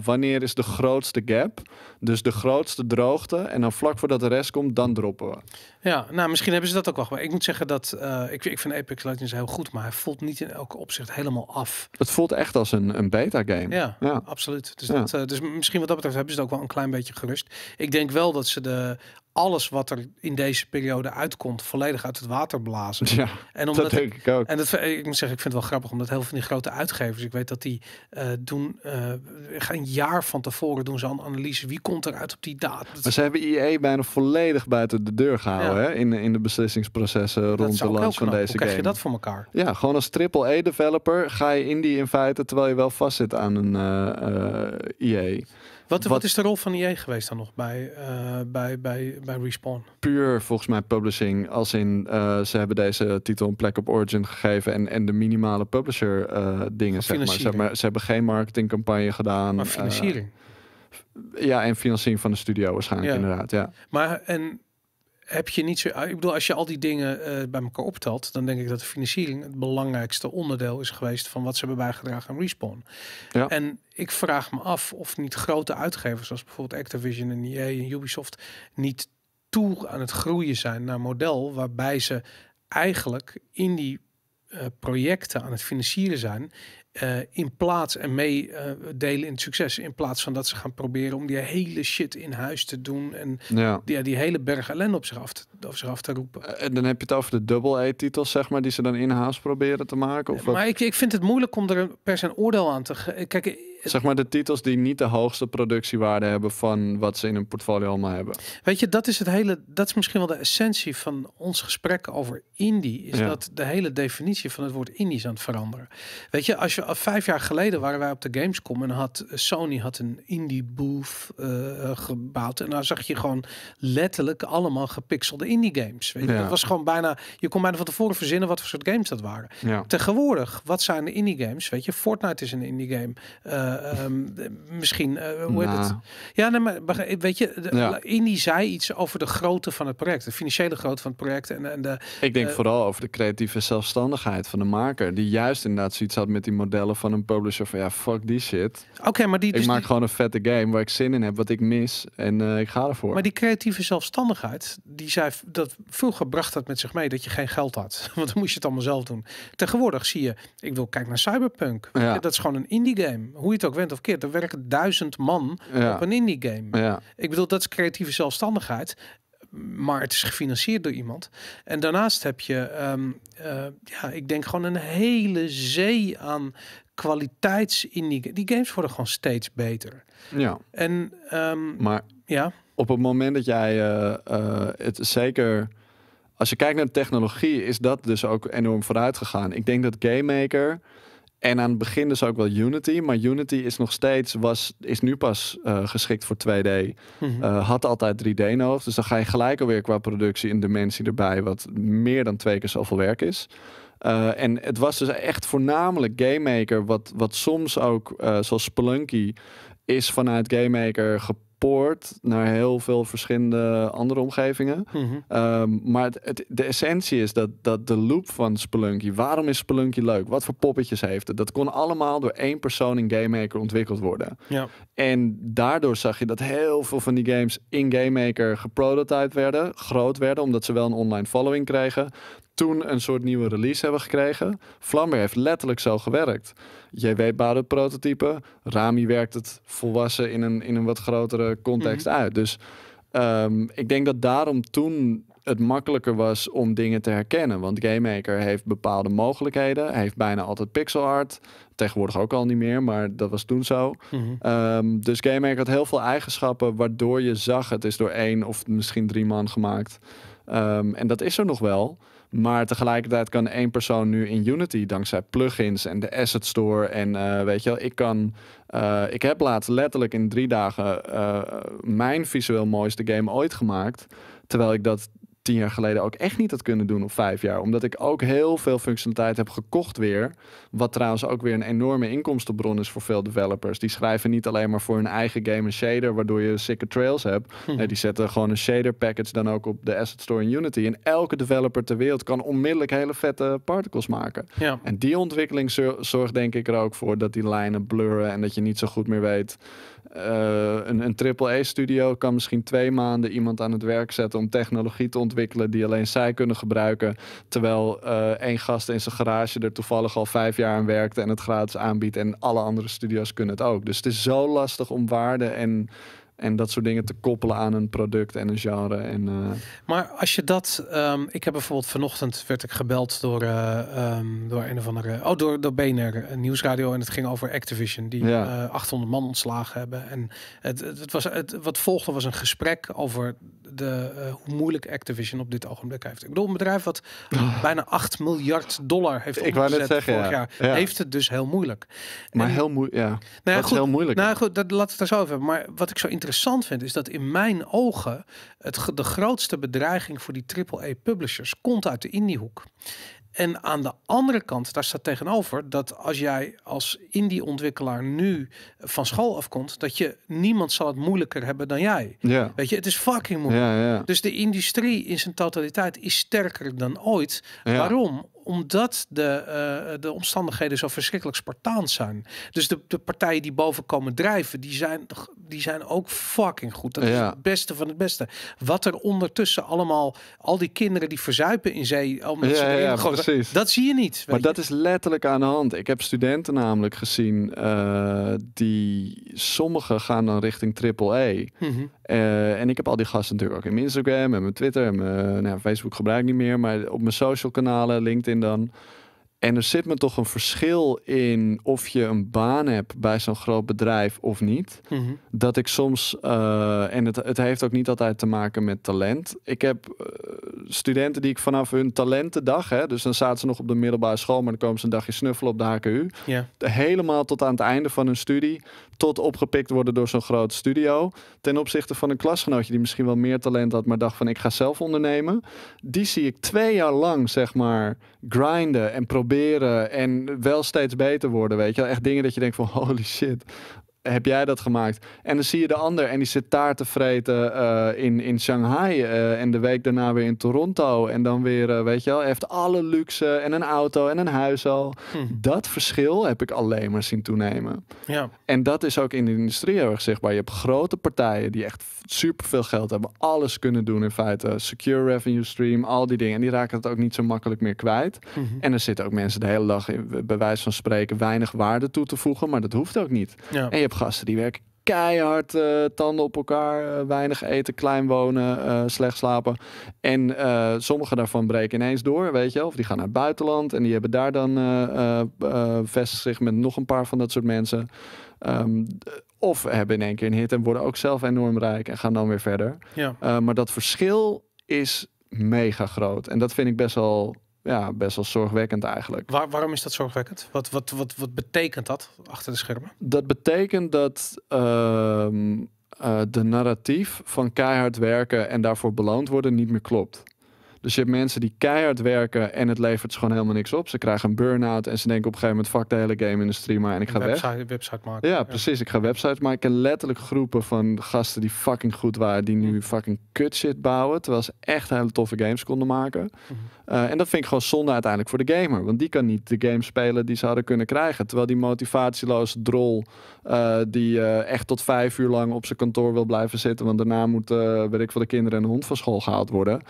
wanneer is de grootste gap? Dus de grootste droogte. En dan vlak voordat de rest komt, dan droppen we. Ja, nou misschien hebben ze dat ook wel Ik moet zeggen dat, ik, ik vind Apex Legends heel goed. Maar hij voelt niet in elke opzicht helemaal af. Het voelt echt als een, een beta game. Ja, absoluut. Dus, Dat, dus misschien wat dat betreft hebben ze het ook wel een klein beetje gerust. Ik denk wel dat ze de alles wat er in deze periode uitkomt, volledig uit het water blazen. Ja, en omdat dat denk ik ook. En dat, ik moet zeggen, ik vind het wel grappig, omdat heel veel van die grote uitgevers, ik weet dat die eh, doen, uh, eh, een jaar van tevoren doen ze een analyse, wie komt eruit op die data? maar ze hebben IE bijna volledig buiten de deur gehouden hè? In, in de beslissingsprocessen rond de launch van deze Hoe game. krijg je dat voor elkaar? Ja, gewoon als triple E-developer ga je in die in feite, terwijl je wel vastzit aan een eh, IE. Wat, wat, is de rol van IE e geweest dan nog bij, eh, bij, bij, bij Respawn? Puur volgens mij publishing. Als in eh, ze hebben deze titel een plek op Origin gegeven en, en de minimale publisher uh, dingen. Zeg maar. Ze, ze, hebben geen marketingcampagne gedaan. Maar financiering. ja, en financiering van de studio waarschijnlijk inderdaad. Ja. Maar en heb je niet zo. Ah, ik bedoel, als je al die dingen eh, bij elkaar optelt, dan denk ik dat de financiering het belangrijkste onderdeel is geweest van wat ze hebben bijgedragen aan Respawn. Ja. En ik vraag me af of niet grote uitgevers zoals bijvoorbeeld Activision en EA en Ubisoft niet toe aan het groeien zijn naar model waarbij ze eigenlijk in die eh, projecten aan het financieren zijn eh, in plaats en meedelen eh, uh, in het succes. In plaats van dat ze gaan proberen om die hele shit in huis te doen. En ja. Die, hele berg ellende op zich af te, op zich af te roepen. Eh, en dan heb je het over de double A-titels, zeg maar, die ze dan in huis proberen te maken. Of maar ik, ik vind het moeilijk om er per zijn oordeel aan te geven zeg maar de titels die niet de hoogste productiewaarde hebben van wat ze in hun portfolio allemaal hebben. Weet je, dat is het hele, dat is misschien wel de essentie van ons gesprek over indie. Is dat de hele definitie van het woord indie is aan het veranderen. Weet je, als je eh, vijf jaar geleden waren wij op de Gamescom en had eh, Sony had een indie booth eh, gebouwd en daar zag je gewoon letterlijk allemaal gepixelde indie games. Weet je, dat was gewoon bijna, je kon bijna van tevoren verzinnen wat voor soort games dat waren. Ja. Tegenwoordig, wat zijn de indie games? Weet je, Fortnite is een indie game. Eh, ehm, misschien, uh, hoe nou. het? Ja, nee, maar weet je, de, ja. zei iets over de grootte van het project, de financiële grootte van het project. En, en de, Ik denk eh, vooral over de creatieve zelfstandigheid van de maker, die juist inderdaad zoiets had met die modellen van een publisher van ja, fuck die shit. Oké, maar die. Ik dus maak gewoon een vette game waar ik zin in heb, wat ik mis en ik ga ervoor. Maar die creatieve zelfstandigheid, die zei dat vroeger bracht dat met zich mee dat je geen geld had, want dan moest je het allemaal zelf doen. Tegenwoordig zie je, ik wil kijken naar Cyberpunk. Dat is gewoon een indie game. Hoe je ook went of keer, er werken duizend man op een indie game. Ja. Ik bedoel, dat is creatieve zelfstandigheid. Maar het is gefinancierd door iemand. En daarnaast heb je, ehm, eh, ja, ik denk gewoon een hele zee aan kwaliteits indie. Die games worden gewoon steeds beter. Ja. En, ehm, maar ja. op het moment dat jij eh, eh, het zeker als je kijkt naar de technologie, is dat dus ook enorm vooruit gegaan. Ik denk dat GameMaker en aan het begin dus ook wel Unity. Maar Unity is nog steeds, was, is nu pas eh, geschikt voor 2D. Mhm. Eh, had altijd 3D nodig. Dus dan ga je gelijk alweer qua productie een dimensie erbij, wat meer dan twee keer zoveel werk is. Eh, en het was dus echt voornamelijk GameMaker, wat, wat soms ook, zoals Spelunky, is vanuit GameMaker gepakt poort naar heel veel verschillende andere omgevingen. Mhm. Ehm, maar het, de essentie is dat, dat de loop van Spelunky, waarom is Spelunky leuk? Wat voor poppetjes heeft het? Dat kon allemaal door één persoon in Game Maker ontwikkeld worden. Ja. En daardoor zag je dat heel veel van die games in Game Maker geprototyped werden, groot werden, omdat ze wel een online following kregen toen een soort nieuwe release hebben gekregen. Flambeer heeft letterlijk zo gewerkt. JW bouwde het prototype. Rami werkt het volwassen in een, in een wat grotere context mhm. uit. Dus ehm, ik denk dat daarom toen het makkelijker was om dingen te herkennen. Want GameMaker heeft bepaalde mogelijkheden. Heeft bijna altijd pixel art. Tegenwoordig ook al niet meer, maar dat was toen zo. Mm -hmm. um, dus GameMaker had heel veel eigenschappen... waardoor je zag het is door één of misschien drie man gemaakt. Ehm, en dat is er nog wel... Maar tegelijkertijd kan één persoon nu in Unity, dankzij plugins en de Asset Store. En eh, weet je wel, ik kan. Eh, ik heb laatst letterlijk in drie dagen eh, mijn visueel mooiste game ooit gemaakt. Terwijl ik dat tien jaar geleden ook echt niet had kunnen doen of vijf jaar. Omdat ik ook heel veel functionaliteit heb gekocht weer. Wat trouwens ook weer een enorme inkomstenbron is voor veel developers. Die schrijven niet alleen maar voor hun eigen game een shader, waardoor je sicker trails hebt. Hm. die zetten gewoon een shader package dan ook op de asset store in Unity. En elke developer ter wereld kan onmiddellijk hele vette particles maken. Ja. En die ontwikkeling zorgt denk ik er ook voor dat die lijnen blurren en dat je niet zo goed meer weet eh, een, een AAA-studio kan misschien twee maanden iemand aan het werk zetten om technologie te ontwikkelen die alleen zij kunnen gebruiken. Terwijl eh, één gast in zijn garage er toevallig al vijf jaar aan werkt en het gratis aanbiedt. En alle andere studio's kunnen het ook. Dus het is zo lastig om waarde en en dat soort dingen te koppelen aan een product en een genre. En, eh, Maar als je dat. Ehm, ik heb bijvoorbeeld vanochtend werd ik gebeld door, eh, ehm, door een of andere. Oh, door, door BNR, een eh, nieuwsradio. En het ging over Activision, die ja. 800 man ontslagen hebben. En het, het, was, het, wat volgde was een gesprek over de, hoe moeilijk Activision op dit ogenblik heeft. Ik bedoel, een bedrijf wat ah. bijna 8 miljard dollar heeft opgezet zeggen, vorig ja. jaar, heeft het dus heel moeilijk. Maar heel moeilijk. Ja. Nou, dat goed, is heel moeilijk. Nou goed, dat, laat het daar zo over. Maar wat ik zo interessant interessant vind, is dat in mijn ogen het, de grootste bedreiging voor die AAA-publishers komt uit de indiehoek. En aan de andere kant, daar staat tegenover dat als jij als indie-ontwikkelaar nu van school afkomt, dat je niemand zal het moeilijker hebben dan jij. Ja. Weet je, het is fucking moeilijk. Dus de industrie in zijn totaliteit is sterker dan ooit. Waarom? omdat de, eh, de omstandigheden zo verschrikkelijk spartaans zijn. Dus de, de partijen die boven komen drijven, die zijn, die zijn ook fucking goed. Dat ja. is het beste van het beste. Wat er ondertussen allemaal, al die kinderen die verzuipen in zee. Al Dat zie je niet. Maar dat is letterlijk aan de hand. Ik heb studenten namelijk gezien eh, die, sommigen gaan dan richting triple E. en ik heb al die gasten natuurlijk ook in Instagram en mijn Twitter en mijn nou, Facebook gebruik ik niet meer. Maar op mijn social kanalen, LinkedIn dan. En er zit me toch een verschil in of je een baan hebt bij zo'n groot bedrijf of niet. Mhm. Dat ik soms, eh, en het, het heeft ook niet altijd te maken met talent. Ik heb eh, studenten die ik vanaf hun talentendag, hè, dus dan zaten ze nog op de middelbare school, maar dan komen ze een dagje snuffelen op de HKU. Helemaal tot aan het einde van hun studie tot opgepikt worden door zo'n groot studio. Ten opzichte van een klasgenootje die misschien wel meer talent had, maar dacht van ik ga zelf ondernemen. Die zie ik twee jaar lang, zeg maar, grinden en proberen en wel steeds beter worden, weet je. Echt dingen dat je denkt van holy shit, heb jij dat gemaakt? En dan zie je de ander en die zit taart te vreten eh, in, in Shanghai. Eh, en de week daarna weer in Toronto. En dan weer, eh, weet je wel, heeft alle luxe en een auto en een huis al. Hm. Dat verschil heb ik alleen maar zien toenemen. Ja. En dat is ook in de industrie heel erg zichtbaar. Je hebt grote partijen die echt superveel geld hebben. Alles kunnen doen in feite. Secure revenue stream, al die dingen. En die raken het ook niet zo makkelijk meer kwijt. Mhm. En er zitten ook mensen de hele dag, in, bij wijze van spreken, weinig waarde toe te voegen. Maar dat hoeft ook niet. Ja. En je Gasten Die werken keihard, eh, tanden op elkaar, eh, weinig eten, klein wonen, eh, slecht slapen. En sommige daarvan breken ineens door, weet je Of die gaan naar het buitenland en die hebben daar dan vestigd met nog een paar van dat soort mensen. Ehm, of hebben in één keer een hit en worden ook zelf enorm rijk en gaan dan weer verder. Ja. maar dat verschil is mega groot. En dat vind ik best wel ja, best wel zorgwekkend eigenlijk. waarom is dat zorgwekkend? Wat, wat, wat, wat betekent dat achter de schermen? Dat betekent dat ehm, eh, de narratief van keihard werken en daarvoor beloond worden niet meer klopt. Dus je hebt mensen die keihard werken en het levert ze gewoon helemaal niks op. Ze krijgen een burn-out en ze denken op een gegeven moment... fuck de hele game-industrie maar en ik ga website, weg. website maken. Ja, precies. Ik ga website maken. Ik heb letterlijk groepen van gasten die fucking goed waren... die nu fucking kut bouwen... terwijl ze echt hele toffe games konden maken. Mhm. Eh, en dat vind ik gewoon zonde uiteindelijk voor de gamer. Want die kan niet de game spelen die ze hadden kunnen krijgen. Terwijl die motivatieloze drol eh, die eh, echt tot vijf uur lang op zijn kantoor wil blijven zitten. Want daarna moeten, weet ik voor de kinderen en de hond van school gehaald worden.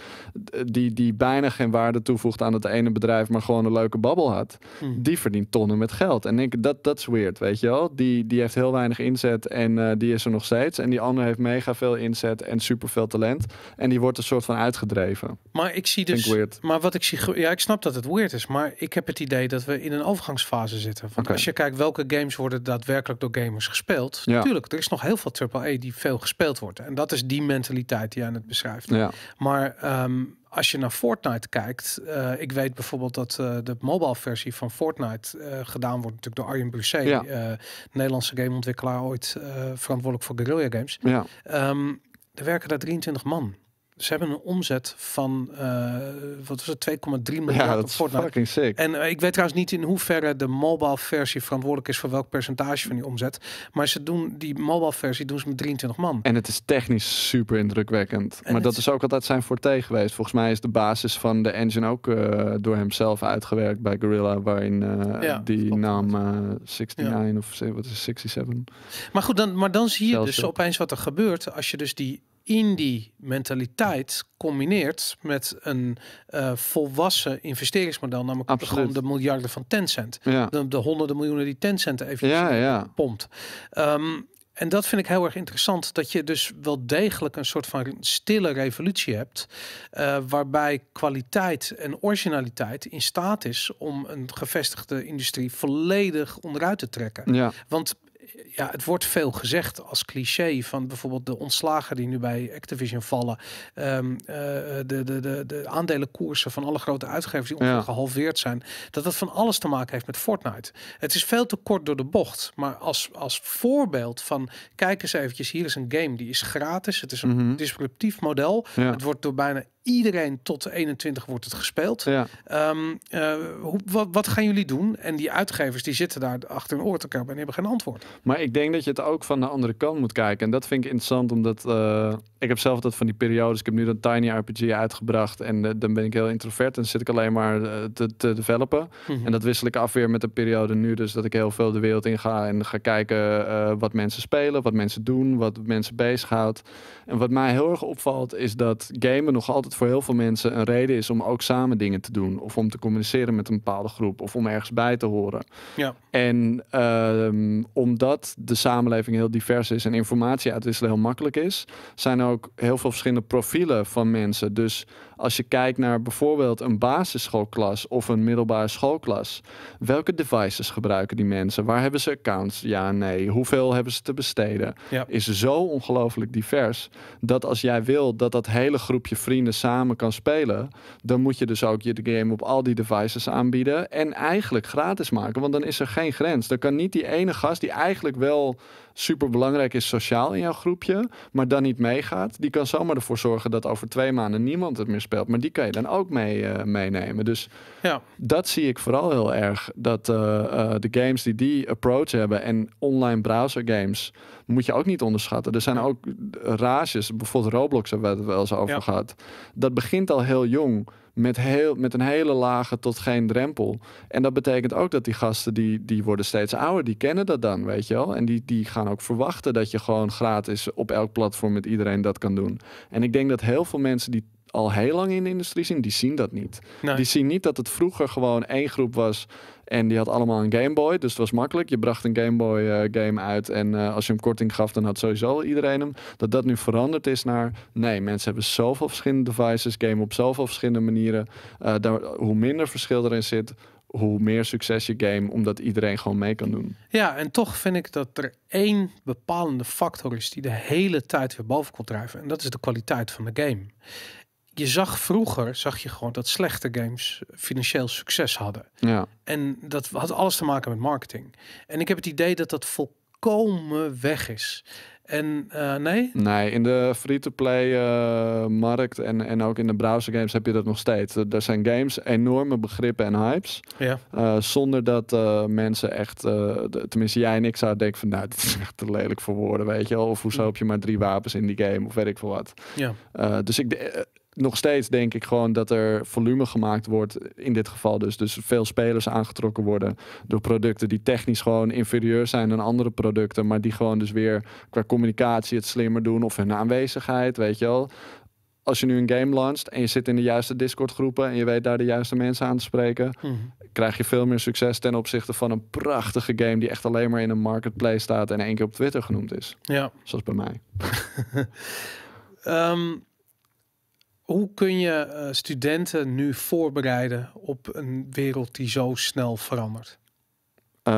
Die, die bijna geen waarde toevoegt aan het ene bedrijf, maar gewoon een leuke babbel had. Hmm. Die verdient tonnen met geld. En ik, dat dat is weird, weet je wel. Die, die heeft heel weinig inzet en die is er nog steeds. En die ander heeft mega veel inzet en superveel talent. En die wordt een soort van uitgedreven. Maar ik zie dus... maar wat ik zie. Ja, ik snap dat het weird is, maar ik heb het idee dat we in een overgangsfase zitten. Want als je kijkt welke games worden daadwerkelijk door gamers gespeeld. Natuurlijk, er is nog heel veel AAA die veel gespeeld wordt. En dat is die mentaliteit die aan het beschrijft. Maar ehm, als je naar Fortnite kijkt, eh, ik weet bijvoorbeeld dat eh, de mobile versie van Fortnite eh, gedaan wordt natuurlijk door Arjen Busset, ja. Nederlandse gameontwikkelaar ooit verantwoordelijk voor Guerrilla Games. Ja. Um, er werken daar 23 man. Ze hebben een omzet van eh, wat was het 2,3 miljard ja, dat Fortnite. Fucking sick. En eh, ik weet trouwens niet in hoeverre de mobile versie verantwoordelijk is voor welk percentage van die omzet, maar ze doen die mobile versie doen ze met 23 man. En het is technisch super indrukwekkend. maar dat is... ook altijd zijn forte geweest. Volgens mij is de basis van de engine ook eh, door hemzelf uitgewerkt bij Gorilla, waarin die nam 69 of wat is 67. Maar goed, dan maar dan zie je dus opeens wat er gebeurt als je dus die in die mentaliteit combineert met een eh, volwassen investeringsmodel, namelijk gewoon de miljarden van Tencent. Ja. De, de, honderden miljoenen die Tencent even ja, ja. pompt. Ehm, en dat vind ik heel erg interessant, dat je dus wel degelijk een soort van stille revolutie hebt, eh, waarbij kwaliteit en originaliteit in staat is om een gevestigde industrie volledig onderuit te trekken. Ja. Want ja, het wordt veel gezegd als cliché van bijvoorbeeld de ontslagen die nu bij Activision vallen. Ehm, eh, de, de, de, de aandelenkoersen van alle grote uitgevers die ongehalveerd zijn. Dat dat van alles te maken heeft met Fortnite. Het is veel te kort door de bocht. Maar als, als voorbeeld van, kijk eens eventjes, hier is een game die is gratis. Het is een mhm. disruptief model. Ja. Het wordt door bijna iedereen tot 21 wordt het gespeeld. Ehm, eh, hoe, wat, wat, gaan jullie doen? En die uitgevers die zitten daar achter een oor te kappen en hebben geen antwoord. Maar ik denk dat je het ook van de andere kant moet kijken. En dat vind ik interessant, omdat eh, ik heb zelf dat van die periodes. Ik heb nu een Tiny RPG uitgebracht en eh, dan ben ik heel introvert en zit ik alleen maar te, te developen. Mhm. En dat wissel ik af weer met de periode nu, dus dat ik heel veel de wereld in ga en ga kijken wat mensen spelen, wat mensen doen, wat mensen bezighoudt. En wat mij heel erg opvalt is dat gamen nog altijd voor heel veel mensen een reden is om ook samen dingen te doen. Of om te communiceren met een bepaalde groep. Of om ergens bij te horen. Ja. En ehm, omdat de samenleving heel divers is en informatie uitwisselen heel makkelijk is, zijn er ook heel veel verschillende profielen van mensen. Dus als je kijkt naar bijvoorbeeld een basisschoolklas of een middelbare schoolklas, welke devices gebruiken die mensen? Waar hebben ze accounts? Ja, nee. Hoeveel hebben ze te besteden? Is zo ongelooflijk divers dat als jij wil dat dat hele groepje vrienden samen kan spelen, dan moet je dus ook je game op al die devices aanbieden en eigenlijk gratis maken, want dan is er geen grens. Dan kan niet die ene gast die eigenlijk wel super belangrijk is sociaal in jouw groepje, maar dan niet meegaat, die kan zomaar ervoor zorgen dat over twee maanden niemand het meer speelt. Maar die kan je dan ook mee, eh, meenemen. Dus ja. dat zie ik vooral heel erg. Dat eh, eh, de games die die approach hebben en online browser games, moet je ook niet onderschatten. Er zijn ook rages, bijvoorbeeld Roblox hebben we het wel eens over ja. gehad. Dat begint al heel jong met, heel, met een hele lage tot geen drempel. En dat betekent ook dat die gasten, die, die worden steeds ouder, die kennen dat dan, weet je wel. En die, die gaan ook verwachten dat je gewoon gratis op elk platform met iedereen dat kan doen. En ik denk dat heel veel mensen die al heel lang in de industrie zien, die zien dat niet. Die zien niet dat het vroeger gewoon één groep was en die had allemaal een Game Boy. Dus het was makkelijk. Je bracht een Game Boy eh, game uit en eh, als je hem korting gaf, dan had sowieso iedereen hem. Dat dat nu veranderd is naar, nee, mensen hebben zoveel verschillende devices, game op zoveel verschillende manieren. Eh, daar, hoe minder verschil erin zit, hoe meer succes je game, omdat iedereen gewoon mee kan doen. Ja, en toch vind ik dat er één bepalende factor is die de hele tijd weer boven komt drijven. En dat is de kwaliteit van de game je zag vroeger, zag je gewoon dat slechte games financieel succes hadden. Ja. En dat had alles te maken met marketing. En ik heb het idee dat dat volkomen weg is. En eh, nee? Nee, in de free-to-play eh, markt en, en ook in de browser games heb je dat nog steeds. Er zijn games, enorme begrippen en hypes. Ja. Eh, zonder dat mensen echt, de, tenminste jij en ik zou denken van nou, dit is echt te lelijk voor woorden, weet je wel. Of hoe heb je maar drie wapens in die game, of weet ik veel wat. Ja. dus ik, nog steeds denk ik gewoon dat er volume gemaakt wordt in dit geval dus. Dus veel spelers aangetrokken worden door producten die technisch gewoon inferieur zijn dan andere producten. Maar die gewoon dus weer qua communicatie het slimmer doen of hun aanwezigheid, weet je wel als je nu een game lanceert en je zit in de juiste Discord groepen en je weet daar de juiste mensen aan te spreken, mhm. krijg je veel meer succes ten opzichte van een prachtige game die echt alleen maar in een marketplace staat en één keer op Twitter genoemd is. Ja. Zoals bij mij. Ehm, hoe kun je eh, studenten nu voorbereiden op een wereld die zo snel verandert? Eh,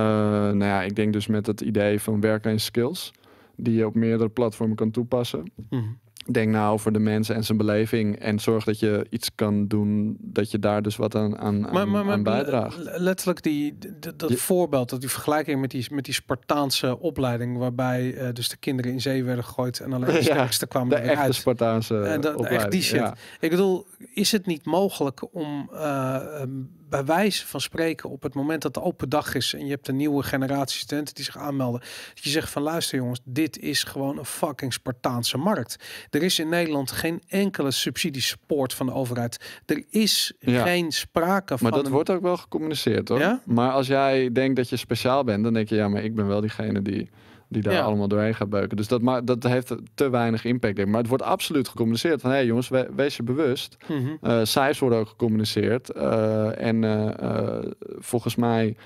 nou ja, ik denk dus met het idee van werken en skills die je op meerdere platformen kan toepassen. Mhm denk nou over de mensen en zijn beleving. En zorg dat je iets kan doen dat je daar dus wat aan, aan, bijdraagt. Letterlijk die, dat voorbeeld, dat die vergelijking met die, met die Spartaanse opleiding. Waarbij eh, dus de kinderen in zee werden gegooid en alleen de sterkste kwamen de echte Spartaanse en eh, Echt Ja. Ik bedoel, is het niet mogelijk om eh, ehm, bij wijze van spreken op het moment dat de open dag is en je hebt een nieuwe generatie studenten die zich aanmelden, dat je zegt van luister jongens, dit is gewoon een fucking Spartaanse markt. Er is in Nederland geen enkele subsidiesupport van de overheid. Er is geen sprake van. Maar dat wordt ook wel gecommuniceerd hoor. Ja? Maar als jij denkt dat je speciaal bent, dan denk je ja, maar ik ben wel diegene die die daar allemaal doorheen gaat beuken. Dus dat, maar, dat heeft te weinig impact. Maar het wordt absoluut gecommuniceerd van... hé hey jongens, wees je bewust. Mm -hmm. cijfers worden ook gecommuniceerd. Eh, en eh, volgens mij...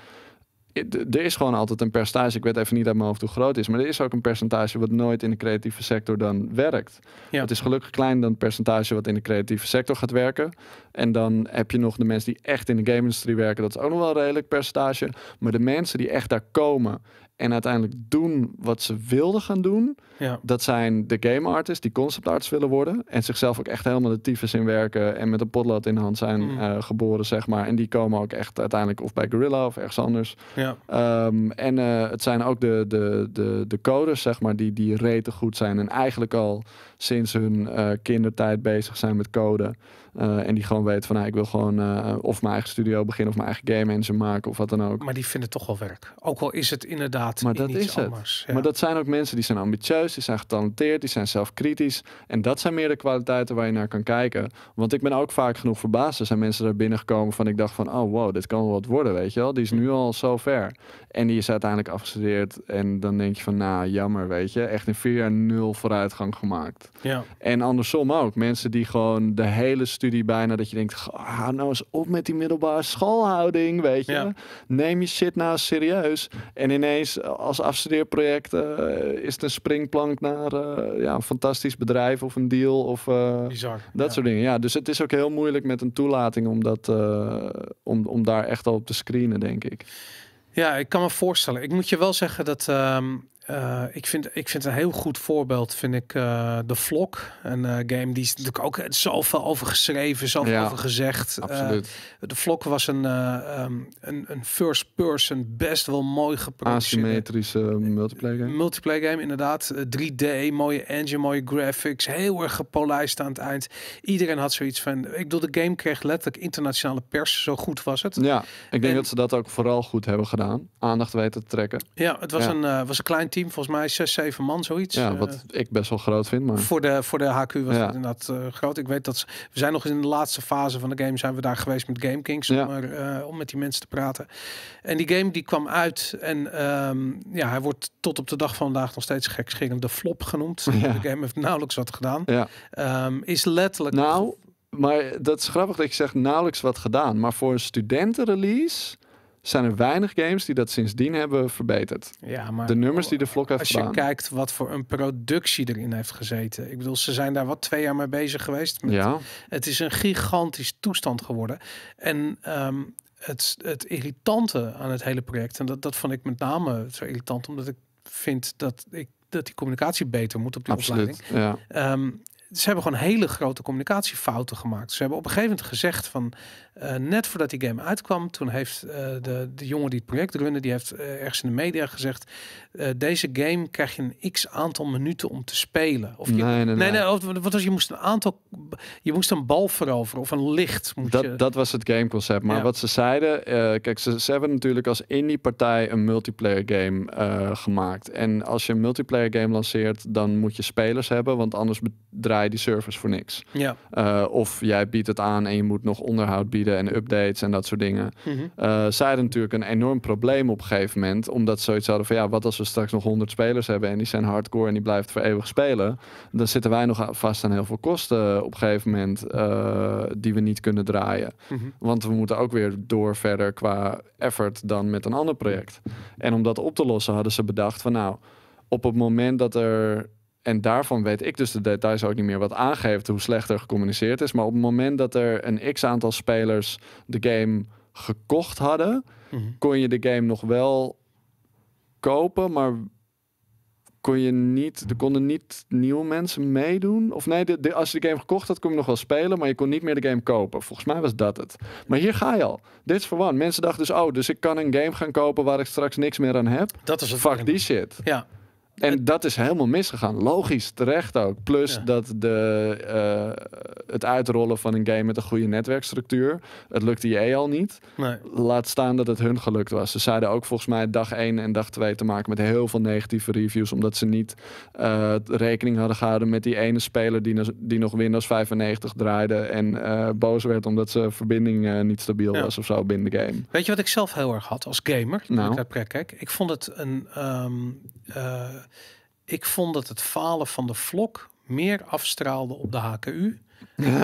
Er is gewoon altijd een percentage. Ik weet even niet uit mijn hoofd hoe groot het is. Maar er is ook een percentage wat nooit in de creatieve sector dan werkt. Het is gelukkig klein dan het percentage wat in de creatieve sector gaat werken. En dan heb je nog de mensen die echt in de game-industrie werken. Dat is ook nog wel een redelijk percentage. Maar de mensen die echt daar komen en uiteindelijk doen wat ze wilden gaan doen. Ja. Dat zijn de game artists die concept artists willen worden. En zichzelf ook echt helemaal de tyfus in werken. En met een potlood in de hand zijn mm. eh, geboren, zeg maar. En die komen ook echt uiteindelijk of bij Gorilla of ergens anders. Ja. Ehm, en eh, het zijn ook de, de, de, de coders, zeg maar, die, die reten goed zijn. En eigenlijk al sinds hun eh, kindertijd bezig zijn met code. Eh, en die gewoon weet van nou, ik wil gewoon eh, of mijn eigen studio beginnen of mijn eigen game engine maken of wat dan ook. Maar die vinden toch wel werk. Ook al is het inderdaad maar dat is het. anders. Maar dat zijn ook mensen die zijn ambitieus, die zijn getalenteerd, die zijn zelfkritisch. En dat zijn meer de kwaliteiten waar je naar kan kijken. Want ik ben ook vaak genoeg verbaasd. Er zijn mensen daar binnengekomen van ik dacht van oh wow, dit kan wel wat worden, weet je wel. Die is nu al zo ver. En die is uiteindelijk afgestudeerd en dan denk je van nou jammer, weet je. Echt in vier jaar nul vooruitgang gemaakt. Ja. En andersom ook. Mensen die gewoon de hele studie die bijna dat je denkt, ah, nou eens op met die middelbare schoolhouding, weet je. Neem je shit nou serieus. En ineens als afstudeerproject eh, is het een springplank naar eh, ja, een fantastisch bedrijf of een deal of eh, dat soort dingen. Ja, dus het is ook heel moeilijk met een toelating om, dat, om, om daar echt al op te screenen, denk ik. Ja, ik kan me voorstellen. Ik moet je wel zeggen dat ehm, eh, ik, vind, ik vind een heel goed voorbeeld, vind ik, de eh, Vlok. Een eh, game die is natuurlijk ook zoveel over geschreven, zoveel over gezegd. de Vlok was een, um, een, een first-person, best wel mooi geproduceerd. Asymmetrische multiplayer game. Multiplayer game, inderdaad. 3D, mooie engine, mooie graphics. Heel erg gepolijst aan het eind. Iedereen had zoiets van... Ik bedoel, de game kreeg letterlijk internationale pers. Zo goed was het. Ja, ik denk dat ze dat ook vooral goed hebben gedaan. Aandacht weten te trekken. Ja, het was, Een, was een klein team, volgens mij zes, zeven man, zoiets. Ja, wat eh, ik best wel groot vind. Maar... Voor, de, voor de HQ was ja. dat inderdaad eh, groot. Ik weet dat we zijn nog in de laatste fase van de game, zijn we daar geweest met Game Kings, om, eh, om met die mensen te praten. En die game die kwam uit en ehm, ja, hij wordt tot op de dag van vandaag nog steeds gekscherend de flop genoemd. Ja. De game heeft nauwelijks wat gedaan. Ehm, is letterlijk... Nou, maar dat is grappig dat ik zeg nauwelijks wat gedaan. Maar voor een studentenrelease zijn er weinig games die dat sindsdien hebben verbeterd. Ja, maar de nummers die de vlog heeft Als je kijkt wat voor een productie erin heeft gezeten. Ik bedoel, ze zijn daar wat twee jaar mee bezig geweest. ja. Het is een gigantisch toestand geworden. En ehm, het, het irritante aan het hele project, en dat, dat vond ik met name zo irritant, omdat ik vind dat, ik, dat die communicatie beter moet op die Absoluut, opleiding. Ja. Ehm, ze hebben gewoon hele grote communicatiefouten gemaakt. Ze hebben op een gegeven moment gezegd van eh, net voordat die game uitkwam, toen heeft eh, de, de jongen die het project runde, die heeft eh, ergens in de media gezegd: deze game krijg je een x aantal minuten om te spelen. Of je, nee, nee, als je moest een aantal, je moest een bal veroveren of een licht. dat, je... dat was het gameconcept. Maar wat ze zeiden, kijk, ze, hebben natuurlijk als indie partij een multiplayer game gemaakt. En als je een multiplayer game lanceert, dan moet je spelers hebben, want anders draai je die servers voor niks. Ja. of jij biedt het aan en je moet nog onderhoud bieden en updates en dat soort dingen. Mm zij natuurlijk een enorm probleem op een gegeven moment. Omdat ze zoiets hadden van ja, wat als we straks nog 100 spelers hebben en die zijn hardcore en die blijft voor eeuwig spelen. Dan zitten wij nog vast aan heel veel kosten op een gegeven moment eh, die we niet kunnen draaien. Mhm. Want we moeten ook weer door verder qua effort dan met een ander project. En om dat op te lossen hadden ze bedacht van nou, op het moment dat er en daarvan weet ik dus de details ook niet meer. Wat aangeeft hoe slecht er gecommuniceerd is. Maar op het moment dat er een x aantal spelers de game gekocht hadden, mhm. kon je de game nog wel kopen, maar kon je niet, er konden niet nieuwe mensen meedoen. Of nee, als je de game gekocht had, kon je nog wel spelen, maar je kon niet meer de game kopen. Volgens mij was dat het. Maar hier ga je al. Dit is voor Mensen dachten dus, oh, dus ik kan een game gaan kopen waar ik straks niks meer aan heb. Dat is het. Fuck die shit. Ja. En dat is helemaal misgegaan. Logisch, terecht ook. Plus dat de, eh, het uitrollen van een game met een goede netwerkstructuur. Het lukte je e al niet. Nee. Laat staan dat het hun gelukt was. Ze zeiden ook volgens mij dag 1 en dag 2 te maken met heel veel negatieve reviews. Omdat ze niet eh, rekening hadden gehouden met die ene speler die, nog Windows 95 draaide. En eh, boos werd omdat zijn verbinding niet stabiel was of zo binnen de game. Weet je wat ik zelf heel erg had als gamer? Nou. Ik, kijk, ik vond het een. Ehm, ik vond dat het falen van de vlok meer afstraalde op de HKU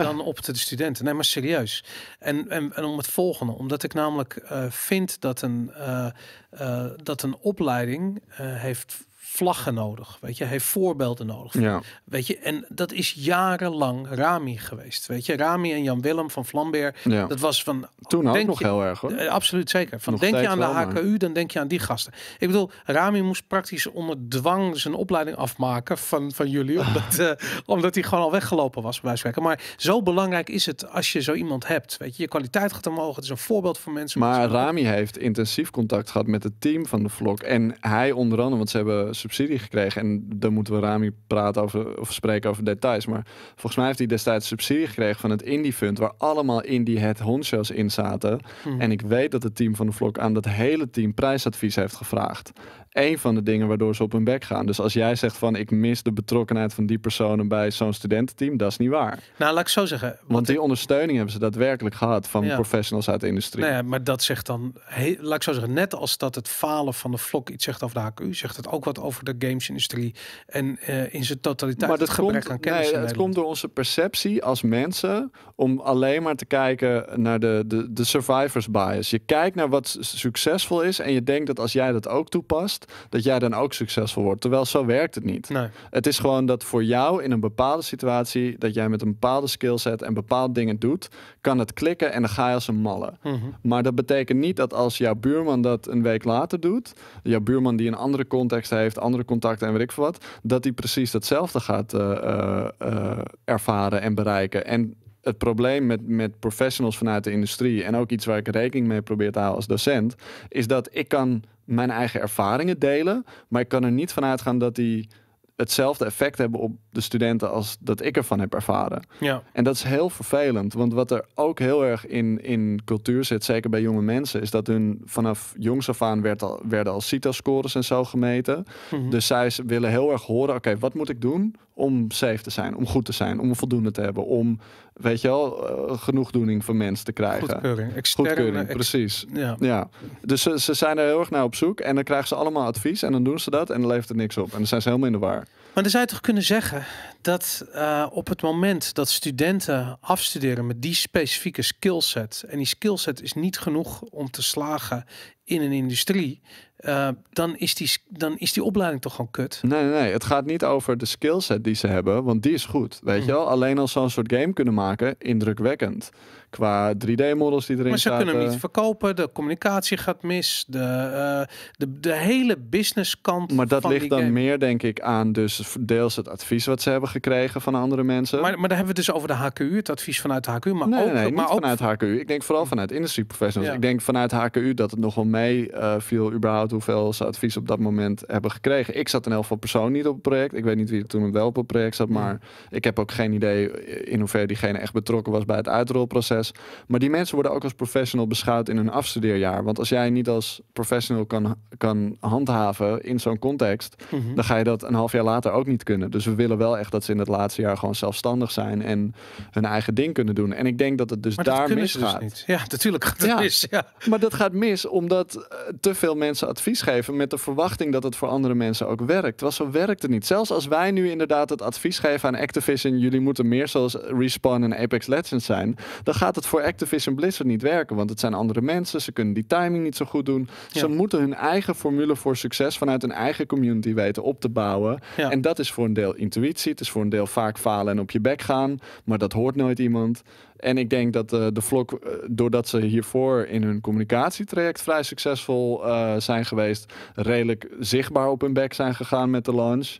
dan op de studenten. Nee, maar serieus. En, en, en om het volgende, omdat ik namelijk eh, vind dat een, eh, eh, dat een opleiding heeft vlaggen nodig, weet je, heeft voorbeelden nodig. Ja. Weet je, en dat is jarenlang Rami geweest, weet je. Rami en Jan Willem van Vlambeer. ja. dat was van... Toen ook nog heel erg hoor. Eh, absoluut zeker. Van denk je aan de HKU, dan denk je aan die gasten. Ik bedoel, Rami moest praktisch onder dwang zijn opleiding afmaken van, van jullie, omdat, eh, omdat hij gewoon al weggelopen was bij wijze Maar zo belangrijk is het als je zo iemand hebt, weet je. Je kwaliteit gaat omhoog, het is een voorbeeld voor mensen. Maar Rami heeft intensief contact gehad met het team van de vlog en hij onder andere, want ze hebben subsidie gekregen. En dan moeten we Rami praten over, of spreken over details. Maar volgens mij heeft hij destijds subsidie gekregen van het Indie Fund, waar allemaal Indie het hondshows in zaten. Mhm. En ik weet dat het team van de Vlok aan dat hele team prijsadvies heeft gevraagd. Een van de dingen waardoor ze op hun bek gaan. Dus als jij zegt van ik mis de betrokkenheid van die personen bij zo'n studententeam, dat is niet waar. Nou, laat ik zo zeggen. Want, die ondersteuning hebben ze daadwerkelijk gehad van professionals uit de industrie. Nee, nou maar dat zegt dan, he, laat ik zo zeggen, net als dat het falen van de vlok iets zegt over de HQ, zegt het ook wat over de gamesindustrie en eh, in zijn totaliteit maar het gebrek komt, aan kennis. Nee, het komt door onze perceptie als mensen om alleen maar te kijken naar de, de, de survivors bias. Je kijkt naar wat succesvol is en je denkt dat als jij dat ook toepast, dat jij dan ook succesvol wordt. Terwijl zo werkt het niet. Nee. Het is gewoon dat voor jou in een bepaalde situatie, dat jij met een bepaalde skillset en bepaalde dingen doet, kan het klikken en dan ga je als een malle. Mhm. Maar dat betekent niet dat als jouw buurman dat een week later doet, jouw buurman die een andere context heeft, andere contacten en weet ik veel wat, dat hij precies datzelfde gaat eh, eh, eh, ervaren en bereiken. En het probleem met, met professionals vanuit de industrie en ook iets waar ik rekening mee probeer te houden als docent, is dat ik kan mijn eigen ervaringen delen. Maar ik kan er niet vanuit gaan dat die hetzelfde effect hebben op de studenten als dat ik ervan heb ervaren. Ja. En dat is heel vervelend, want wat er ook heel erg in, in cultuur zit, zeker bij jonge mensen, is dat hun vanaf jongs af aan werd al, werden al CITA-scores en zo gemeten. Mhm. Dus zij willen heel erg horen, oké, wat moet ik doen om safe te zijn, om goed te zijn, om voldoende te hebben, om weet je wel, uh, genoegdoening voor mensen te krijgen. Goedkeuring, externe, Goedkeuring precies. Ja. ja. Dus ze, ze, zijn er heel erg naar op zoek en dan krijgen ze allemaal advies en dan doen ze dat en dan levert het niks op en dan zijn ze helemaal in de war. Maar dan zou je toch kunnen zeggen dat eh, op het moment dat studenten afstuderen met die specifieke skillset en die skillset is niet genoeg om te slagen in een industrie, eh, dan, is die, dan is die opleiding toch gewoon kut. Nee, nee, het gaat niet over de skillset die ze hebben, want die is goed. Weet mm. je wel, alleen al zo'n soort game kunnen maken, indrukwekkend. Qua 3D-models die erin zitten. Maar ze kunnen hem niet verkopen, de communicatie gaat mis, de, uh, de, de, hele businesskant Maar dat ligt dan meer, denk ik, aan dus deels het advies wat ze hebben gekregen van andere mensen. Maar, maar daar hebben we het dus over de HKU, het advies vanuit de HKU. Maar ook, nee, vanuit HKU. Ik denk vooral vanuit industry professionals. Ik denk vanuit HKU dat het nog wel mee eh, viel überhaupt hoeveel ze advies op dat moment hebben gekregen. Ik zat in elk geval persoon niet op het project. Ik weet niet wie er toen wel op het project zat, maar ik heb ook geen idee in hoeverre diegene echt betrokken was bij het uitrolproces. Maar die mensen worden ook als professional beschouwd in hun afstudeerjaar. Want als jij niet als professional kan, kan handhaven in zo'n context, mhm. dan ga je dat een half jaar later ook niet kunnen. Dus we willen wel echt dat ze in het laatste jaar gewoon zelfstandig zijn en hun eigen ding kunnen doen. En ik denk dat het dus daar misgaat. Dus ja, natuurlijk gaat het mis. Ja. Maar dat gaat mis omdat eh, te veel mensen advies advies geven met de verwachting dat het voor andere mensen ook werkt. Was zo werkt het niet. Zelfs als wij nu inderdaad het advies geven aan Activision, jullie moeten meer zoals Respawn en Apex Legends zijn, dan gaat het voor Activision Blizzard niet werken, want het zijn andere mensen, ze kunnen die timing niet zo goed doen. Ze moeten hun eigen formule voor succes vanuit hun eigen community weten op te bouwen. En dat is voor een deel intuïtie, het is voor een deel vaak falen en op je bek gaan, maar dat hoort nooit iemand. En ik denk dat eh, de vlog, eh, doordat ze hiervoor in hun communicatietraject vrij succesvol eh, zijn geweest, redelijk zichtbaar op hun bek zijn gegaan met de launch,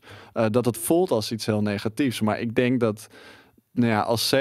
dat het voelt als iets heel negatiefs. Maar ik denk dat nou ja, als 70%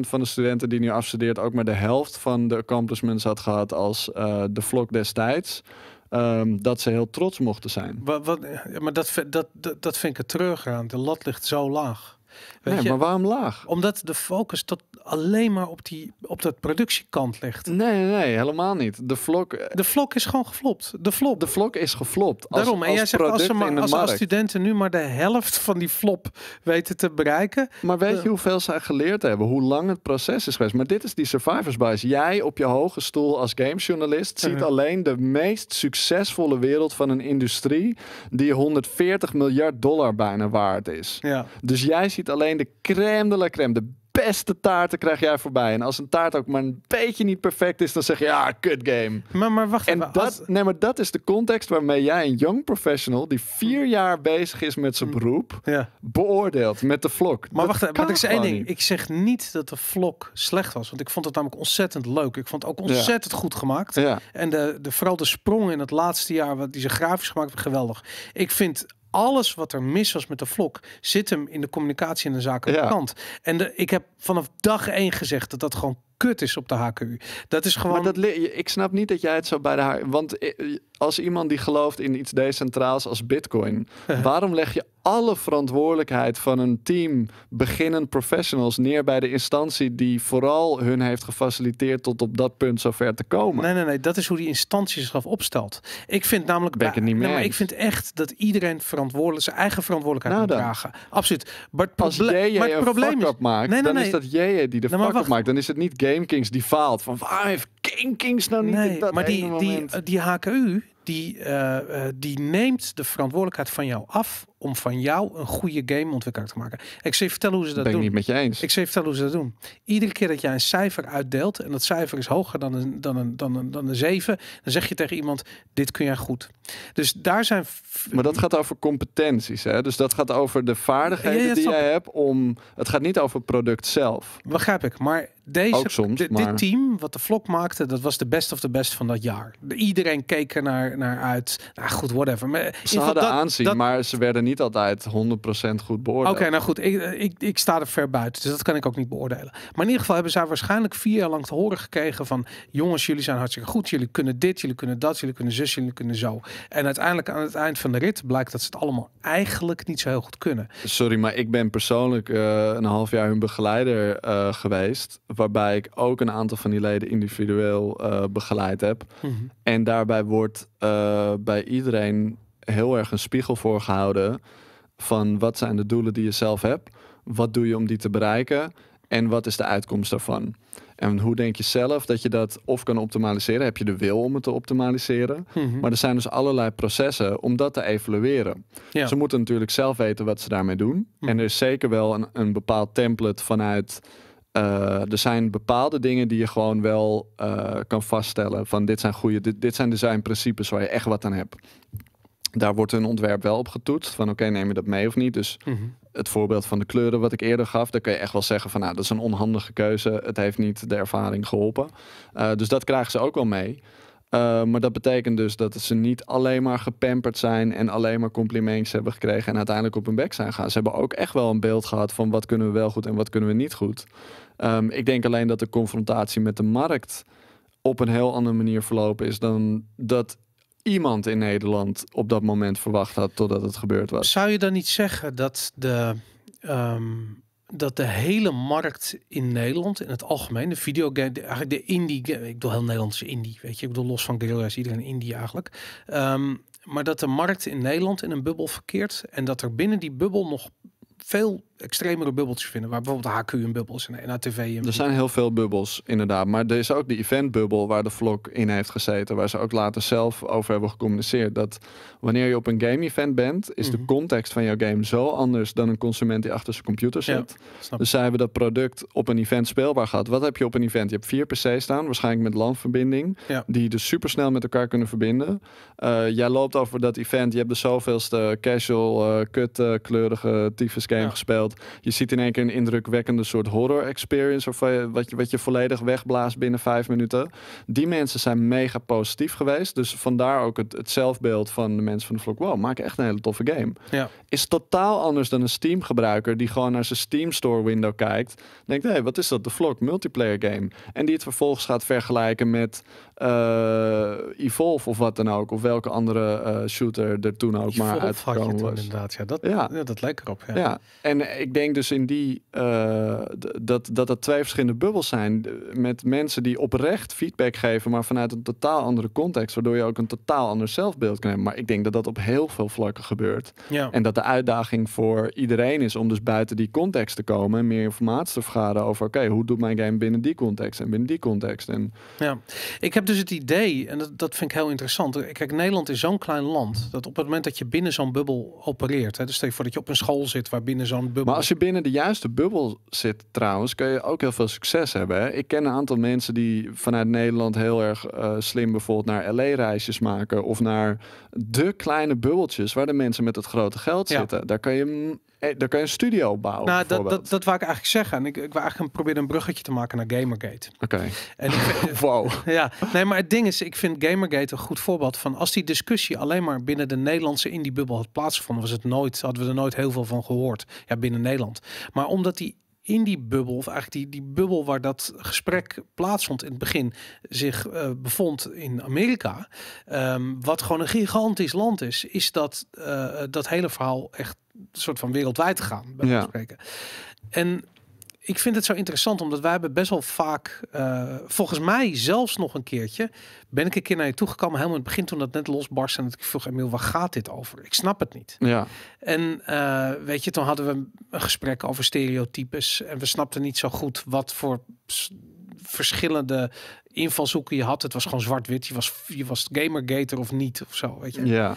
van de studenten die nu afstudeert ook maar de helft van de accomplishments had gehad als de vlog destijds. Ehm, dat ze heel trots mochten zijn. Wat, wat, maar dat, dat, dat, dat vind ik het terug aan. De lat ligt zo laag nee, maar waarom laag? Omdat de focus tot alleen maar op, die, op dat productiekant ligt. Nee, nee, nee helemaal niet. De vlok... Eh, de vlok is gewoon geflopt. De flop. De vlok is geflopt. Als, Daarom, als zegt als, ze maar, als, studenten nu maar de helft van die flop weten te bereiken. Maar weet je hoeveel zij geleerd hebben? Hoe lang het proces is geweest? Maar dit is die survivors bias. Jij op je hoge stoel als gamesjournalist ziet alleen de meest succesvolle wereld van een industrie die 140 miljard dollar bijna waard is. Ja. Dus jij ziet alleen de crème de la crème, de beste taarten krijg jij voorbij. En als een taart ook maar een beetje niet perfect is, dan zeg je ja, kut game. Maar, maar wacht en Dat, Nee, maar dat is de context waarmee jij een young professional die vier jaar bezig is met zijn beroep, ja. beoordeelt met de vlog. Maar dat wacht even, ik zei één ding. Ik zeg niet dat de vlog slecht was, want ik vond het namelijk ontzettend leuk. Ik vond het ook ontzettend goed gemaakt. Ja. En de, de, vooral de sprong in het laatste jaar, wat die ze grafisch gemaakt hebben, geweldig. Ik vind alles wat er mis was met de vlog zit hem in de communicatie en de zakelijke ja. kant. En de, ik heb vanaf dag één gezegd dat dat gewoon kut is op de HKU. Dat is gewoon. dat, ik snap niet dat jij het zo bij de HKU. Want eh, als iemand die gelooft in iets decentraals als Bitcoin, waarom leg je alle verantwoordelijkheid van een team beginnend professionals neer bij de instantie die vooral hun heeft gefaciliteerd tot op dat punt zover te komen? Nee, nee, nee. Dat is hoe die instantie zich opstelt. Ik vind namelijk. Ben ik niet meer. ik vind echt dat iedereen verantwoordelijk zijn eigen verantwoordelijkheid nou moet dragen. Absoluut. Maar het, proble maar het probleem is. Maakt, nee, dan is dat jij die de nou, fuck maakt. Dan is het niet gamekings Kings die faalt. Van waarom heeft Game Kings nou niet nee, dat maar die, die, die, HKU, die, eh, eh, die neemt de verantwoordelijkheid van jou af om van jou een goede gameontwikkelaar te maken. Ik zal je vertellen hoe ze dat, doen. Ik niet met je eens. Ik zal je vertellen hoe ze dat doen. Iedere keer dat jij een cijfer uitdeelt en dat cijfer is hoger dan een, dan een, dan een, dan een 7, dan zeg je tegen iemand: dit kun jij goed. Dus daar zijn. Maar dat gaat over competenties, hè? Dus dat gaat over de vaardigheden die jij hebt om. Het gaat niet over product zelf. Begrijp ik. Maar deze, soms, dit team wat de vlog maakte, dat was de best of de best van dat jaar. Iedereen keek er naar, naar uit. Nou goed, whatever. Maar ze hadden aanzien, maar ze werden niet altijd 100% goed beoordelen. Oké, nou goed, ik, ik, ik, sta er ver buiten, dus dat kan ik ook niet beoordelen. Maar in ieder geval hebben zij waarschijnlijk vier jaar lang te horen gekregen van... jongens, jullie zijn hartstikke goed, jullie kunnen dit, jullie kunnen dat, jullie kunnen zus, jullie kunnen zo. En uiteindelijk aan het eind van de rit blijkt dat ze het allemaal eigenlijk niet zo heel goed kunnen. Sorry, maar ik ben persoonlijk eh, een half jaar hun begeleider eh, geweest... waarbij ik ook een aantal van die leden individueel eh, begeleid heb. Mhm. En daarbij wordt bij iedereen heel erg een spiegel voor gehouden van wat zijn de doelen die je zelf hebt, wat doe je om die te bereiken en wat is de uitkomst daarvan. En hoe denk je zelf dat je dat of kan optimaliseren? Heb je de wil om het te optimaliseren? Mhm. Maar er zijn dus allerlei processen om dat te evalueren. Ze moeten natuurlijk zelf weten wat ze daarmee doen. Mhm. En er is zeker wel een, een bepaald template vanuit. Eh, er zijn bepaalde dingen die je gewoon wel eh, kan vaststellen. Van dit zijn goede, dit, dit zijn designprincipes waar je echt wat aan hebt daar wordt een ontwerp wel op getoetst. Van oké, okay, neem je dat mee of niet? Dus mhm. het voorbeeld van de kleuren wat ik eerder gaf, daar kun je echt wel zeggen van nou, dat is een onhandige keuze. Het heeft niet de ervaring geholpen. Eh, dus dat krijgen ze ook wel mee. Eh, maar dat betekent dus dat ze niet alleen maar gepamperd zijn en alleen maar complimentjes hebben gekregen en uiteindelijk op hun bek zijn gaan. Ze hebben ook echt wel een beeld gehad van wat kunnen we wel goed en wat kunnen we niet goed. Ehm, ik denk alleen dat de confrontatie met de markt op een heel andere manier verlopen is dan dat iemand in Nederland op dat moment verwacht had totdat het gebeurd was. Zou je dan niet zeggen dat de, ehm, dat de hele markt in Nederland, in het algemeen, de videogame, de, eigenlijk de indie, ik bedoel heel Nederlandse indie, weet je, ik bedoel los van guerrilla's, iedereen indie eigenlijk. Ehm, maar dat de markt in Nederland in een bubbel verkeert en dat er binnen die bubbel nog veel extremere bubbeltjes vinden. Waar bijvoorbeeld HQ een bubbels en TV. een Er zijn heel veel bubbels, inderdaad. Maar er is ook die eventbubbel waar de vlog in heeft gezeten. Waar ze ook later zelf over hebben gecommuniceerd. Dat wanneer je op een game-event bent, is de mhm. context van jouw game zo anders dan een consument die achter zijn computer zit. Ja, dus zij hebben dat product op een event speelbaar gehad. Wat heb je op een event? Je hebt vier PC's staan, waarschijnlijk met landverbinding. Ja. Die dus snel met elkaar kunnen verbinden. Eh, jij loopt over dat event, je hebt de zoveelste casual, uh, kut, eh, kleurige tyfus game gespeeld je ziet in één keer een indrukwekkende soort horror experience. Of eh, wat je, wat je volledig wegblaast binnen vijf minuten. Die mensen zijn mega positief geweest. Dus vandaar ook het, het zelfbeeld van de mensen van de vlog. Wow, maak echt een hele toffe game. Ja. Is totaal anders dan een Steam gebruiker die gewoon naar zijn Steam Store window kijkt. Denkt, hé, hey, wat is dat? De vlog multiplayer game. En die het vervolgens gaat vergelijken met eh, Evolve of wat dan ook. Of welke andere eh, shooter er toen ook maar uitgekomen inderdaad. Ja, dat, ja. dat lijkt erop. Ja. ja. en ik denk dus in die... Eh, dat, dat dat twee verschillende bubbels zijn. Met mensen die oprecht feedback geven, maar vanuit een totaal andere context. Waardoor je ook een totaal ander zelfbeeld kan hebben. Maar ik denk dat dat op heel veel vlakken gebeurt. Ja. En dat de uitdaging voor iedereen is om dus buiten die context te komen en meer informatie te vergaren over oké, hoe doet mijn game binnen die context en binnen die context. En... Ja, ik heb dus het idee, en dat, dat vind ik heel interessant. Eh, kijk, Nederland is zo'n klein land dat op het moment dat je binnen zo'n bubbel opereert, hè, dus stel je voor dat je op een school zit waar binnen zo'n bubbel. Maar als je binnen de juiste bubbel zit, trouwens, kun je ook heel veel succes hebben. Hè? Ik ken een aantal mensen die vanuit Nederland heel erg eh, slim bijvoorbeeld naar LA reisjes maken of naar de kleine bubbeltjes waar de mensen met het grote geld zitten. Daar kan je eh, dan daar kan je een studio bouwen. Nou, dat, dat, dat wou ik eigenlijk zeggen. En ik, ik eigenlijk proberen een bruggetje te maken naar Gamergate. Oké. En wow. Ja, nee, maar het ding is, ik vind Gamergate een goed voorbeeld van als die discussie alleen maar binnen de Nederlandse indie-bubbel had plaatsgevonden, was het nooit, hadden we er nooit heel veel van gehoord. Ja, binnen Nederland. Maar omdat die in bubbel, of eigenlijk die, bubbel waar dat gesprek plaatsvond in het begin, zich eh, bevond in Amerika, ehm, wat gewoon een gigantisch land is, is dat eh, dat hele verhaal echt soort van wereldwijd te gaan, bij ja. spreken. En ik vind het zo interessant, omdat wij hebben best wel vaak, eh, volgens mij zelfs nog een keertje, ben ik een keer naar je toegekomen, helemaal in het begin toen dat net losbarst en dat ik vroeg, Emil, waar gaat dit over? Ik snap het niet. Ja. En eh, weet je, toen hadden we een gesprek over stereotypes en we snapten niet zo goed wat voor verschillende invalshoeken je had. Het was gewoon zwart-wit. Je was, je was gamergator of niet of zo, weet je. Ja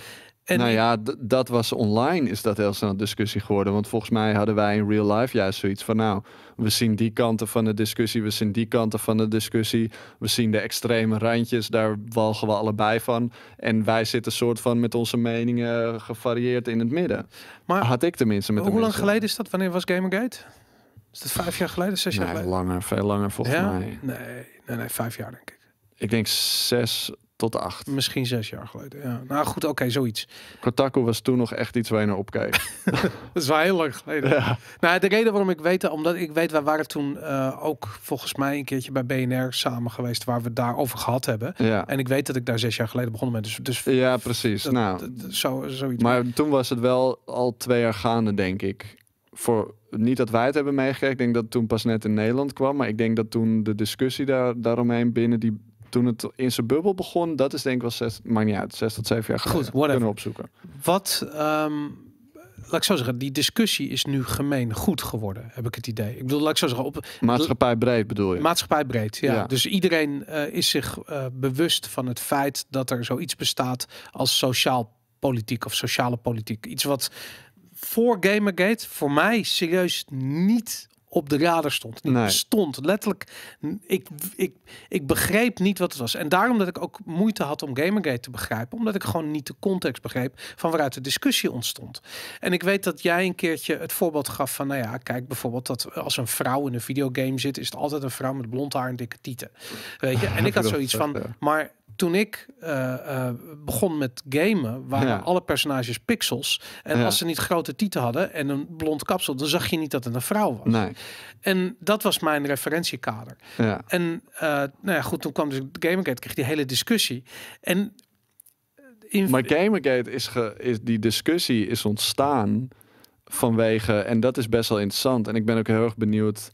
nou ja, dat was online is dat heel snel een discussie geworden. Want volgens mij hadden wij in real life juist zoiets van... nou, we zien die kanten van de discussie, we zien die kanten van de discussie. We zien de extreme randjes, daar walgen we allebei van. En wij zitten soort van met onze meningen gevarieerd in het midden. Maar had ik tenminste met Hoe lang geleden is dat? Wanneer was Gamergate? Is dat vijf jaar geleden, zes jaar geleden? langer, veel langer volgens ja? mij. Nee, nee, nee, vijf jaar denk ik. Ik denk zes tot acht. Misschien zes jaar geleden. Ja. Nou goed, oké, zoiets. Kotaku was toen nog echt iets waar je naar opkeek. dat is wel heel lang geleden. Nou, de reden waarom ik weet, omdat ik weet, wij waren toen eh, ook volgens mij een keertje bij BNR samen geweest, waar we het daarover gehad hebben. Ja. En ik weet dat ik daar zes jaar geleden begonnen ben. Dus, dus ja, precies. nou, zo, zoiets. Maar toen was het wel al twee jaar gaande, denk ik. Voor, niet dat wij het hebben meegekregen. Ik denk dat toen pas net in Nederland kwam. Maar ik denk dat toen de discussie daar, daaromheen binnen die toen het in zijn bubbel begon, dat is denk ik wel zes, maar niet uit, zes tot zeven jaar geleden. Goed, Kunnen opzoeken. Wat, ehm, laat ik zo zeggen, die discussie is nu gemeen goed geworden, heb ik het idee. Ik bedoel, laat ik zo zeggen, op maatschappij breed bedoel je? Maatschappij breed, ja. Dus iedereen eh, is zich eh, bewust van het feit dat er zoiets bestaat als sociaal politiek of sociale politiek. Iets wat voor Gamergate voor mij serieus niet op de radar stond. Die stond letterlijk. Ik, ik, ik begreep niet wat het was. En daarom dat ik ook moeite had om Gamergate te begrijpen. Omdat ik gewoon niet de context begreep van waaruit de discussie ontstond. En ik weet dat jij een keertje het voorbeeld gaf van, nou ja, kijk bijvoorbeeld dat als een vrouw in een videogame zit, is het altijd een vrouw met blond haar en dikke tieten. Weet je? En ik had zoiets van, maar toen ik eh, eh, begon met gamen, waren alle personages pixels. En als ze niet grote tieten hadden en een blond kapsel, dan zag je niet dat het een vrouw was. Nee. En dat was mijn referentiekader. Ja. En eh, nou ja, goed, toen kwam dus Gamergate, kreeg die hele discussie. En in... Maar Gamergate is, ge, is die discussie is ontstaan vanwege, en dat is best wel interessant. En ik ben ook heel erg benieuwd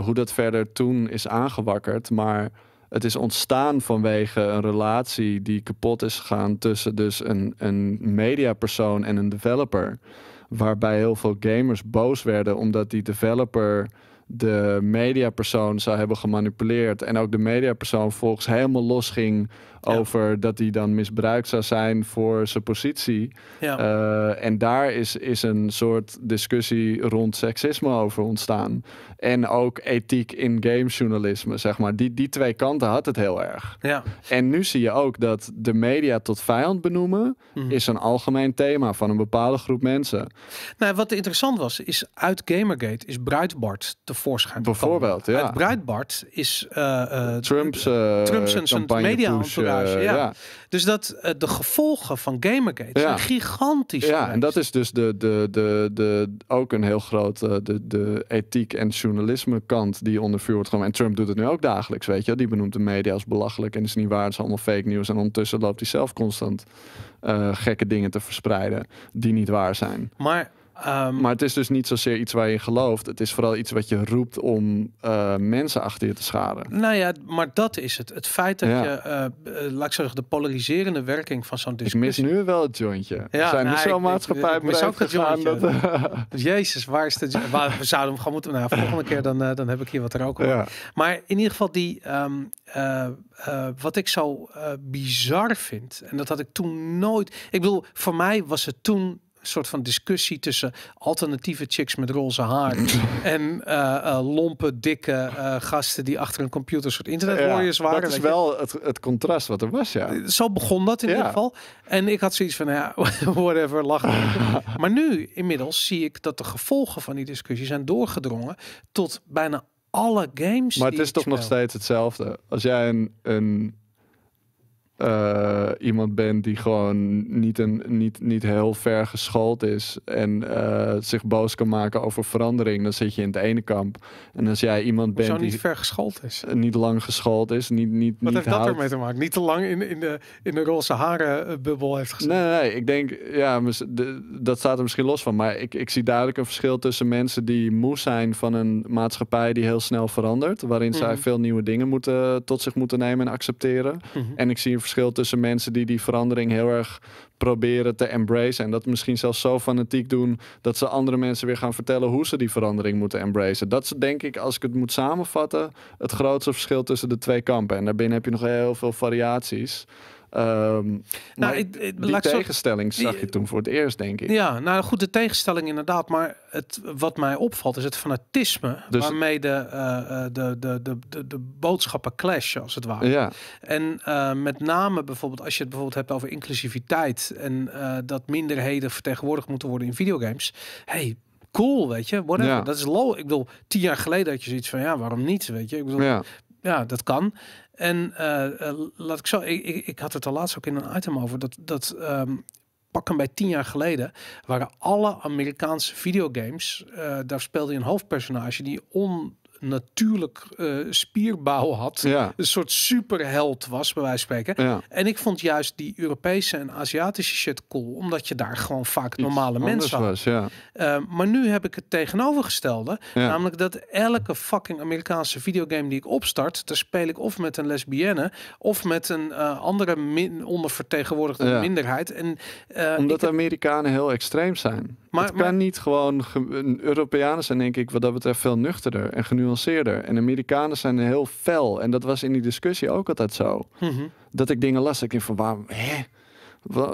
hoe dat verder toen is aangewakkerd. Maar het is ontstaan vanwege een relatie die kapot is gegaan tussen dus een, een mediapersoon en een developer. Waarbij heel veel gamers boos werden omdat die developer de mediapersoon zou hebben gemanipuleerd. En ook de mediapersoon volgens helemaal losging over dat hij dan misbruikt zou zijn voor zijn positie. Eh, en daar is, is een soort discussie rond seksisme over ontstaan. En ook ethiek in gamesjournalisme, zeg maar. Die, die twee kanten had het heel erg. Ja. En nu zie je ook dat de media tot vijand benoemen... Mhm. is een algemeen thema van een bepaalde groep mensen. Nou, wat interessant was, is uit Gamergate is Bruidbart tevoorschijn Bijvoorbeeld, ja. Uit is... Uh, uh, Trump's, Trump's campagne eh, ja. Dus dat, eh, de gevolgen van Gamergate zijn gigantisch. Ja, en dat is dus de, de, de, de, ook een heel grote eh, de, de ethiek en journalisme kant die onder vuur wordt En Trump doet het nu ook dagelijks, weet je. Die benoemt de media als belachelijk en is niet waar. Het is allemaal fake nieuws. En ondertussen loopt hij zelf constant gekke dingen te verspreiden die niet waar zijn. Maar Ehm, maar het is dus niet zozeer iets waar je gelooft. Het is vooral iets wat je roept om eh, mensen achter je te schaden. Nou ja, maar dat is het. Het feit dat je, eh, eh, laat ik zeggen, de polariserende werking van zo'n discussie. Ik mis nu wel het jointje. Ja, zijn nou, zo'n maatschappij ik, ik, ook het dat, dus Jezus, waar is het? Waar, we zouden hem gaan moeten... Nou, volgende keer dan, dan heb ik hier wat er ook. Ja. Maar in ieder geval die... Ehm, wat ik zo bizar vind, en dat had ik toen nooit... Ik bedoel, voor mij was het toen soort van discussie tussen alternatieve chicks met roze haar en uh, lompe, dikke eh, gasten die achter een computer soort internet ja, waren. Dat is wel het, het, contrast wat er was, ja. Zo begon dat in ja. ieder geval. En ik had zoiets van, ja, whatever, lachen. maar nu inmiddels zie ik dat de gevolgen van die discussie zijn doorgedrongen tot bijna alle games. Maar het is toch nog steeds hetzelfde. Als jij een, een eh, iemand bent die gewoon niet, een, niet, niet heel ver geschoold is en eh, zich boos kan maken over verandering, dan zit je in het ene kamp. En als jij iemand bent die niet ver geschoold is, eh, niet lang geschoold is, niet niet wat heeft dat ermee te maken? Niet te lang in, in de in de roze haren bubbel heeft gezeten. Nee, nee, ik denk ja, dat staat er misschien los van, maar ik, ik zie duidelijk een verschil tussen mensen die moe zijn van een maatschappij die heel snel verandert, waarin zij mhm. veel nieuwe dingen moeten tot zich moeten nemen en accepteren. Mhm. En ik zie een verschil tussen mensen die die verandering heel erg proberen te embracen. En dat misschien zelfs zo fanatiek doen dat ze andere mensen weer gaan vertellen hoe ze die verandering moeten embracen. Dat is denk ik, als ik het moet samenvatten, het grootste verschil tussen de twee kampen. En daarbinnen heb je nog heel veel variaties. Um, nou, ik, die tegenstelling zag je toen voor het eerst, denk ik. Ja, nou goed, de tegenstelling inderdaad. Maar het, wat mij opvalt is het fanatisme dus... waarmee de, eh, eh, de, de, de, de, de boodschappen clashen, als het ware. Ja. En eh, met name bijvoorbeeld als je het bijvoorbeeld hebt over inclusiviteit... en dat minderheden vertegenwoordigd moeten worden in videogames. hey, cool, weet je. Whatever. Ja. Dat is low. Ik bedoel, tien jaar geleden had je zoiets van, ja, waarom niet, weet je. Ik bedoel, ja dat kan. En eh, eh, laat ik zo, ik, ik, ik, had het al laatst ook in een item over dat, dat um, ehm, pakken bij tien jaar geleden waren alle Amerikaanse videogames. Eh, daar speelde je een hoofdpersonage die on, natuurlijk uh, spierbouw had. Ja. Een soort superheld was, bij wijze van spreken. En ik vond juist die Europese en Aziatische shit cool. Omdat je daar gewoon vaak normale mensen had. Was, ja. Eh, maar nu heb ik het tegenovergestelde. Namelijk dat elke fucking Amerikaanse videogame die ik opstart... daar speel ik of met een lesbienne... of met een eh, andere min ondervertegenwoordigde minderheid. En, omdat de Amerikanen heel extreem zijn. Maar, ik ben niet gewoon... Ge Europeanen zijn denk ik wat dat betreft veel nuchterder en genuanceerder en Amerikanen zijn heel fel. En dat was in die discussie ook altijd zo. Mhm. Dat ik dingen las. Ik denk van waarom? Hè?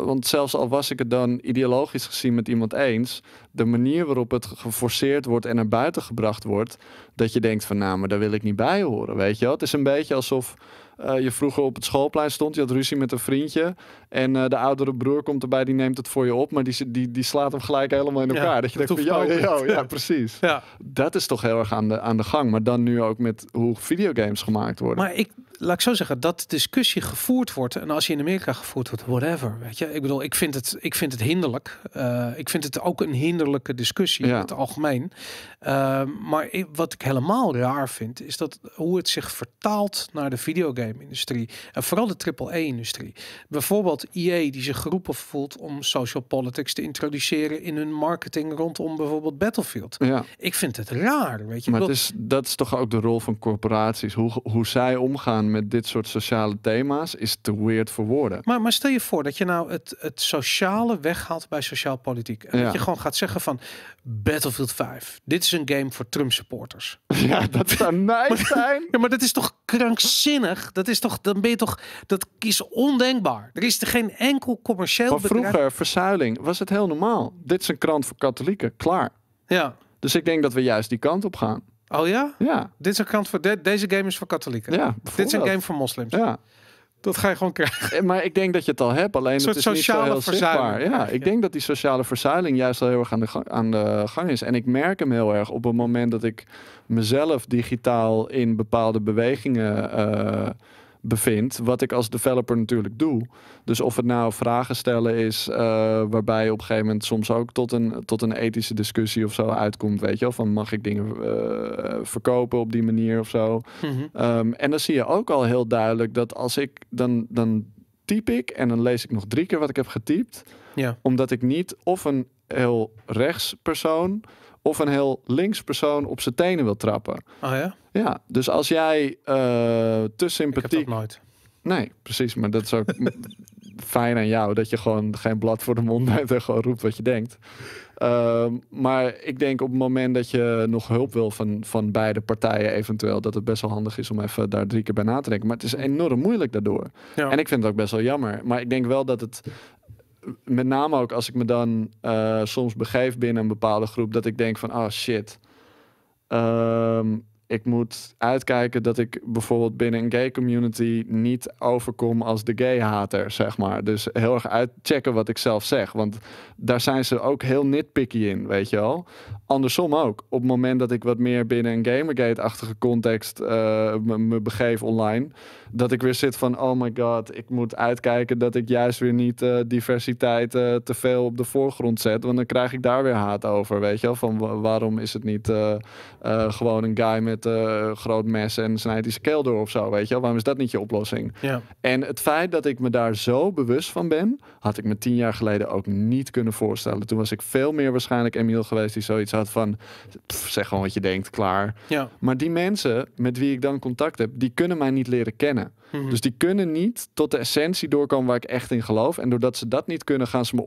Want zelfs al was ik het dan ideologisch gezien met iemand eens, de manier waarop het geforceerd wordt en naar buiten gebracht wordt, dat je denkt van nou, maar daar wil ik niet bij horen, weet je wel? Het is een beetje alsof eh, je vroeger op het schoolplein stond, je had ruzie met een vriendje. En eh, de oudere broer komt erbij, die neemt het voor je op. Maar die, die, die slaat hem gelijk helemaal in elkaar. dat je dat denkt van, jou, ja, precies. Ja. Dat is toch heel erg aan de, aan de gang. Maar dan nu ook met hoe videogames gemaakt worden. Maar ik, laat ik zo zeggen, dat discussie gevoerd wordt. En als je in Amerika gevoerd wordt, whatever. Weet je, ik bedoel, ik vind het, ik vind het hinderlijk. Eh, ik vind het ook een hinderlijke discussie ja. in het algemeen. Eh, maar wat ik helemaal raar vind, is dat hoe het zich vertaalt naar de videogame-industrie. En vooral de AAA-industrie. Bijvoorbeeld EA, die zich geroepen voelt om social politics te introduceren in hun marketing rondom bijvoorbeeld Battlefield. Ja. Ik vind het raar, weet je. Maar het is, dat is toch ook de rol van corporaties. Hoe, hoe zij omgaan met dit soort sociale thema's is te weird voor woorden. Maar, maar stel je voor dat je nou het, het sociale weghaalt bij sociaal politiek. En dat je gewoon gaat zeggen van Battlefield 5, dit is een game voor Trump supporters. Ja, dat zou nice zijn. ja, maar dat is toch krankzinnig? Dat is toch, dan ben je toch, dat is ondenkbaar. Er is er geen enkel commercieel maar vroeger, verzuiling, was het heel normaal. Dit is een krant voor katholieken, klaar. Ja. Dus ik denk dat we juist die kant op gaan. Oh ja? Ja. Dit is een kant voor de, deze game is voor katholieken. Ja, Dit is een game voor moslims. Ja. Dat ga je gewoon krijgen. Eh, maar ik denk dat je het al hebt. Alleen het is sociale niet zo heel verzuiling. Ja, ik denk dat die sociale verzuiling juist al heel erg aan de, gang, aan de gang is. En ik merk hem heel erg op het moment dat ik mezelf digitaal in bepaalde bewegingen. Eh, bevindt, wat ik als developer natuurlijk doe. Dus of het nou vragen stellen is, uh, waarbij op een gegeven moment soms ook tot een, tot een ethische discussie of zo uitkomt, weet je wel, van mag ik dingen eh, verkopen op die manier of zo. Mhm. Ehm, en dan zie je ook al heel duidelijk dat als ik dan, dan typ ik en dan lees ik nog drie keer wat ik heb getypt. Ja. Omdat ik niet of een heel rechts persoon of een heel links persoon op zijn tenen wil trappen. Ah ja? Ja, dus als jij uh, te sympathiek... Ik heb nooit. Nee, precies. Maar dat is ook fijn aan jou. Dat je gewoon geen blad voor de mond bent en gewoon roept wat je denkt. Ehm, maar ik denk op het moment dat je nog hulp wil van, van beide partijen eventueel... dat het best wel handig is om even daar drie keer bij na te denken. Maar het is enorm moeilijk daardoor. Ja. En ik vind het ook best wel jammer. Maar ik denk wel dat het met name ook als ik me dan eh, soms begeef binnen een bepaalde groep, dat ik denk van, ah oh, shit. Um, ik moet uitkijken dat ik bijvoorbeeld binnen een gay community niet overkom als de gay hater, zeg maar. Dus heel erg uitchecken wat ik zelf zeg. Want daar zijn ze ook heel nitpicky in, weet je wel. Andersom ook. Op het moment dat ik wat meer binnen een Gamergate-achtige context eh, me begeef online, dat ik weer zit van: oh my god, ik moet uitkijken dat ik juist weer niet eh, diversiteit eh, te veel op de voorgrond zet. Want dan krijg ik daar weer haat over, weet je wel. Van waarom is het niet gewoon een guy met eh, groot mes en snijdt die zijn keel door of zo, weet je wel. Waarom is dat niet je oplossing? Ja. En het feit dat ik me daar zo bewust van ben, had ik me tien jaar geleden ook niet kunnen voorstellen. Toen was ik veel meer waarschijnlijk Emiel geweest die zoiets had van, zeg gewoon wat je denkt, klaar. Ja. Maar die mensen met wie ik dan contact heb, die kunnen mij niet leren kennen. Mhm. Dus die kunnen niet tot de essentie doorkomen waar ik echt in geloof. En doordat ze dat niet kunnen, gaan ze me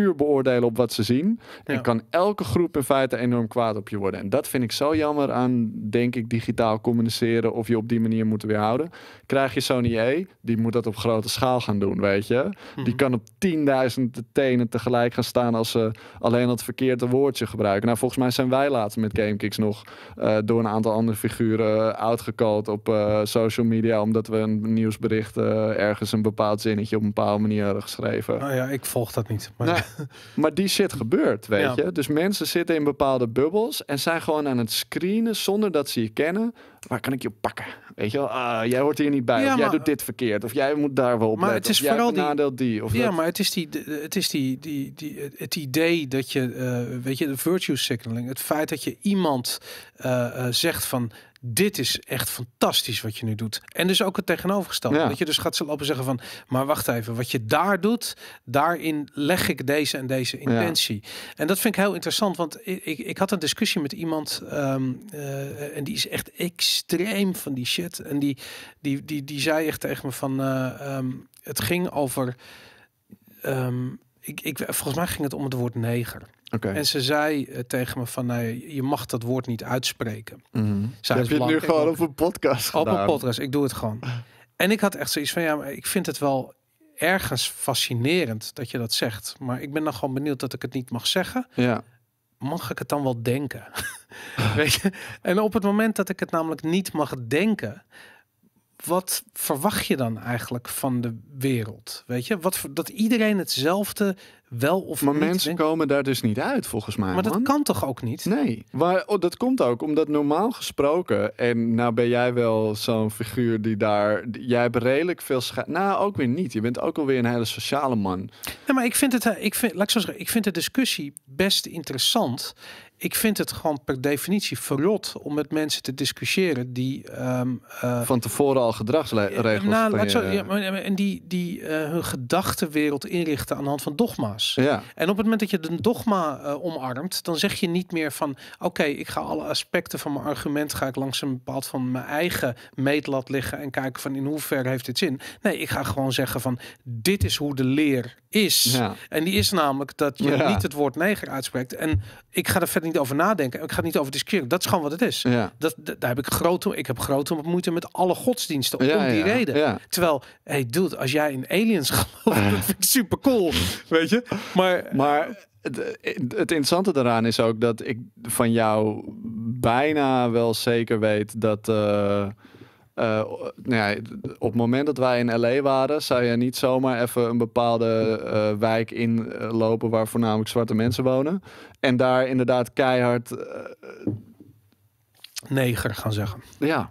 puur beoordelen op wat ze zien. En kan elke groep in feite enorm kwaad op je worden. En dat vind ik zo jammer aan, denk ik, digitaal communiceren of je op die manier moet weerhouden. Krijg je Sony E, die moet dat op grote schaal gaan doen, weet je. Die mhm. kan op tienduizenden tenen tegelijk gaan staan als ze alleen het verkeerde woordje gebruiken. Nou, volgens mij zijn wij laatst met Gamekicks nog eh, door een aantal andere figuren eh, uitgekald op eh, social media, omdat we een nieuwsbericht ergens een bepaald zinnetje op een bepaalde manier hadden geschreven. Nou ja, ik volg dat niet. Maar... maar die shit gebeurt, weet je. Dus mensen zitten in bepaalde bubbels en zijn gewoon aan het screenen zonder dat ze je kennen. Waar kan ik je pakken? Weet je wel, uh, jij hoort hier niet bij. of jij doet dit verkeerd. Of jij moet daar wel op maar Het is vooral die, nadeel die. Of ja, maar het is, die, het is die, die, die, het idee dat je, eh, weet je, de virtue signaling. Het feit dat je iemand eh, eh, zegt van, dit is echt fantastisch wat je nu doet. En dus ook het tegenovergestelde. Dat je dus gaat lopen zeggen van, maar wacht even, wat je daar doet, daarin leg ik deze en deze intentie. En dat vind ik heel interessant, want ik, ik, had een discussie met iemand ehm, eh, en die is echt extreem van die shit. En die, die, die, die zei echt tegen me van, eh, ehm, het ging over, ehm, ik, ik, volgens mij ging het om het woord neger. En ze zei eh, tegen me van, nee, je mag dat woord niet uitspreken. Mm Heb je het nu gewoon op een podcast gedaan? Op een podcast, ik doe het gewoon. en ik had echt zoiets van, ja, maar ik vind het wel ergens fascinerend dat je dat zegt. Maar ik ben dan gewoon benieuwd dat ik het niet mag zeggen. Ja. Mag ik het dan wel denken? Weet je? En op het moment dat ik het namelijk niet mag denken, wat verwacht je dan eigenlijk van de wereld? Weet je, wat dat iedereen hetzelfde wel of maar mensen komen daar dus niet uit, volgens mij. Maar dat kan toch ook niet? Nee. Maar, oh, dat komt ook omdat normaal gesproken, en nou ben jij wel zo'n figuur die daar. Jij hebt redelijk veel schade. Nou, ook weer niet. Je bent ook alweer een hele sociale man. Ja, maar ik vind het, eh, ik vind, laat ik zo zeggen, ik vind de discussie best interessant ik vind het gewoon per definitie verrot om met mensen te discussiëren die ehm, eh, van tevoren al gedragsregels. Nou, ja, en die, die eh, hun gedachtenwereld inrichten aan de hand van dogma's. Ja. En op het moment dat je de dogma eh, omarmt, dan zeg je niet meer van oké, ik ga alle aspecten van mijn argument ga ik langs een bepaald van mijn eigen meetlat liggen en kijken van in hoeverre heeft dit zin. Nee, ik ga gewoon zeggen van dit is hoe de leer is. En die is namelijk dat je niet het woord neger uitspreekt. En ik ga er verder niet over nadenken. Ik ga niet over discussiëren. Dat is gewoon wat het is. Ja. Dat, daar heb ik grote, ik heb grote moeite met alle godsdiensten om die reden. Terwijl, hey dude, als jij in aliens gelooft, dat vind ik super cool. Weet je? Maar, maar het, interessante daaraan is ook dat ik van jou bijna wel zeker weet dat... Eh, eh, nou ja, op het moment dat wij in LA waren, zou je niet zomaar even een bepaalde eh, wijk inlopen waar voornamelijk zwarte mensen wonen. En daar inderdaad keihard. Eh, Neger gaan zeggen. Ja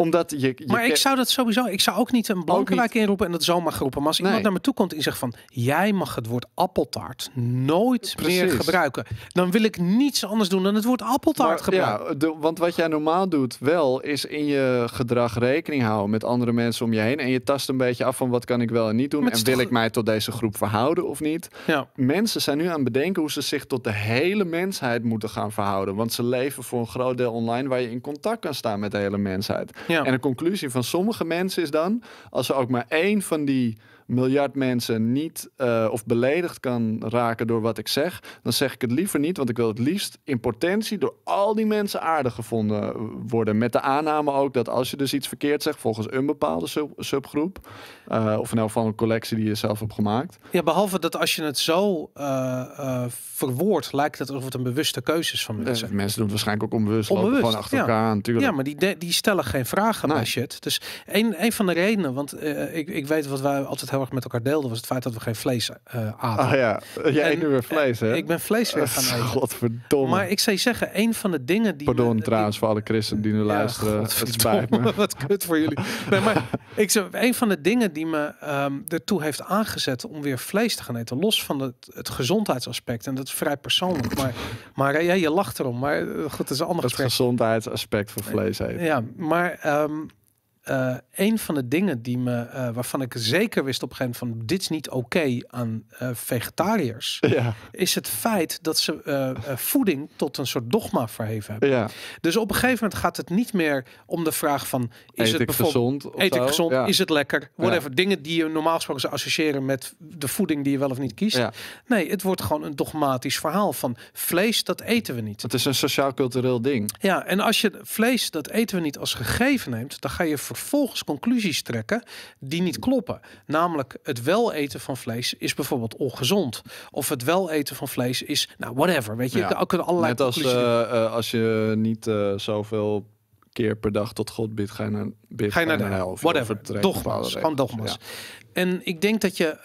omdat je, je maar ik zou dat sowieso, ik zou ook niet een blanke inroepen en dat zomaar groepen. Maar als nee. iemand naar me toe komt en zegt van, jij mag het woord appeltaart nooit meer gebruiken. Dan wil ik niets anders doen dan het woord appeltaart gebruiken. Ja, want wat jij normaal doet wel, is in je gedrag rekening houden met andere mensen om je heen. En je tast een beetje af van wat kan ik wel en niet doen. En wil ik mij tot deze groep verhouden of niet? Ja. Mensen zijn nu aan het bedenken hoe ze zich tot de hele mensheid moeten gaan verhouden. Want ze leven voor een groot deel online waar je in contact kan staan met de hele mensheid. En de conclusie van sommige mensen is dan, als er ook maar één van die miljard mensen niet eh, of beledigd kan raken door wat ik zeg, dan zeg ik het liever niet, want ik wil het liefst in potentie door al die mensen aardig gevonden worden. Met de aanname ook dat als je dus iets verkeerd zegt volgens een bepaalde subgroep, uh, of nou van een collectie die je zelf hebt gemaakt. Ja, behalve dat als je het zo uh, verwoordt, lijkt het alsof het een bewuste keuze is van mensen. mensen doen het waarschijnlijk ook onbewust, onbewust gewoon achter elkaar natuurlijk. Ja, maar die, die stellen geen vragen nee. shit. Dus een, van de redenen, want ik, ik weet wat wij altijd heel met elkaar deelden, was het feit dat we geen vlees eh, aten. Ah ja, jij eet nu weer vlees, eh, hè? Ik ben vlees weer gaan Godverdomme. Maar ik zou je zeggen, een van de dingen die... Pardon trouwens voor alle christen die nu luisteren. Het spijt me. Wat kut voor jullie. Nee, maar ik zou, een van de dingen die me ehm, ertoe heeft aangezet om weer vlees te gaan eten, los van het, gezondheidsaspect, en dat is vrij persoonlijk, maar, maar ja, je lacht erom, maar eh, goed, dat is een ander Het gezondheidsaspect van vlees eten. Ja, maar... Ehm, eh, een van de dingen die me, eh, waarvan ik zeker wist op een gegeven moment van dit is niet oké aan eh, vegetariërs, ja. is het feit dat ze voeding tot een soort dogma verheven hebben. Ja. Dus op een gegeven moment gaat het niet meer om de vraag van is het gezond? Eet ik gezond? Is het lekker? Whatever. Dingen die je normaal gesproken zou associëren met de voeding die je wel of niet kiest. Nee, het wordt gewoon een dogmatisch verhaal van vlees dat eten we niet. Het is een sociaal cultureel ding. Ja, en als je vlees dat eten we niet als gegeven neemt, dan ga je voor vervolgens conclusies trekken die niet kloppen. Namelijk, het wel eten van vlees is bijvoorbeeld ongezond. Of het wel eten van vlees is, nou, whatever. Weet je, ja, ook allerlei Net als, eh, eh, als je niet uh, zoveel keer per dag tot God bidt, ga je naar, ga je naar, de hel. Whatever, dogma's, gewoon En ik denk dat je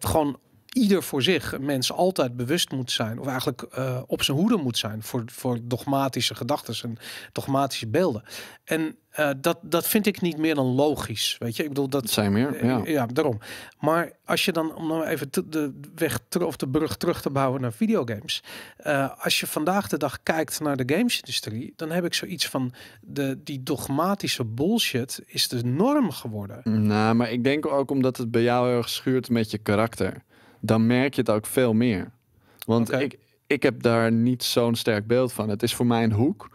gewoon ieder voor zich een mens altijd bewust moet zijn, of eigenlijk eh, op zijn hoede moet zijn voor, voor dogmatische gedachten en dogmatische beelden. En eh, dat, dat vind ik niet meer dan logisch. Weet je, ik bedoel, dat, zijn meer. Ja. Eh, ja. daarom. Maar als je dan, om nou even de weg terug of de brug terug te bouwen naar videogames. als je vandaag de dag kijkt naar de gamesindustrie, dan heb ik zoiets van de, die dogmatische bullshit is de norm geworden. Nou, maar ik denk ook omdat het bij jou heel erg schuurt met je karakter dan merk je het ook veel meer. Want ik, ik heb daar niet zo'n sterk beeld van. Het is voor mij een hoek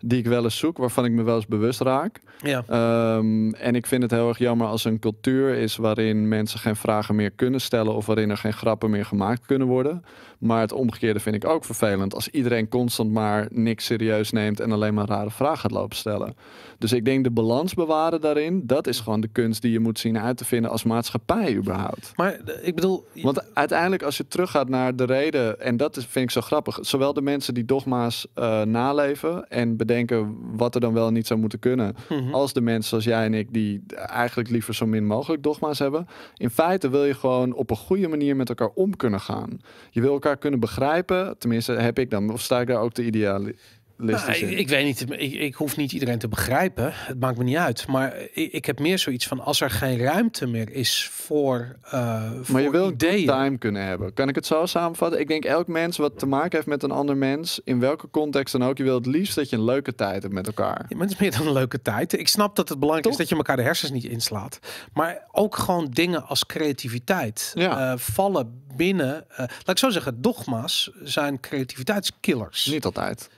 die ik wel eens zoek, waarvan ik me wel eens bewust raak. Ja. Ehm, en ik vind het heel erg jammer als er een cultuur is waarin mensen geen vragen meer kunnen stellen of waarin er geen grappen meer gemaakt kunnen worden. Maar het omgekeerde vind ik ook vervelend als iedereen constant maar niks serieus neemt en alleen maar rare vragen gaat lopen stellen. Dus ik denk de balans bewaren daarin, dat is gewoon de kunst die je moet zien uit te vinden als maatschappij überhaupt. Maar eh, ik bedoel. Want uiteindelijk als je teruggaat naar de reden, en dat vind ik zo grappig, zowel de mensen die dogma's eh, naleven en denken wat er dan wel niet zou moeten kunnen. Mhm. Als de mensen zoals jij en ik, die eigenlijk liever zo min mogelijk dogma's hebben. In feite wil je gewoon op een goede manier met elkaar om kunnen gaan. Je wil elkaar kunnen begrijpen. Tenminste, heb ik dan, of sta ik daar ook te idealiseren? Nou, ik, ik, weet niet, ik, ik, hoef niet iedereen te begrijpen. Het maakt me niet uit. Maar ik, ik heb meer zoiets van als er geen ruimte meer is voor. Eh, maar voor je wil ideeën. time kunnen hebben. Kan ik het zo samenvatten? Ik denk elk mens wat te maken heeft met een ander mens, in welke context dan ook, je wil het liefst dat je een leuke tijd hebt met elkaar. Ja, maar het is meer dan een leuke tijd. Ik snap dat het belangrijk is dat je elkaar de hersens niet inslaat. Maar ook gewoon dingen als creativiteit eh, vallen binnen. Uh, laat ik zo zeggen, dogma's zijn creativiteitskillers. Niet altijd.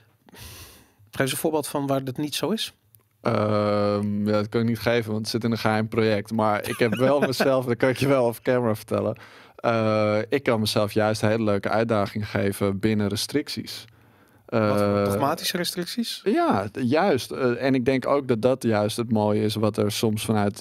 Geef eens een voorbeeld van waar dat niet zo is. Ehm, ja, dat kan ik niet geven, want het zit in een geheim project. Maar ik heb wel mezelf, dat kan ik je wel off camera vertellen. Eh, ik kan mezelf juist een hele leuke uitdaging geven binnen restricties. Uh, restricties? Ja, juist. Eh, en ik denk ook dat dat juist het mooie is wat er soms vanuit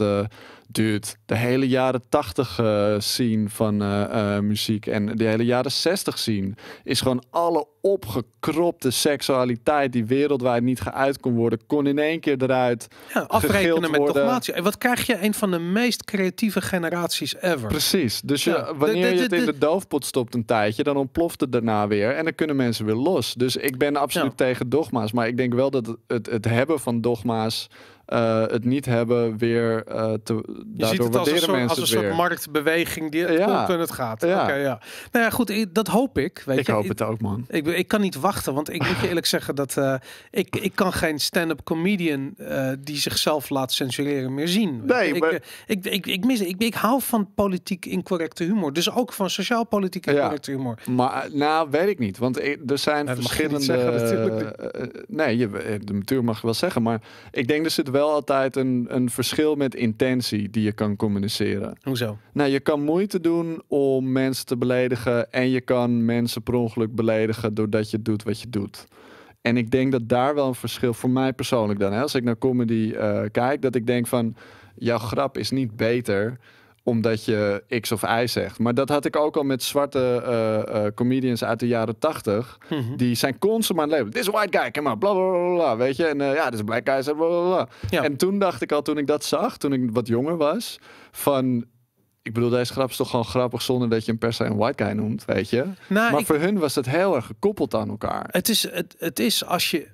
dude, de hele jaren 80 uh, eh, scene van eh, eh, muziek en de hele jaren 60 scene is gewoon alle opgekropte seksualiteit die wereldwijd niet geuit kon worden, kon in één keer eruit. afrekenen met dogmatie. En wat krijg je? Een van de meest creatieve generaties ever. Precies. Dus je, wanneer je het in de doofpot stopt een tijdje, dan ontploft het daarna weer en dan kunnen mensen weer los. Dus ik ben absoluut tegen dogma's, maar ik denk wel dat het, het hebben van dogma's eh, het niet hebben weer uh, te, je ziet het als een soort, als een marktbeweging die ja. komt en het gaat. Ja. ja. Nou ja, goed, dat hoop ik. Weet ik hoop het ook, man. Ik, ik, kan niet wachten, want ik moet je eerlijk zeggen dat eh, ik, ik kan geen stand-up comedian die zichzelf laat censureren meer zien. Nee, ik, ik, ik, ik, ik, mis, ik, ik hou van politiek incorrecte humor, dus ook van sociaal-politiek incorrecte ja. humor. Maar nou, weet ik niet, want er zijn verschillende. Mag je nee, je, de natuur mag je wel zeggen, maar ik denk dat ze het wel wel altijd een, een verschil met intentie die je kan communiceren. Hoezo? Nou, je kan moeite doen om mensen te beledigen en je kan mensen per ongeluk beledigen doordat je doet wat je doet. En ik denk dat daar wel een verschil voor mij persoonlijk dan. Hè? Als ik naar comedy eh, kijk, dat ik denk van jouw grap is niet beter omdat je X of Y zegt. Maar dat had ik ook al met zwarte eh, eh, comedians uit de jaren tachtig. Mhm. Die zijn constant aan het is This white guy, come on, bla bla bla. Weet je? En eh, ja, dit is black guy, bla bla bla. En toen dacht ik al, toen ik dat zag, toen ik wat jonger was, van ik bedoel, deze grap is toch gewoon grappig zonder dat je hem per se een white guy noemt, weet je? Nou, maar voor hun was dat heel erg gekoppeld aan elkaar. Het is, het, het is als je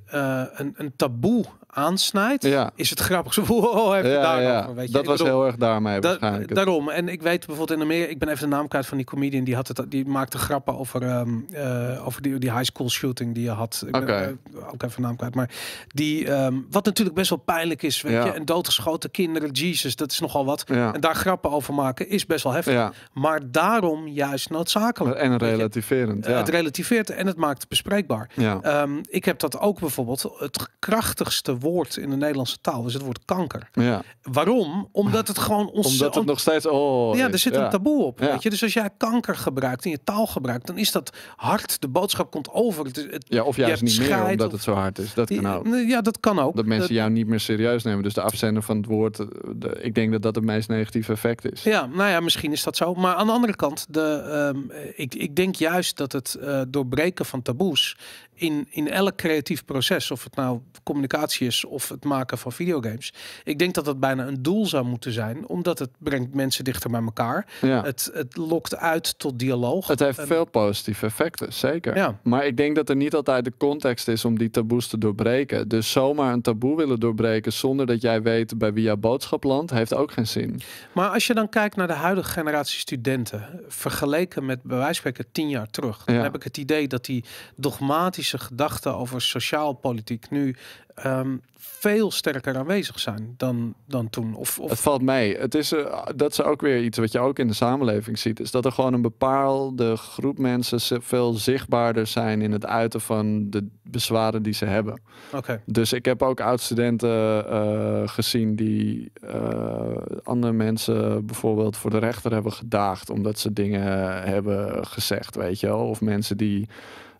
een, een taboe aansnijdt, ja. is het grappig. Zo, wow, heb daar ja. weet je? Dat was heel erg daarmee da Daarom. En ik weet bijvoorbeeld in Amerika, ik ben even de naamkaart van die comedian, die, had het, die maakte grappen over, ehm, eh, over die, die high school shooting die je had. Oké. Eh, ook even naamkaart. Maar die, ehm, wat natuurlijk best wel pijnlijk is, weet je. En doodgeschoten kinderen, Jesus, dat is nogal wat. En daar grappen over maken is best wel heftig. Maar daarom juist noodzakelijk. En relativerend. Eh, het relativeert en het maakt het bespreekbaar. Ja. Ehm, ik heb dat ook bijvoorbeeld. Het krachtigste woord in de Nederlandse taal. is het woord kanker. Ja. Waarom? Omdat het gewoon ontzettend... Omdat het nog steeds... Oh, ja, er zit een taboe op. Ja. Weet je? Dus als jij kanker gebruikt in je taal gebruikt, dan is dat hard. De boodschap komt over. Het, ja, of juist niet meer, omdat het zo hard is. Dat kan ook. Ja, dat kan ook. Dat mensen jou niet meer serieus nemen. Dus de afzender van het woord, de, ik denk dat dat het meest negatieve effect is. Ja, nou ja, misschien is dat zo. Maar aan de andere kant, de, ehm, ik, ik denk juist dat het eh, doorbreken van taboes in, in elk creatief proces, of het nou communicatie is of het maken van videogames. Ik denk dat dat bijna een doel zou moeten zijn, omdat het brengt mensen dichter bij elkaar. Ja. Het, het lokt uit tot dialoog. Het heeft veel positieve effecten, zeker. Ja. Maar ik denk dat er niet altijd de context is om die taboes te doorbreken. Dus zomaar een taboe willen doorbreken zonder dat jij weet bij wie jouw boodschap landt, heeft ook geen zin. Maar als je dan kijkt naar de huidige generatie studenten, vergeleken met bij wijze van spreken tien jaar terug, dan heb ik het idee dat die dogmatisch gedachten over sociaal-politiek nu ehm, veel sterker aanwezig zijn dan, dan toen. Of, of... Het valt mee. Het is, eh, dat is ook weer iets wat je ook in de samenleving ziet. Is dat er gewoon een bepaalde groep mensen veel zichtbaarder zijn in het uiten van de bezwaren die ze hebben. Oké. Dus ik heb ook oud-studenten eh, gezien die eh, andere mensen bijvoorbeeld voor de rechter hebben gedaagd. Omdat ze dingen hebben gezegd, weet je wel. Of mensen die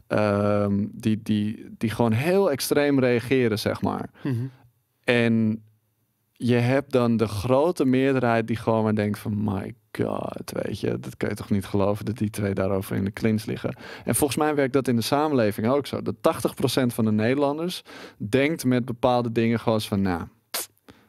Ehm, die, die, die gewoon heel extreem reageren, zeg maar. Mhm. En je hebt dan de grote meerderheid die gewoon maar denkt van... my god, weet je, dat kan je toch niet geloven dat die twee daarover in de klins liggen. En volgens mij werkt dat in de samenleving ook zo. Dat 80% van de Nederlanders denkt met bepaalde dingen gewoon van... nou,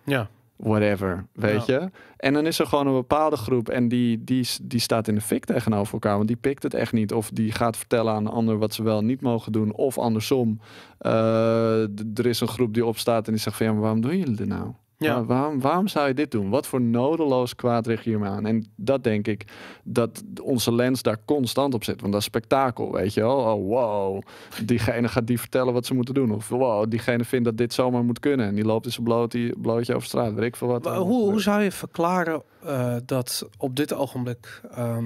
ja whatever, weet je. En dan is er gewoon een bepaalde groep en die, die, die staat in de fik tegenover elkaar, want die pikt het echt niet. Of die gaat vertellen aan een ander wat ze wel niet mogen doen, of andersom. Eh, er is een groep die opstaat en die zegt van ja, maar waarom doen jullie dit nou? Ja. waarom, waarom zou je dit doen? Wat voor nodeloos kwaad richt je hem aan? En dat denk ik dat onze lens daar constant op zit. Want dat is spektakel, weet je wel. Oh, wow, diegene gaat die vertellen wat ze moeten doen. Of wow, diegene vindt dat dit zomaar moet kunnen. En die loopt in dus zijn die, blootje over straat. Weet ik veel wat. Maar, hoe, hoe zou je verklaren eh, dat op dit ogenblik... Ehm,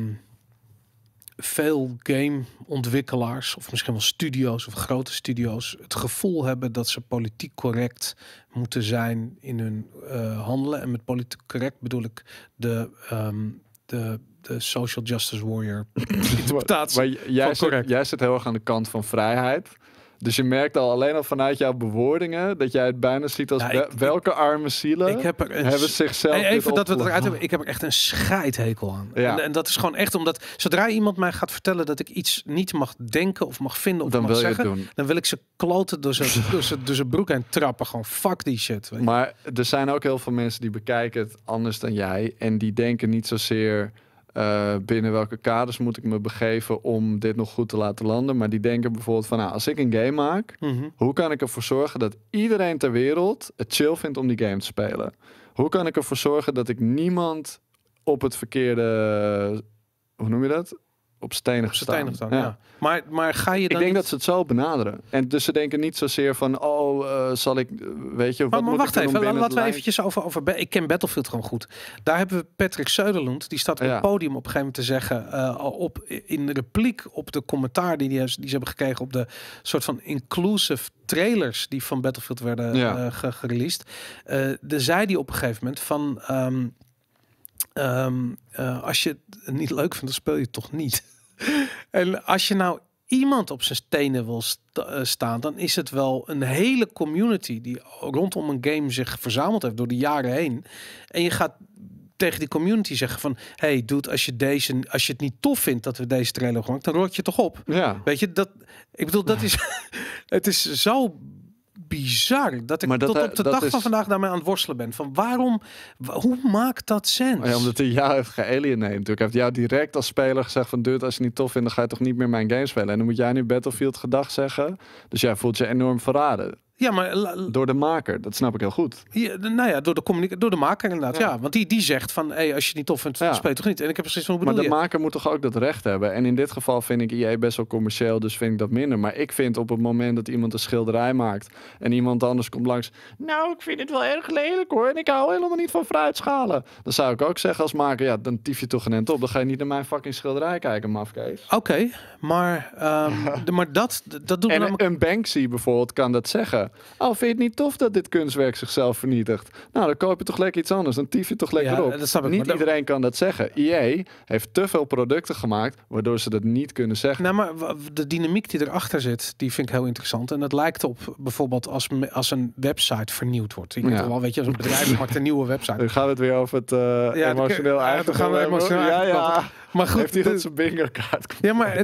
veel gameontwikkelaars, of misschien wel studio's of grote studio's, het gevoel hebben dat ze politiek correct moeten zijn in hun eh, handelen. En met politiek correct bedoel ik de, ehm, de, de social justice warrior interpretatie. Maar, jij, jij zit heel erg aan de kant van vrijheid. Dus je merkt al alleen al vanuit jouw bewoordingen dat jij het bijna ziet als welke arme zielen ik heb er een, hebben zichzelf. Even dat we eruit hebben. Ik heb er echt een scheidhekel aan. En, en, dat is gewoon echt omdat zodra iemand mij gaat vertellen dat ik iets niet mag denken of mag vinden of dan mag wil zeggen, je het doen. dan wil ik ze kloten door zijn, broek en trappen. Gewoon fuck die shit. Weet maar er zijn ook heel veel mensen die bekijken het anders dan jij en die denken niet zozeer eh, binnen welke kaders moet ik me begeven om dit nog goed te laten landen. Maar die denken bijvoorbeeld van, nou, als ik een game maak, mhm. hoe kan ik ervoor zorgen dat iedereen ter wereld het chill vindt om die game te spelen? Hoe kan ik ervoor zorgen dat ik niemand op het verkeerde, hoe noem je dat? op stenen staan. ja. Maar, maar ga je dan Ik denk dat ze het zo benaderen. En dus ze denken niet zozeer van, oh, eh, zal ik, eh, weet je, maar, wat maar, wacht even, laten we eventjes over, over, ik ken Battlefield gewoon goed. Daar hebben we Patrick Söderlund, die staat op het podium op een gegeven moment te zeggen, uh, op, in de repliek op de commentaar die, die, ze hebben gekregen op de soort van inclusive trailers die van Battlefield werden ja. Uh, gereleased. de zei die op een gegeven moment van... Ehm, Ehm, eh, als je het niet leuk vindt, dan speel je toch niet. en als je nou iemand op zijn stenen wil eh, staan, dan is het wel een hele community die rondom een game zich verzameld heeft door de jaren heen. En je gaat tegen die community zeggen van... hey, doet als je deze, als je het niet tof vindt dat we deze trailer gemaakt... dan rot je toch op. Ja. Weet je, dat... Ik bedoel, dat is... het is zo bizar dat ik dat, tot op de dag van vandaag daarmee aan het worstelen ben. Van waarom, hoe maakt dat sens? Oh ja, omdat hij jou heeft gealieneerd neemt Hij heeft jou direct als speler gezegd van dude, als je niet tof vindt, dan ga je toch niet meer mijn game spelen. En dan moet jij nu Battlefield gedag zeggen. Dus jij voelt je enorm verraden. Ja, maar... Door de maker, dat snap ik heel goed. Ja, nou ja, door de, door de maker inderdaad, ja. Want die, die zegt van, hey, als je het niet tof vindt, ja. speel toch niet. En ik heb precies van, Maar de maker moet toch ook dat recht hebben? En in dit geval vind ik jij best wel commercieel, dus vind ik dat minder. Maar ik vind op het moment dat iemand een schilderij maakt en iemand anders komt langs... Nou, ik vind het wel erg lelijk hoor en ik hou helemaal niet van fruitschalen. Dan zou ik ook zeggen als maker, ja, dan tief je toch een end op. Dan ga je niet naar mijn fucking schilderij kijken, mafkees. Oké, maar, ehm, maar dat, dat doen en namelijk... een Banksy bijvoorbeeld kan dat zeggen. Oh, vind je het niet tof dat dit kunstwerk zichzelf vernietigt? Nou, dan koop je toch lekker iets anders. Dan tief je toch lekker op. niet maar iedereen kan dat zeggen. EA heeft te veel producten gemaakt, waardoor ze dat niet kunnen zeggen. Nou, maar de dynamiek die erachter zit, die vind ik heel interessant. En dat lijkt op bijvoorbeeld als, als een website vernieuwd wordt. Ik ja. wel, weet je, als een bedrijf maakt een nieuwe website. Dan we het weer over het eh, emotioneel eigen. gaan we emotioneel ja, ja. Maar goed, heeft hij dat zijn bingerkaart? Ja, maar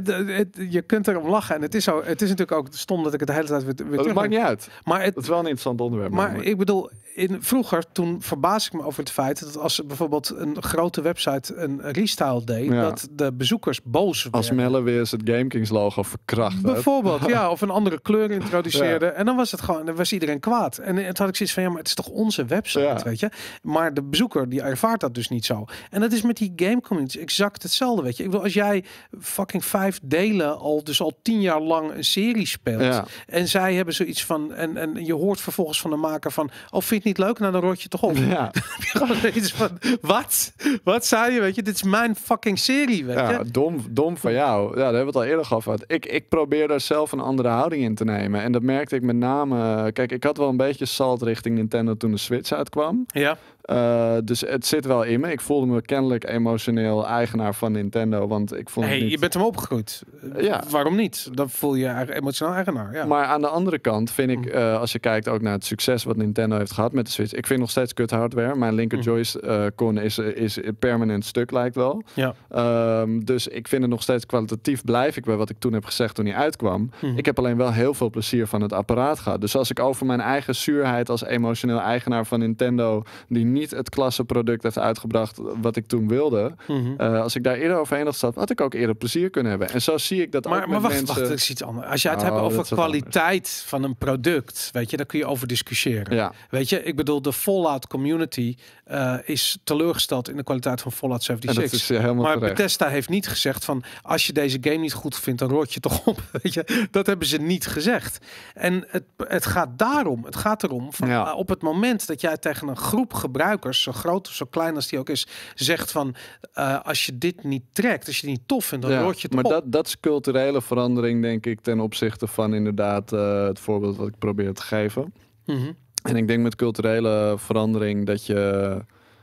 je kunt erom lachen. En het is, zo, het is natuurlijk ook stom dat ik het de hele tijd weer. weer oh, maakt niet uit. Maar het, dat is wel een interessant onderwerp. maar. ik bedoel, in, vroeger, toen verbaas ik me over het feit dat als bijvoorbeeld een grote website een restyle deed, dat de bezoekers boos werden. Als Melle weer eens het GameKings logo verkracht. Bijvoorbeeld, ja, of een andere kleur introduceerde. En dan was het gewoon, dan was iedereen kwaad. En het eh, had ik zoiets van, ja, maar het is toch onze website, weet je? Maar de bezoeker die ervaart dat dus niet zo. En dat is met die game community exact hetzelfde, weet je? Ik bedoel, als jij fucking vijf delen al, dus al tien jaar lang een serie speelt, en zij hebben zoiets van, en, en je hoort vervolgens van de maker van, of oh, vind niet leuk, nou dan rot je toch op. Ja. van, wat? Wat zei je? Weet je, dit is mijn fucking serie, weet ja, Dom, dom van jou. Ja, daar hebben we het al eerder gehad. Ik, ik probeer daar zelf een andere houding in te nemen. En dat merkte ik met name... Eh, kijk, ik had wel een beetje salt richting Nintendo toen de Switch uitkwam. Ja. Eh, dus het zit wel in me. Ik voelde me kennelijk emotioneel eigenaar van Nintendo, want ik vond. Hey, je bent hem opgegroeid. Eh, ja. Waarom niet? Dan voel je je emotioneel eigenaar. Ja. Maar aan de andere kant vind ik, hm. eh, als je kijkt ook naar het succes wat Nintendo heeft gehad met de Switch, ik vind nog steeds kut hardware. Mijn linker hm. joyce con is, is permanent stuk lijkt wel. Ja. Ehm, dus ik vind het nog steeds kwalitatief blijf ik bij wat ik toen heb gezegd toen hij uitkwam. Hm. Ik heb alleen wel heel veel plezier van het apparaat gehad. Dus als ik over mijn eigen zuurheid als emotioneel eigenaar van Nintendo die niet het product heeft uitgebracht wat ik toen wilde. Mhm. Eh, als ik daar eerder overheen had had ik ook eerder plezier kunnen hebben. En zo zie ik dat maar, ook Maar wacht, wacht, is iets anders. Als je het nou, hebt over kwaliteit van een product, weet je, daar kun je over discussiëren. Ja. Weet je, ik bedoel, de Fallout community eh, is teleurgesteld in de kwaliteit van Fallout 76. Ja, eh, maar terecht. Bethesda heeft niet gezegd van, als je deze game niet goed vindt, dan rood je toch op. Weet je, dat hebben ze niet gezegd. En het, het gaat daarom, het gaat erom, van, ja. op het moment dat jij tegen een groep gebruikt zo groot of zo klein als die ook is, zegt van eh, als je dit niet trekt, als je het niet tof vindt, dan ja, je het maar Dat, dat is culturele verandering, denk ik, ten opzichte van inderdaad eh, het voorbeeld wat ik probeer te geven. Mhm. En ik denk met culturele verandering dat je...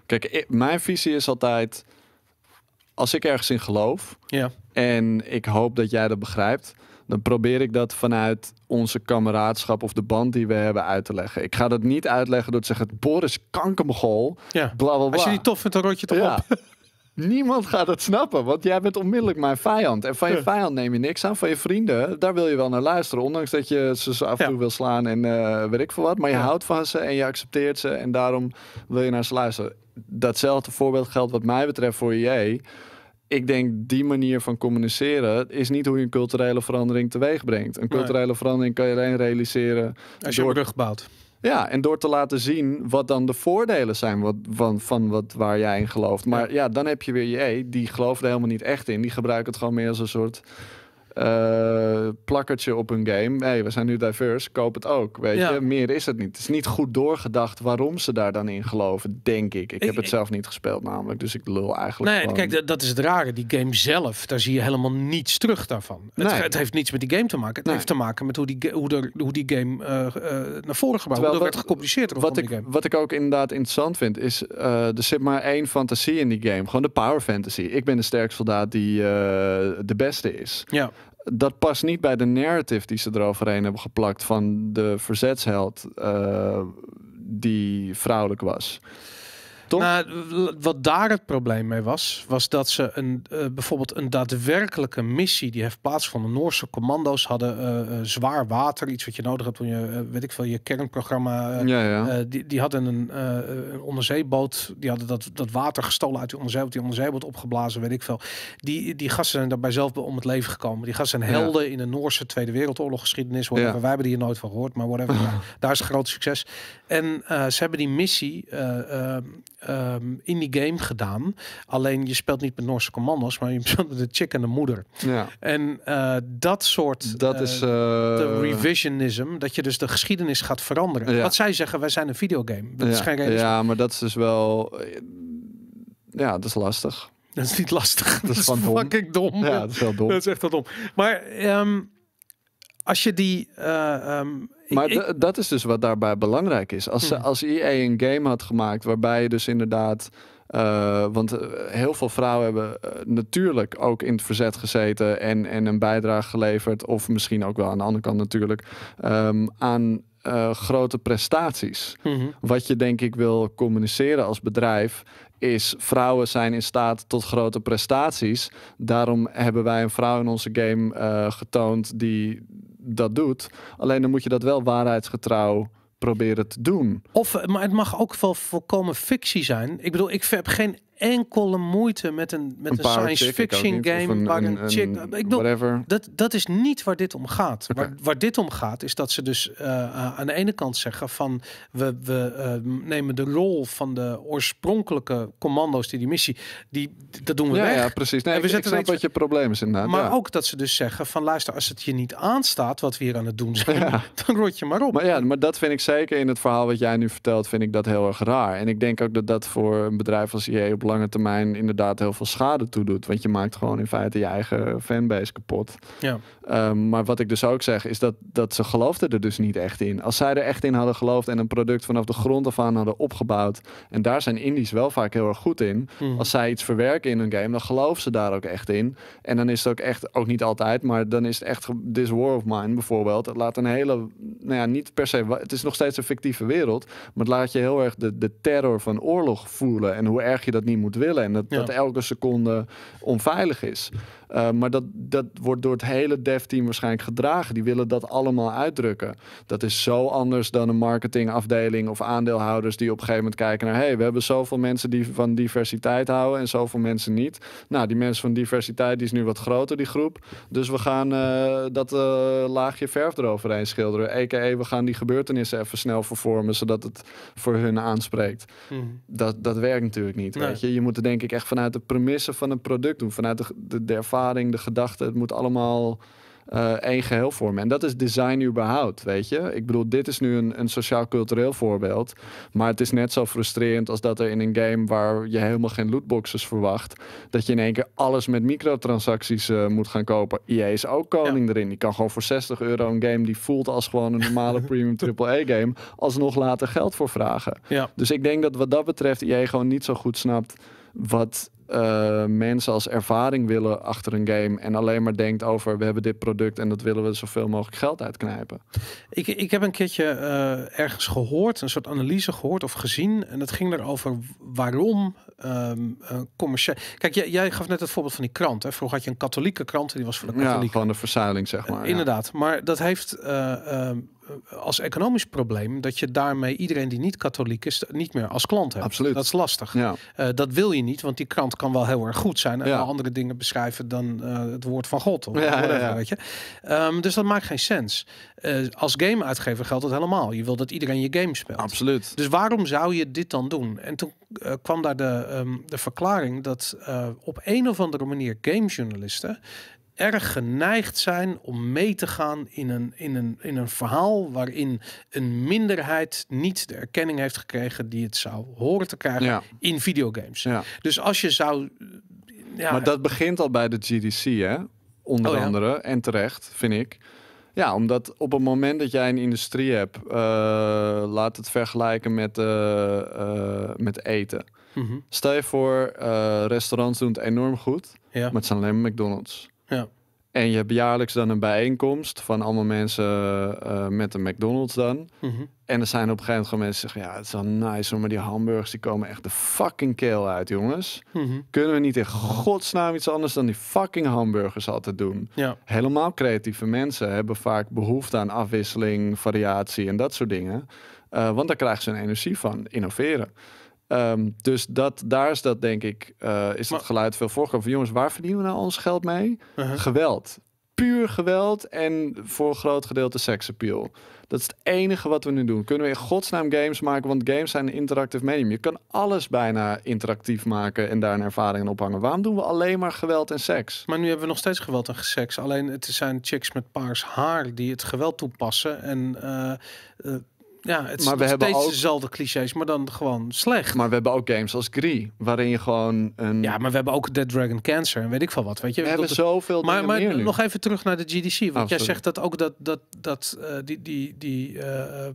Kijk, ik, mijn visie is altijd, als ik ergens in geloof ja. en ik hoop dat jij dat begrijpt, dan probeer ik dat vanuit onze kameraadschap of de band die we hebben uit te leggen. Ik ga dat niet uitleggen door te zeggen: Boris kankermogol. Ja. Bla, bla, bla. Als je die tof vindt, dan rot je toch ja. op. Niemand gaat het snappen, want jij bent onmiddellijk mijn vijand. En van je vijand neem je niks aan. Van je vrienden, daar wil je wel naar luisteren. Ondanks dat je ze af en toe wil slaan en uh, weet ik veel wat. Maar je houdt van ze en je accepteert ze. En daarom wil je naar ze luisteren. Datzelfde voorbeeld geldt wat mij betreft voor jij ik denk die manier van communiceren is niet hoe je een culturele verandering teweeg brengt. Een culturele verandering kan je alleen realiseren. Als je door... brug Ja, en door te laten zien wat dan de voordelen zijn wat, van, van wat, waar jij in gelooft. Maar ja, dan heb je weer je e, die gelooft er helemaal niet echt in. Die gebruikt het gewoon meer als een soort eh, plakkertje op hun game. Hé, we zijn nu diverse, koop het ook. Weet je, meer is het niet. Het is niet goed doorgedacht waarom ze daar dan in geloven, denk ik. Ik, heb het zelf niet gespeeld namelijk, dus ik lul eigenlijk Nee, kijk, dat is het rare. Die game zelf, daar zie je helemaal niets terug daarvan. Nee. Het, heeft niets met die game te maken. Het heeft te maken met hoe die, hoe de, hoe die game eh, eh, naar voren gebouwd wordt. werd gecompliceerd wat ik, Wat ik ook inderdaad interessant vind, is er zit maar één fantasie in die game. Gewoon de power fantasy. Ik ben de sterkste soldaat die de beste is. Ja dat past niet bij de narrative die ze eroverheen hebben geplakt van de verzetsheld eh, die vrouwelijk was. Toch? Nou, wat daar het probleem mee was, was dat ze een, eh, bijvoorbeeld een daadwerkelijke missie die heeft de Noorse commando's hadden eh, eh, zwaar water, iets wat je nodig hebt om je, weet ik veel, je kernprogramma. Ja, die, die hadden een, een, onderzeeboot, die hadden dat, dat water gestolen uit die onderzeeboot, die onderzeeboot opgeblazen, weet ik veel. Die, die gasten zijn daarbij zelf om het leven gekomen. Die gasten helden in de Noorse Tweede Wereldoorlog geschiedenis. Wij hebben die hier nooit van gehoord, maar whatever. daar is groot succes. En ze hebben die missie Ehm, in die game gedaan. Alleen je speelt niet met Noorse commando's, maar je speelt met de chick en de moeder. Ja. En eh, dat soort. Dat is. Eh, eh, de revisionism, dat je dus de geschiedenis gaat veranderen. Wat zij zeggen, wij zijn een videogame. Dat ja. is geen Ja, maar dat is dus wel. Ja, dat is lastig. Dat is niet lastig. Dat, is, van fucking dom. dom. Ja, dat is wel dom. Dat is echt wel dom. Maar ehm, als je die ehm, maar dat is dus wat daarbij belangrijk is. Als, hmm. als e een game had gemaakt waarbij je dus inderdaad... Eh, want eh, heel veel vrouwen hebben eh, natuurlijk ook in het verzet gezeten en, en een bijdrage geleverd. Of misschien ook wel aan de andere kant natuurlijk. Ehm, aan grote prestaties. Hmm. Wat je denk ik wil communiceren als bedrijf is vrouwen zijn in staat tot grote prestaties. Daarom hebben wij een vrouw in onze game getoond die dat doet. Alleen dan moet je dat wel waarheidsgetrouw proberen te doen. Of, eh, maar het mag ook wel volkomen fictie zijn. Ik bedoel, ik heb geen enkele moeite met een, met een, science fiction game waar een, chick... ik bedoel, whatever. dat, dat is niet waar dit om gaat. Waar, waar, dit om gaat is dat ze dus eh, eh, aan de ene kant zeggen van... we, we eh, nemen de rol van de oorspronkelijke commando's die die missie... Die, dat doen we ja, weg. Ja, precies. Nee, en we ik, zetten ik snap wat je probleem Maar ook dat ze dus zeggen van luister, als het je niet aanstaat wat we hier aan het doen zijn... dan rot je maar op. Maar ja, maar dat vind ik zeker in het verhaal wat jij nu vertelt... vind ik dat heel erg raar. En ik denk ook dat dat voor een bedrijf als je op lange termijn inderdaad heel veel schade toedoet. Want je maakt gewoon in feite je eigen fanbase kapot. Ja. Ehm, maar wat ik dus ook zeg, is dat, dat ze geloofden er dus niet echt in. Als zij er echt in hadden geloofd en een product vanaf de grond af aan hadden opgebouwd. En daar zijn indies wel vaak heel erg goed in. Mhm. Als zij iets verwerken in hun game, dan geloven ze daar ook echt in. En dan is het ook echt, ook niet altijd, maar dan is het echt This War of Mine bijvoorbeeld. Het laat een hele, nou ja, niet per se, het is nog steeds een fictieve wereld. Maar het laat je heel erg de, de terror van oorlog voelen. En hoe erg je dat niet moet willen. En dat, dat elke seconde onveilig is. Eh, maar dat, dat wordt door het hele dev-team waarschijnlijk gedragen. Die willen dat allemaal uitdrukken. Dat is zo anders dan een marketingafdeling of aandeelhouders die op een gegeven moment kijken naar: hé, hey, we hebben zoveel mensen die van diversiteit houden en zoveel mensen niet. Nou, die mensen van diversiteit die is nu wat groter, die groep. Dus we gaan eh, dat eh, laagje verf eroverheen schilderen. EKE, we gaan die gebeurtenissen even snel vervormen zodat het voor hun aanspreekt. Mhm. Dat, dat werkt natuurlijk niet. Weet je? je moet denk ik echt vanuit de premissen van een product doen, vanuit de, de, de ervaring de gedachte. Het moet allemaal uh, één geheel vormen. En dat is design überhaupt, weet je. Ik bedoel, dit is nu een, een sociaal-cultureel voorbeeld. Maar het is net zo frustrerend als dat er in een game waar je helemaal geen lootboxes verwacht, dat je in één keer alles met microtransacties eh, moet gaan kopen. EA is ook koning erin. Die kan gewoon voor 60 euro een game die voelt als gewoon een normale premium AAA-game, alsnog later geld voor vragen. Ja. Dus ik denk dat wat dat betreft jij e gewoon niet zo goed snapt wat eh, mensen als ervaring willen achter een game. En alleen maar denkt over we hebben dit product en dat willen we zoveel mogelijk geld uitknijpen. Ik, ik heb een keertje eh, ergens gehoord, een soort analyse gehoord of gezien. En dat ging erover waarom ehm, commercieel. Kijk, jij, gaf net het voorbeeld van die krant. Hè? Vroeger had je een katholieke krant en die was voor de Ja, van de verzuiling, zeg maar. Ja. Inderdaad. Maar dat heeft. Eh, ehm, als economisch probleem dat je daarmee iedereen die niet katholiek is, niet meer als klant hebt. Absoluut. Dat is lastig. Ja. Eh, dat wil je niet, want die krant kan wel heel erg goed zijn en andere dingen beschrijven dan eh, het woord van God. Of ja, whatever, Weet je? Um, dus dat maakt geen sens. Uh, als game-uitgever geldt dat helemaal. Je wil dat iedereen je game speelt. Absoluut. Dus waarom zou je dit dan doen? En toen kwam daar de, um, de verklaring dat op een of andere manier gamejournalisten erg geneigd zijn om mee te gaan in een, in een, in een verhaal waarin een minderheid niet de erkenning heeft gekregen die het zou horen te krijgen in videogames. Dus als je zou. Ja, maar dat begint al bij de GDC, hè? Onder oh, andere. En terecht, vind ik. Ja, omdat op het moment dat jij een industrie hebt, eh, laat het vergelijken met, eh, eh, met eten. Mhm. Stel je voor, restaurants doen het enorm goed, ja. maar het zijn alleen McDonald's. Ja. En je hebt jaarlijks dan een bijeenkomst van allemaal mensen eh, met een McDonald's dan. Mhm. En er zijn op een gegeven moment mensen die zeggen... ja, het is wel nice, hoor, maar die hamburgers die komen echt de fucking keel uit, jongens. Mhm. Kunnen we niet in godsnaam iets anders dan die fucking hamburgers altijd doen? Ja. Helemaal creatieve mensen hebben vaak behoefte aan afwisseling, variatie en dat soort dingen. Eh, want daar krijgen ze energie van, innoveren. Ehm, dus dat, daar is dat denk ik, eh, is dat geluid veel voorgekomen. Van, jongens, waar verdienen we nou ons geld mee? Uh-huh. Geweld. Puur geweld en voor een groot gedeelte seksappeal. Dat is het enige wat we nu doen. Kunnen we in godsnaam games maken? Want games zijn een interactief medium. Je kan alles bijna interactief maken en daar een ervaring op ophangen. Waarom doen we alleen maar geweld en seks? Maar nu hebben we nog steeds geweld en seks. Alleen het zijn chicks met paars haar die het geweld toepassen. En eh, eh, ja, het maar we hebben steeds ook... dezelfde clichés, maar dan gewoon slecht. Maar we hebben ook games als Gris, waarin je gewoon een... Ja, maar we hebben ook Dead Dragon Cancer en weet ik veel wat. Weet je? We hebben zoveel Maar, nog even terug naar de GDC. Want oh, jij zegt dat ook dat, dat, dat eh, die, die, die, uh,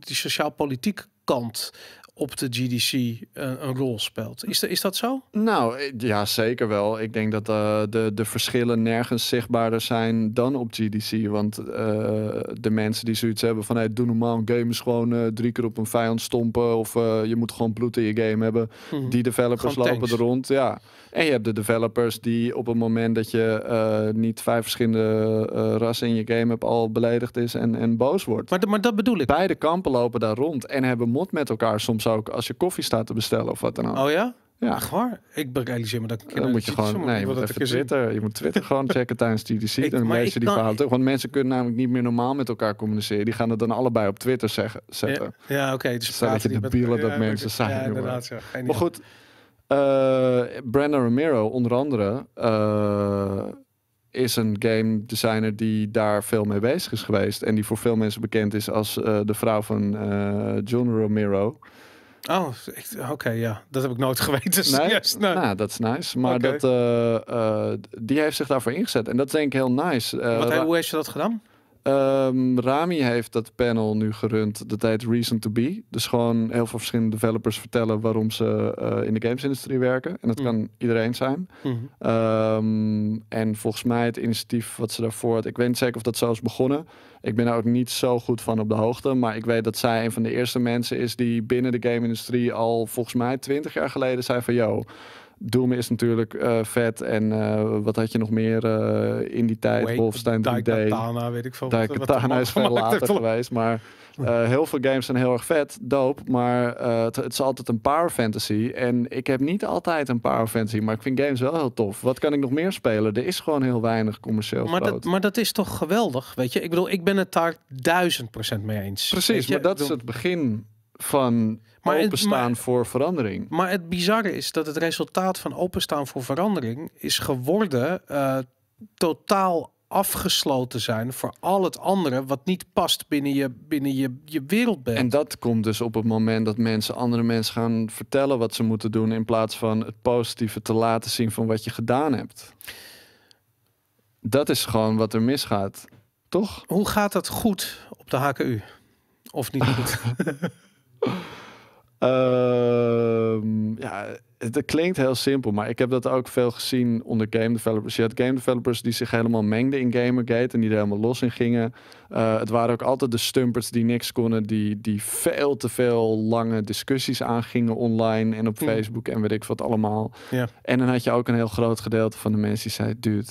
die sociaal-politiek kant op de GDC een, eh, een, rol speelt. Is, is dat zo? Nou, eh, ja, zeker wel. Ik denk dat eh, de, de verschillen nergens zichtbaarder zijn dan op GDC. Want de mensen die zoiets hebben van... Hey, doe normaal games gewoon drie keer op een vijand stompen... of je moet gewoon bloed in je game hebben. Mhm. Die developers lopen er rond, ja. En je hebt de developers die op het moment dat je niet vijf verschillende rassen in je game hebt... al beledigd is en, en boos wordt. Maar, maar dat bedoel ik. Beide kampen lopen daar rond en hebben mot met elkaar soms ook als je koffie staat te bestellen of wat dan ook. Oh ja? Ja. gewoon. Ik realiseer me dat ik... Dan moet je gewoon... Nee, je moet even Twitter. Je moet Twitter gewoon checken tijdens die Ik, dan weet je die verhaal toch. Want mensen kunnen namelijk niet meer normaal met elkaar communiceren. Die gaan het dan allebei op Twitter zeggen, zetten. Ja, oké. dus je de bielen dat mensen zijn. Ja, inderdaad. Maar goed, uh, eh, Brandon Romero onder andere... Eh, is een game designer die daar veel mee bezig is geweest. En die voor veel mensen bekend is als eh, de vrouw van John Romero. Oh, oké, ja. Dat heb ik nooit geweten. Dus nee? nee. Nou, dat is nice. Maar dat, eh, eh, die heeft zich daarvoor ingezet. En dat is denk ik heel nice. Eh, Wat, hoe heeft ze dat gedaan? Ehm, Rami heeft dat panel nu gerund, dat heet Reason to Be. Dus gewoon heel veel verschillende developers vertellen waarom ze eh, in de gamesindustrie werken. En dat mm. kan iedereen zijn. Mm-hmm. Ehm, en volgens mij het initiatief wat ze daarvoor had, ik weet niet zeker of dat zo is begonnen. Ik ben daar ook niet zo goed van op de hoogte. Maar ik weet dat zij een van de eerste mensen is die binnen de game al volgens mij twintig jaar geleden zei van... ...yo, Doom is natuurlijk eh, vet. En eh, wat had je nog meer eh, in die tijd? Wolfenstein 3D. Daikatana, weet ik veel. Daikatana is veel later geweest. Maar heel veel games zijn heel erg vet, doop, Maar het, het, is altijd een power fantasy. En ik heb niet altijd een power fantasy. Maar ik vind games wel heel tof. Wat kan ik nog meer spelen? Er is gewoon heel weinig commercieel maar Dat, maar dat is toch geweldig, weet je? Ik bedoel, ik ben het daar duizend procent mee eens. Precies, maar dat is het begin van openstaan voor verandering. Maar het bizarre is dat het resultaat van openstaan voor verandering is geworden eh, totaal afgesloten zijn voor al het andere wat niet past binnen je, binnen je, je wereldbeeld. En dat komt dus op het moment dat mensen andere mensen gaan vertellen wat ze moeten doen in plaats van het positieve te laten zien van wat je gedaan hebt. Dat is gewoon wat er misgaat, toch? Hoe gaat dat goed op de HKU? Of niet goed? Ehm, ja, het klinkt heel simpel, maar ik heb dat ook veel gezien onder game developers. Je had game developers die zich helemaal mengden in Gamergate en die er helemaal los in gingen. Eh, het waren ook altijd de stumpers die niks konden, die, die veel te veel lange discussies aangingen online en op hm. Facebook en weet ik wat allemaal. Yeah. En dan had je ook een heel groot gedeelte van de mensen die zei: Dude,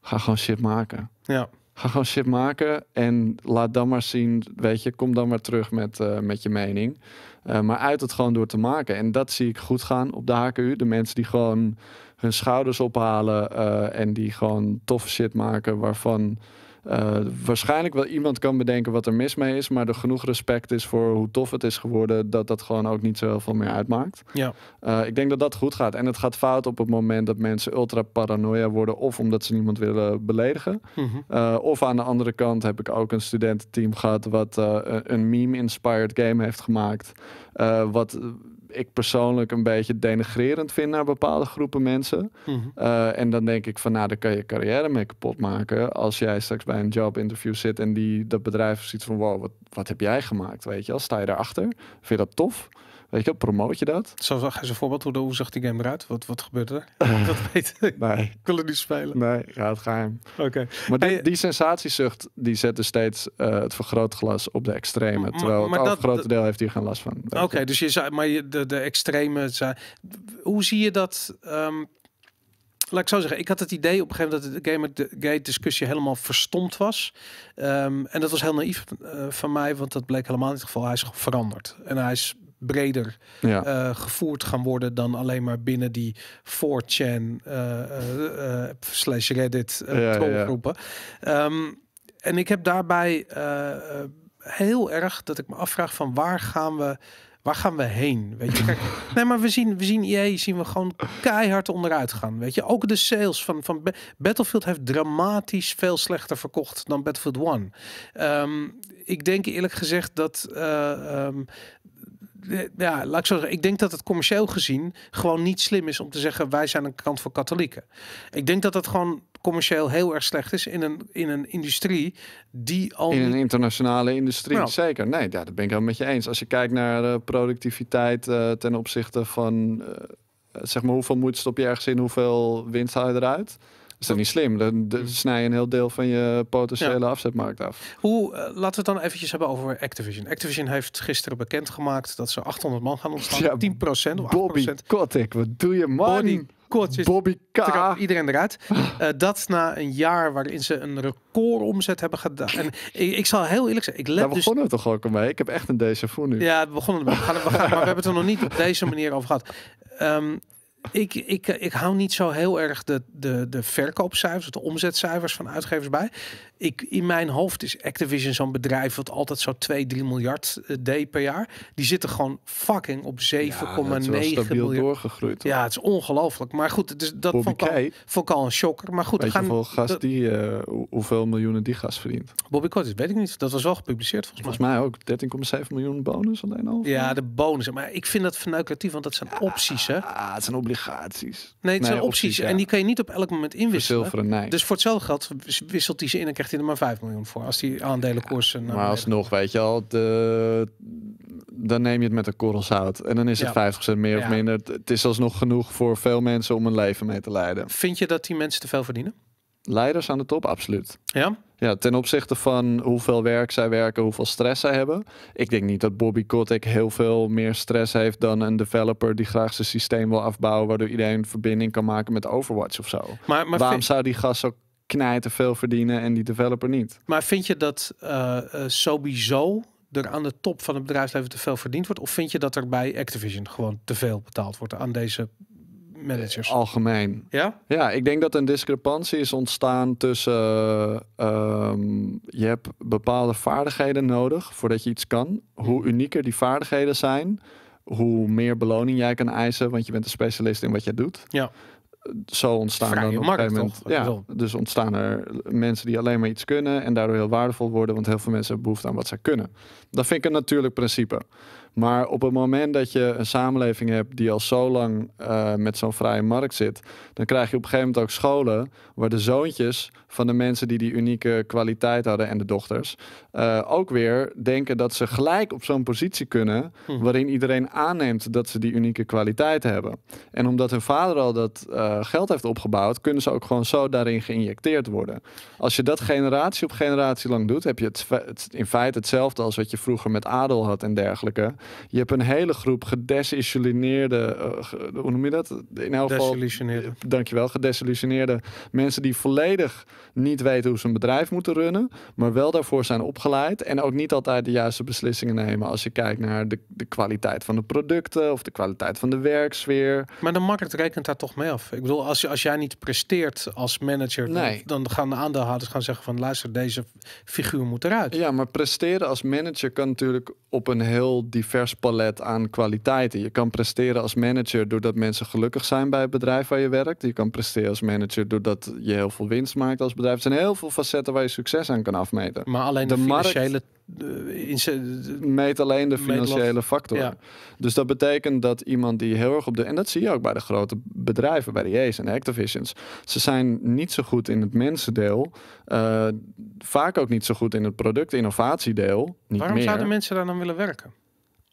ga gewoon shit maken. Ja. Ga gewoon shit maken en laat dan maar zien, weet je, kom dan maar terug met, eh, met je mening. Eh, maar uit het gewoon door te maken. En dat zie ik goed gaan op de HKU. De mensen die gewoon hun schouders ophalen eh, en die gewoon toffe shit maken waarvan eh, waarschijnlijk wel iemand kan bedenken wat er mis mee is, maar er genoeg respect is voor hoe tof het is geworden, dat dat gewoon ook niet zoveel meer uitmaakt. Ja. Eh, ik denk dat dat goed gaat. En het gaat fout op het moment dat mensen ultra paranoia worden, of omdat ze niemand willen beledigen. Mhm. Eh, of aan de andere kant heb ik ook een studententeam gehad wat een meme-inspired game heeft gemaakt. wat ik persoonlijk een beetje denigrerend vind naar bepaalde groepen mensen. Mhm. Eh, en dan denk ik van, nou, daar kan je carrière mee kapot maken. Als jij straks bij een jobinterview zit en die, dat bedrijf ziet van, wow, wat, wat heb jij gemaakt? Weet je wel, sta je daarachter? Vind je dat tof? Weet je, promoot je dat? Zo zag je zijn voorbeeld. Hoe, hoe zag die game eruit? Wat, wat gebeurde er? dat weet ik. Nee. Ik wil het niet spelen. Nee, gaat het geheim. Oké. Maar die, die sensatiezucht, die zette dus steeds uh, het vergrootglas op de extreme. Terwijl het grote deel heeft hier geen last van. Oké, dus je zei, maar de, de extreme... Zei, hoe zie je dat... Ehm, laat ik zo zeggen, ik had het idee op een gegeven moment dat de game discussie helemaal verstomd was. Ehm, en dat was heel naïef eh, van mij, want dat bleek helemaal niet het geval. Hij is veranderd. En hij is breder eh, gevoerd gaan worden dan alleen maar binnen die 4chan eh, eh, slash Reddit trollgroepen. Ja, ehm, en ik heb daarbij heel erg dat ik me afvraag van waar gaan we waar gaan we heen? Weet je, kijk, nee, maar we zien, we zien EA, zien we gewoon keihard onderuit gaan. Weet je, ook de sales van, van Battlefield heeft dramatisch veel slechter verkocht dan Battlefield One. Ehm, ik denk eerlijk gezegd dat ehm, ja, laat ik zo zeggen, ik denk dat het commercieel gezien gewoon niet slim is om te zeggen wij zijn een kant voor katholieken. Ik denk dat dat gewoon commercieel heel erg slecht is in een, in een industrie die al. In een internationale industrie, nou. zeker. Nee, ja, dat ben ik wel met je eens. Als je kijkt naar productiviteit eh, ten opzichte van, eh, zeg maar, hoeveel moed stop je ergens in, hoeveel winst haal je eruit? is niet slim? Dan, hmm. snij je een heel deel van je potentiële afzetmarkt af. Hoe, eh, laten we het dan eventjes hebben over Activision. Activision heeft gisteren bekendgemaakt dat ze 800 man gaan ontslaan. Ja, 10% of 8%. Bobby Kotick, wat doe je man? Bobby. Coaches, Bobby K. Iedereen eruit. Eh, dat na een jaar waarin ze een recordomzet hebben gedaan. En ik, zal heel eerlijk zijn, ik let Daar dus... begonnen toch ook mee? Ik heb echt een déjà vu nu. Ja, we begonnen we we gaan, maar we hebben het er nog niet op deze manier over gehad. Ehm, ik, ik, ik hou niet zo heel erg de, de, de verkoopcijfers, de omzetcijfers van uitgevers bij. Ik, in mijn hoofd is Activision zo'n bedrijf wat altijd zo 2, 3 miljard eh, d deed per jaar. Die zitten gewoon fucking op 7,9 ja, miljard. doorgegroeid. Ja, het is ongelooflijk. Maar goed, is, dus dat Bobby vond al, een shocker. Maar goed, weet gaan, hoeveel, gas die, eh, hoeveel miljoenen die gas verdient? Bobby Kotick, weet ik niet. Dat was wel gepubliceerd volgens, mij. Volgens mij ook 13,7 miljoen bonus alleen al. Ja, de bonus. Maar ik vind dat verneukeratief, want dat zijn opties hè. Ah, het zijn opties Nee, het zijn opties. En die kan je niet op elk moment inwisselen. Dus voor hetzelfde geld wisselt hij ze in en krijgt hij er maar 5 miljoen voor. Als die aandelenkoers. Ja, maar alsnog, weet je al, de, dan neem je het met een korrel zout. En dan is het 50% cent meer of minder. Het is alsnog genoeg voor veel mensen om een leven mee te leiden. Vind je dat die mensen te veel verdienen? leiders aan de top, absoluut. Ja? Ja, ten opzichte van hoeveel werk zij werken, hoeveel stress zij hebben. Ik denk niet dat Bobby Kotick heel veel meer stress heeft dan een developer die graag zijn systeem wil afbouwen, waardoor iedereen verbinding kan maken met Overwatch of zo. Maar, maar Waarom zou die gast zo knijten veel verdienen en die developer niet? Maar vind je dat eh, eh, sowieso er aan de top van het bedrijfsleven te veel verdiend wordt? Of vind je dat er bij Activision gewoon te veel betaald wordt aan deze managers? Eh, algemeen. Ja? Ja, ik denk dat een discrepantie is ontstaan tussen... Eh, ehm, je hebt bepaalde vaardigheden nodig voordat je iets kan. Hoe mhm. unieker die vaardigheden zijn, hoe meer beloning jij kan eisen. Want je bent een specialist in wat je doet. Ja. Zo ontstaan er dan op een gegeven moment... Ja, dus ontstaan er mensen die alleen maar iets kunnen... en daardoor heel waardevol worden... want heel veel mensen hebben behoefte aan wat zij kunnen. Dat vind ik een natuurlijk principe. Maar op het moment dat je een samenleving hebt die al zo lang eh, met zo'n vrije markt zit, dan krijg je op een gegeven moment ook scholen waar de zoontjes van de mensen die die unieke kwaliteit hadden en de dochters eh, ook weer denken dat ze gelijk op zo'n positie kunnen hm. waarin iedereen aanneemt dat ze die unieke kwaliteit hebben. En omdat hun vader al dat eh, geld heeft opgebouwd, kunnen ze ook gewoon zo daarin geïnjecteerd worden. Als je dat generatie op generatie lang doet, heb je het, in feite hetzelfde als wat je vroeger met adel had en dergelijke. Je hebt een hele groep gedesillusioneerde, eh, hoe noem je dat? In elk geval, dankjewel, gedesillusioneerde mensen die volledig niet weten hoe ze een bedrijf moeten runnen, maar wel daarvoor zijn opgeleid en ook niet altijd de juiste beslissingen nemen als je kijkt naar de, de kwaliteit van de producten of de kwaliteit van de werksfeer. Maar de markt rekent daar toch mee af. Ik bedoel, als, je, als jij niet presteert als manager, dan, gaan de aandeelhouders gaan zeggen van luister, deze figuur moet eruit. Ja, maar presteren als manager kan natuurlijk op een heel diverse divers palet aan kwaliteiten. Je kan presteren als manager doordat mensen gelukkig zijn bij het bedrijf waar je werkt. Je kan presteren als manager doordat je heel veel winst maakt als bedrijf. Er zijn heel veel facetten waar je succes aan kan afmeten. Maar alleen de, financiële eh, meet alleen de financiële factor. Dus dat betekent dat iemand die heel erg op de. En dat zie je ook bij de grote bedrijven, bij de J's e en de Activisions. Ze zijn niet zo goed in het mensendeel. Eh, vaak ook niet zo goed in het product-innovatiedeel. Waarom meer. zouden mensen daar dan willen werken?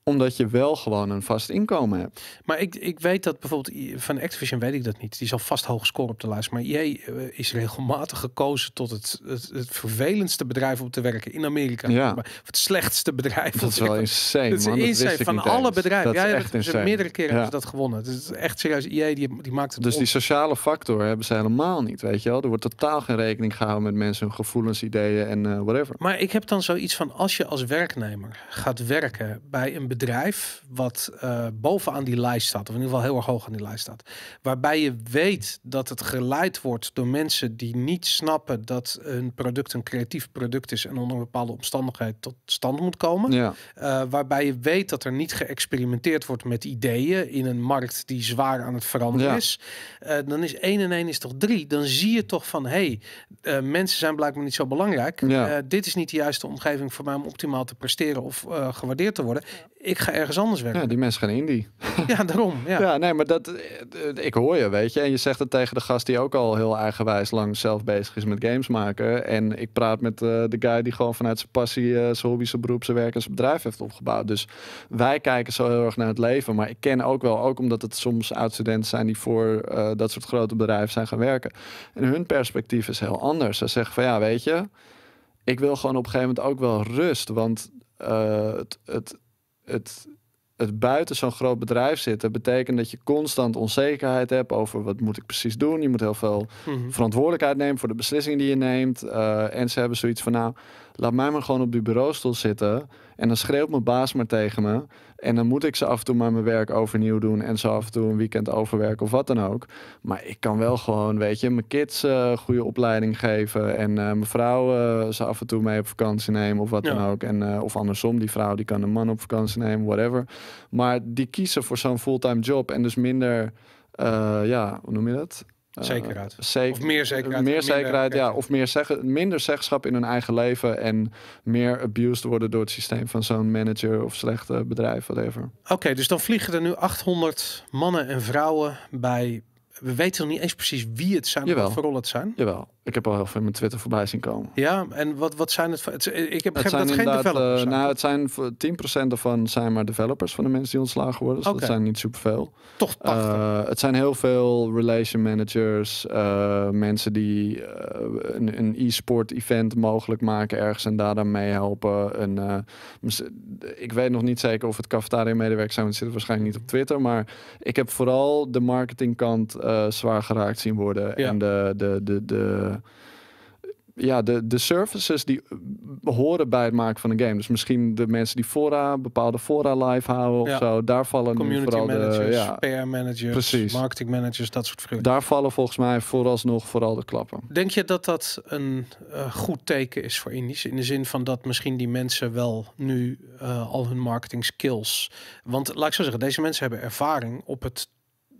Omdat je wel gewoon een vast inkomen hebt. Maar ik, ik weet dat bijvoorbeeld van Activision weet ik dat niet. Die zal vast hoog scoren op de lijst. Maar jij eh, is regelmatig gekozen tot het, het, het, vervelendste bedrijf om te werken in Amerika. Ja. het slechtste bedrijf. Dat is wel dus insane. Dat is insane. van alle bedrijven. ja, echt hebt meerdere keren hebben ze dat gewonnen. Het is echt serieus. Jij die, die maakt het Dus die sociale factor hebben ze helemaal niet. Weet je wel? Er wordt totaal geen rekening gehouden met mensen hun gevoelens, ideeën en eh, whatever. Maar ik heb dan zoiets van als je als werknemer gaat werken bij een bedrijf bedrijf wat eh, bovenaan die lijst staat, of in ieder geval heel erg hoog aan die lijst staat, waarbij je weet dat het geleid wordt door mensen die niet snappen dat een product een creatief product is en onder bepaalde omstandigheden tot stand moet komen, ja. Eh, waarbij je weet dat er niet geëxperimenteerd wordt met ideeën in een markt die zwaar aan het veranderen is, eh, dan is één en één is toch drie. Dan zie je toch van hé, hey, mensen zijn blijkbaar niet zo belangrijk. Ja. dit is niet de juiste omgeving voor mij om optimaal te presteren of gewaardeerd te worden ik ga ergens anders werken. Ja, die mensen gaan indie. ja, daarom. Ja. ja, nee, maar dat, eh, ik hoor je, weet je. En je zegt het tegen de gast die ook al heel eigenwijs lang zelf bezig is met games maken. En ik praat met eh, de guy die gewoon vanuit zijn passie, uh, zijn hobby, zijn beroep, zijn werk en zijn bedrijf heeft opgebouwd. Dus wij kijken zo heel erg naar het leven. Maar ik ken ook wel, ook omdat het soms oud-studenten zijn die voor dat soort grote bedrijven zijn gaan werken. En hun perspectief is heel anders. Ze zeggen van ja, weet je, ik wil gewoon op een gegeven moment ook wel rust. Want het, het, het, het buiten zo'n groot bedrijf zitten betekent dat je constant onzekerheid hebt over wat moet ik precies doen. Je moet heel veel mhm. verantwoordelijkheid nemen voor de beslissingen die je neemt. Eh, en ze hebben zoiets van nou, laat mij maar gewoon op die bureaustoel zitten en dan schreeuwt mijn baas maar tegen me. En dan moet ik ze af en toe maar mijn werk overnieuw doen. En ze af en toe een weekend overwerken of wat dan ook. Maar ik kan wel gewoon, weet je, mijn kids uh, goede opleiding geven. En eh, mijn vrouw eh, ze af en toe mee op vakantie nemen of wat dan ook. En, of andersom, die vrouw die kan een man op vakantie nemen, whatever. Maar die kiezen voor zo'n fulltime job en dus minder, ja, hoe noem je dat? Eh, zekerheid. of meer zekerheid. Meer zekerheid, ja. Of meer minder zeggenschap in hun eigen leven. En meer abused worden door het systeem van zo'n manager of slechte eh, bedrijf, whatever. Oké, dus dan vliegen er nu 800 mannen en vrouwen bij we weten nog niet eens precies wie het zijn, Jawel. wat voor rol het zijn. Jawel, ik heb al heel veel in mijn Twitter voorbij zien komen. Ja, en wat, wat zijn het? het ik heb begrepen dat geen developers eh, zijn. nou, het zijn 10% ervan zijn maar developers van de mensen die ontslagen worden. Dus dat zijn niet superveel. Toch 80. Eh, het zijn heel veel relation managers, eh, mensen die een, een e-sport event mogelijk maken ergens en daar dan mee helpen. En, dus, ik weet nog niet zeker of het cafetaria medewerkers zijn, want het zit waarschijnlijk niet op Twitter. Maar ik heb vooral de marketingkant eh, zwaar geraakt zien worden. En de, de, de, de, ja, de, de services die eh, horen bij het maken van een game. Dus misschien de mensen die fora, bepaalde fora live houden of zo. Daar vallen Community vooral managers, de, ja, PR managers, marketing managers, dat soort figuren. Daar vallen volgens mij vooralsnog vooral de klappen. Denk je dat dat een eh, goed teken is voor indies? In de zin van dat misschien die mensen wel nu al hun marketing skills... Want laat ik zo zeggen, deze mensen hebben ervaring op het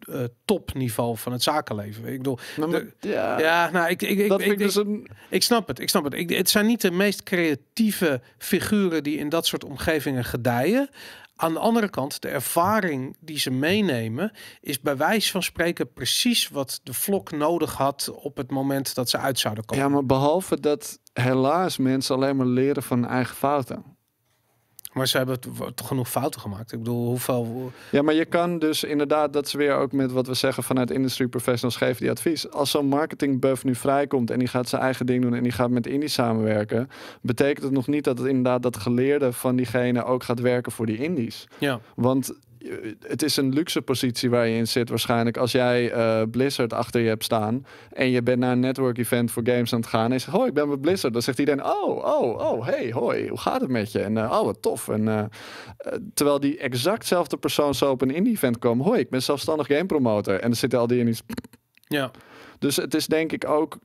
uh, topniveau van het zakenleven. Ik bedoel, de, ja, nou, ik, ik, ik, dus een... ik, snap het, ik snap het. het zijn niet de meest creatieve figuren die in dat soort omgevingen gedijen. Aan de andere kant, de ervaring die ze meenemen, is bij wijze van spreken precies wat de vlok nodig had op het moment dat ze uit zouden komen. Ja, maar behalve dat helaas mensen alleen maar leren van eigen fouten. Maar ze hebben toch genoeg fouten gemaakt. Ik bedoel, hoeveel... Ja, maar je kan dus inderdaad, dat ze weer ook met wat we zeggen vanuit industry professionals geven die advies. Als zo'n marketing buff nu vrijkomt en die gaat zijn eigen ding doen en die gaat met Indies samenwerken, betekent het nog niet dat het inderdaad dat geleerde van diegene ook gaat werken voor die indies. Ja. Want eh, het is een luxe positie waar je in zit waarschijnlijk. Als jij eh, Blizzard achter je hebt staan en je bent naar een network event voor games aan het gaan en je zegt, hoi, ik ben met Blizzard. Dan zegt iedereen, oh, oh, oh, hey, hoi, hoe gaat het met je? En eh, oh, wat tof. En, terwijl die exactzelfde persoon zo op een indie event komt, hoi, ik ben zelfstandig game promoter En dan zitten al die in iets... Ja. Dus het is denk ik ook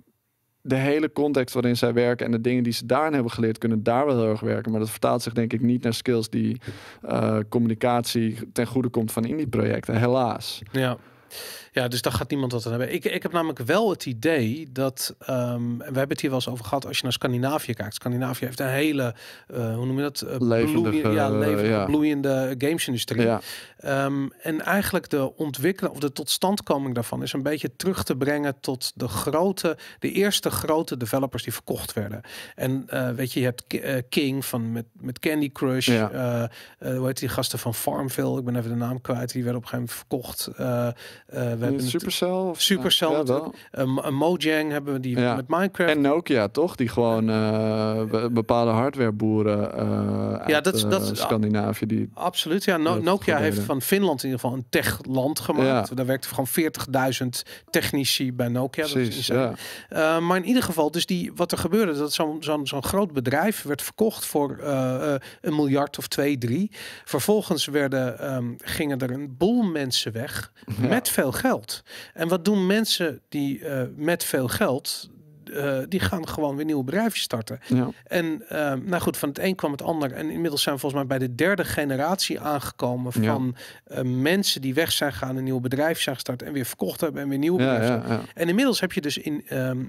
de hele context waarin zij werken en de dingen die ze daarin hebben geleerd, kunnen daar wel heel erg werken. Maar dat vertaalt zich denk ik niet naar skills die eh, communicatie ten goede komt van indie projecten, helaas. Ja. Ja, dus daar gaat niemand wat aan hebben. Ik, ik heb namelijk wel het idee dat, um, we hebben het hier wel eens over gehad, als je naar Scandinavië kijkt. Scandinavië heeft een hele, uh, hoe noem je dat? Uh, ja, bloeiende gamesindustrie. Ja. Ehm, en eigenlijk de ontwikkeling of de totstandkoming daarvan is een beetje terug te brengen tot de grote, de eerste grote developers die verkocht werden. En weet je, je hebt King van met, met Candy Crush, ja. hoe heet die gasten van Farmville? Ik ben even de naam kwijt. Die werden op een gegeven moment verkocht we Supercell? Of, Supercell ja, eh, eh, Mojang hebben we die ja. met Minecraft. En Nokia toch? Die gewoon eh, bepaalde hardwareboeren uh, ja, dat, dat, Scandinavië. Die absoluut, ja. No Nokia heeft van Finland in ieder geval een techland gemaakt. Daar werkte gewoon 40.000 technici bij Nokia. Precies, dat ja. maar in ieder geval, dus die, wat er gebeurde, dat zo'n zo'n zo'n groot bedrijf werd verkocht voor een miljard of twee, drie. Vervolgens werden, ehm, gingen er een boel mensen weg met veel geld geld. En wat doen mensen die eh, met veel geld, eh, die gaan gewoon weer nieuwe bedrijfjes starten. Ja. En ehm, nou goed, van het een kwam het ander. En inmiddels zijn we volgens mij bij de derde generatie aangekomen van eh, mensen die weg zijn gaan, een nieuw bedrijf zijn gestart en weer verkocht hebben en weer nieuw ja, En inmiddels heb je dus in ehm,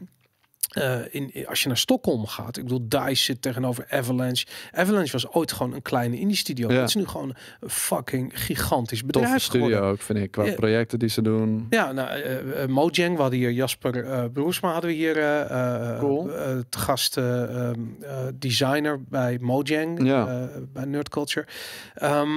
eh, in, als je naar Stockholm gaat, ik bedoel, DICE zit tegenover Avalanche. Avalanche was ooit gewoon een kleine indie studio. Ja. is nu gewoon een fucking gigantisch bedrijf studio geworden. ook, vind ik, qua projecten die ze doen. Ja, nou, eh, eh, Mojang, we hadden hier Jasper Broesma, hadden we hier cool. gast ehm, designer bij Mojang, ja. bij Nerd Culture. Ehm,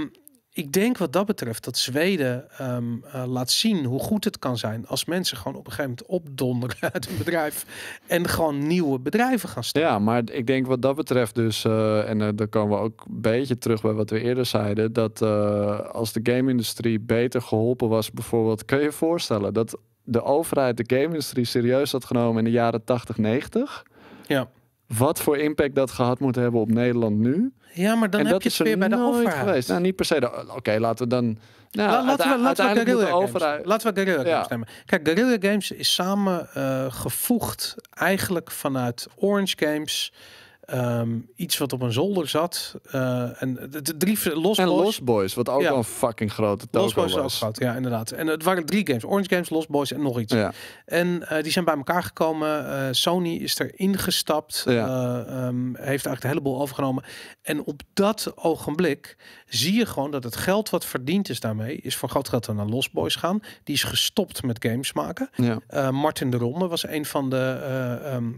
ik denk wat dat betreft dat Zweden ehm, eh, laat zien hoe goed het kan zijn als mensen gewoon op een gegeven moment opdonderen uit een bedrijf en gewoon nieuwe bedrijven gaan starten. Ja, maar ik denk wat dat betreft dus, eh, en uh, eh, dan komen we ook een beetje terug bij wat we eerder zeiden, dat als de game-industrie beter geholpen was bijvoorbeeld, kun je je voorstellen dat de overheid de game-industrie serieus had genomen in de jaren 80, 90? Ja wat voor impact dat gehad moet hebben op Nederland nu. Ja, maar dan heb je het weer bij de overheid. Geweest. Nou, niet per se. Oké, laten we dan... Nou, laten, we, laten, we guerrilla games, laten we Games nemen. Kijk, Guerrilla Games is samen eh, gevoegd eigenlijk vanuit Orange Games... Ehm, iets wat op een zolder zat. Uh, en de, drie Lost en Boys. Boys, wat ook wel een fucking grote token was. groot, ja, inderdaad. En het waren drie games. Orange Games, Lost Boys en nog iets. Ja. En eh, die zijn bij elkaar gekomen. Eh, Sony is er ingestapt. Ja. Ehm, heeft eigenlijk de heleboel overgenomen. En op dat ogenblik zie je gewoon dat het geld wat verdiend is daarmee... is voor groot geld naar Lost Boys gaan. Die is gestopt met games maken. Martin de Ronde was een van de ehm,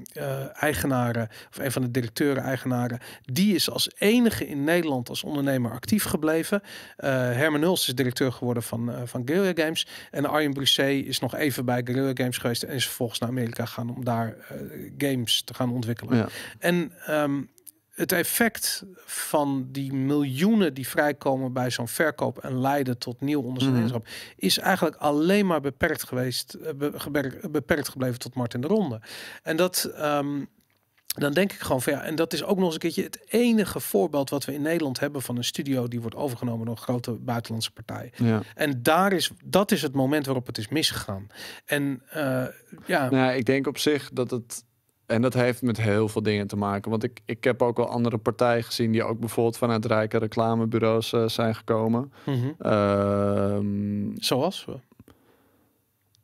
eigenaren... of een van de directeurs directeuren-eigenaren. Die is als enige in Nederland als ondernemer actief gebleven. Uh, Herman Huls is directeur geworden van, uh, van Guerrilla Games. En Arjen Bruce is nog even bij Guerrilla Games geweest en is vervolgens naar Amerika gegaan om daar eh, games te gaan ontwikkelen. En ehm, het effect van die miljoenen die vrijkomen bij zo'n verkoop en leiden tot nieuw ondernemerschap, mhm. is eigenlijk alleen maar beperkt geweest, beperkt gebleven tot Martin de Ronde. En dat. Ehm, dan denk ik gewoon van ja, en dat is ook nog eens een keertje het enige voorbeeld wat we in Nederland hebben van een studio die wordt overgenomen door een grote buitenlandse partij. Ja. En daar is, dat is het moment waarop het is misgegaan. En uh, ja. Nou, ik denk op zich dat het. En dat heeft met heel veel dingen te maken. Want ik, ik heb ook wel andere partijen gezien die ook bijvoorbeeld vanuit rijke reclamebureaus eh, zijn gekomen. Mm -hmm. Zoals we.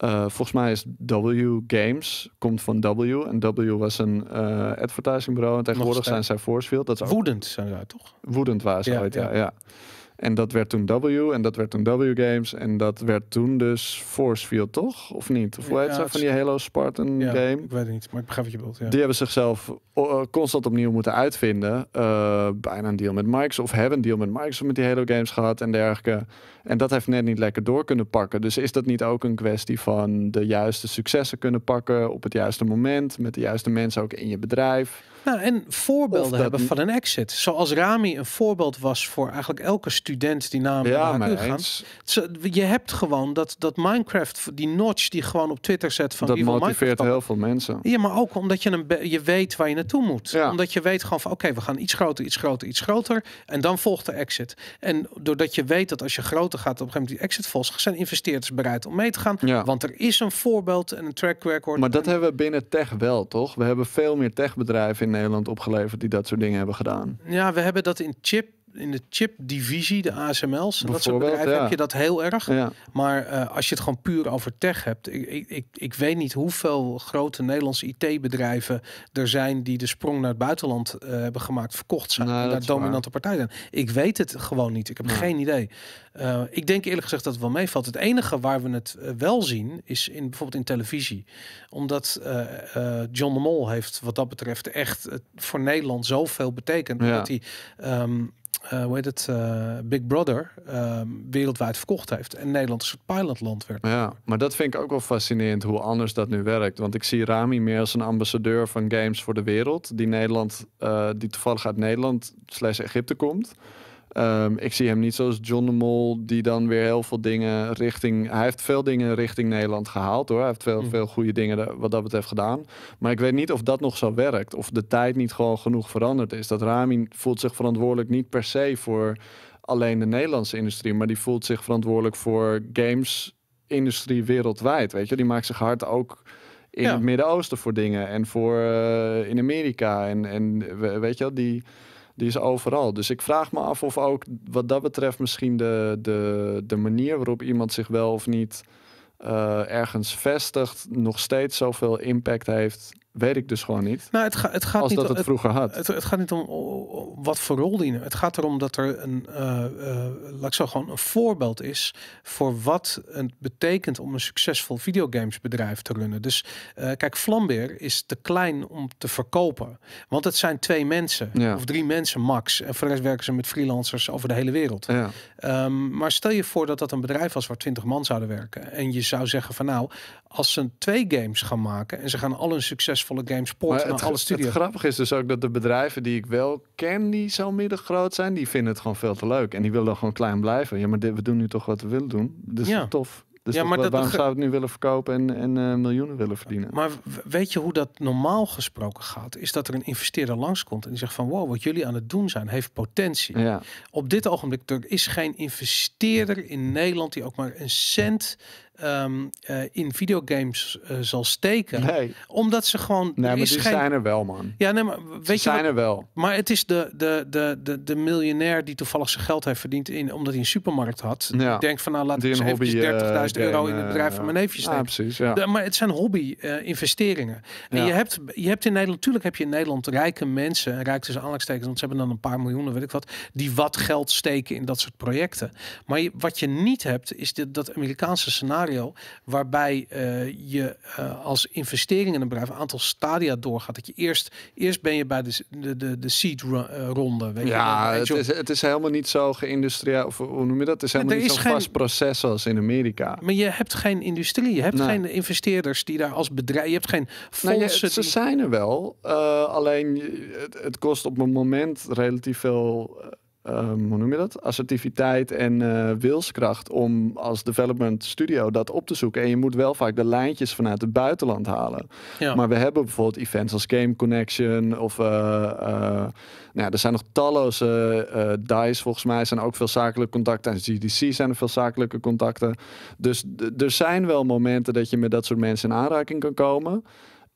Eh, volgens mij is W Games, komt van W. En W was een advertising eh, advertisingbureau. En tegenwoordig zijn zij Forcefield. Dat is Woedend zijn zij, toch? Woedend waren ze ooit, ja. ja. En dat werd toen W en dat werd toen W Games en dat werd toen dus Force Field, toch? Of niet? Of hoe heet ja, van die Halo Spartan ja, game? Ik weet het niet, maar ik begrijp wat je bedoelt. Ja. Die hebben zichzelf eh, constant opnieuw moeten uitvinden. Eh, bijna een deal met Microsoft, of hebben een deal met Microsoft met die Halo games gehad en dergelijke. En dat heeft net niet lekker door kunnen pakken. Dus is dat niet ook een kwestie van de juiste successen kunnen pakken op het juiste moment, met de juiste mensen ook in je bedrijf? Nou, en voorbeelden hebben van een exit. Zoals Rami een voorbeeld was voor eigenlijk elke student die naar ja, HU gaat. Je hebt gewoon dat, dat Minecraft, die notch die gewoon op Twitter zet van... Dat motiveert heel veel mensen. Ja, maar ook omdat je, een je weet waar je naartoe moet. Ja. Omdat je weet gewoon van oké, we gaan iets groter, iets groter, iets groter. En dan volgt de exit. En doordat je weet dat als je groter gaat, op een gegeven moment die exit volgt, zijn investeerders bereid om mee te gaan. Ja. Want er is een voorbeeld en een track record. Maar dat hebben we binnen tech wel, toch? We hebben veel meer techbedrijven in Nederland opgeleverd die dat soort dingen hebben gedaan. Ja, we hebben dat in Chip in de chipdivisie, de ASML's, dat soort bedrijven, ja. heb je dat heel erg. Maar eh, als je het gewoon puur over tech hebt, ik, ik, ik weet niet hoeveel grote Nederlandse IT-bedrijven er zijn die de sprong naar het buitenland eh, hebben gemaakt, verkocht zijn, naar nou, dominante partijen. zijn. Ik weet het gewoon niet. Ik heb geen idee. Eh, ik denk eerlijk gezegd dat het wel meevalt. Het enige waar we het wel zien is in bijvoorbeeld in televisie, omdat John de Mol heeft wat dat betreft echt voor Nederland zoveel betekend dat hij ehm, uh, hoe heet het, eh, Big Brother ehm, wereldwijd verkocht heeft. En Nederland een soort pilotland werd. Ja, maar dat vind ik ook wel fascinerend hoe anders dat nu werkt. Want ik zie Rami meer als een ambassadeur van games voor de wereld. Die Nederland, eh, die toevallig uit Nederland slash Egypte komt. Ehm, ik zie hem niet zoals John de Mol, die dan weer heel veel dingen richting. Hij heeft veel dingen richting Nederland gehaald hoor. Hij heeft veel, mhm. veel goede dingen wat dat betreft gedaan. Maar ik weet niet of dat nog zo werkt. Of de tijd niet gewoon genoeg veranderd is. Dat Rami voelt zich verantwoordelijk niet per se voor alleen de Nederlandse industrie. Maar die voelt zich verantwoordelijk voor games-industrie wereldwijd. Weet je, die maakt zich hard ook in het Midden-Oosten voor dingen. En voor eh, in Amerika. En, en weet je wel, die die is overal. Dus ik vraag me af of ook wat dat betreft misschien de, de, de manier waarop iemand zich wel of niet eh, ergens vestigt, nog steeds zoveel impact heeft weet ik dus gewoon niet. Nou, het, ga, het gaat als niet, dat het, vroeger had. Het, het, gaat niet om wat voor rol die. Het gaat erom dat er een, eh, eh, laat ik zo gewoon een voorbeeld is voor wat het betekent om een succesvol videogamesbedrijf te runnen. Dus eh, kijk, Flambeer is te klein om te verkopen, want het zijn twee mensen of drie mensen max. En voor werken ze met freelancers over de hele wereld. Ja. Ehm, maar stel je voor dat dat een bedrijf was waar twintig man zouden werken en je zou zeggen van nou, als ze twee games gaan maken en ze gaan al een succes Volle game sport. het, alle studios. Het is dus ook dat de bedrijven die ik wel ken, die zo middengroot zijn, die vinden het gewoon veel te leuk. En die willen dan gewoon klein blijven. Ja, maar dit, we doen nu toch wat we willen doen. Dus ja. tof. Dus ja, maar dat, waarom zou het nu willen verkopen en, en eh, miljoenen willen verdienen? Maar weet je hoe dat normaal gesproken gaat? Is dat er een investeerder langskomt en die zegt van... wow, wat jullie aan het doen zijn, heeft potentie. Ja. Op dit ogenblik, er is geen investeerder in Nederland... die ook maar een cent Ehm, eh, in videogames eh, zal steken. Nee. Omdat ze gewoon. Nee, maar die zijn er wel, man. Ja, nee, maar weet ze je. zijn er wel. Maar het is de, de, de, de, de miljonair die toevallig zijn geld heeft verdiend. In, omdat hij een supermarkt had. Ja. Die denkt van nou laat ik eens 30.000 eh, euro in het bedrijf van mijn neefje steken. Ja, precies. Ja. maar het zijn hobby-investeringen. en je, hebt, je hebt in Nederland. Natuurlijk heb je in Nederland rijke mensen. Rijk tussen aanhalingstekens, want ze hebben dan een paar miljoenen, weet ik wat. Die wat geld steken in dat soort projecten. Maar wat je niet hebt, is dat Amerikaanse scenario waarbij eh, je eh, als investering in een bedrijf een aantal stadia doorgaat. Dat je eerst, eerst ben je bij de, de, de, seed eh, ronde. Weet ja, het, is, het is helemaal niet zo geïndustrieerd, of hoe noem je dat? Het is helemaal niet zo'n vast proces als in Amerika. Maar je hebt geen industrie, je hebt geen investeerders die daar als bedrijf, je hebt geen fondsen. Nee, ze zijn er wel, alleen het, het, kost op een moment relatief veel Ehm, hoe noem je dat? Assertiviteit en eh, wilskracht om als development studio dat op te zoeken. En je moet wel vaak de lijntjes vanuit het buitenland halen. Maar we hebben bijvoorbeeld events als Game Connection of eh, eh, nou ja, er zijn nog talloze uh, DICE volgens mij zijn ook veel zakelijke contacten. En GDC zijn er veel zakelijke contacten. Dus er zijn wel momenten dat je met dat soort mensen in aanraking kan komen.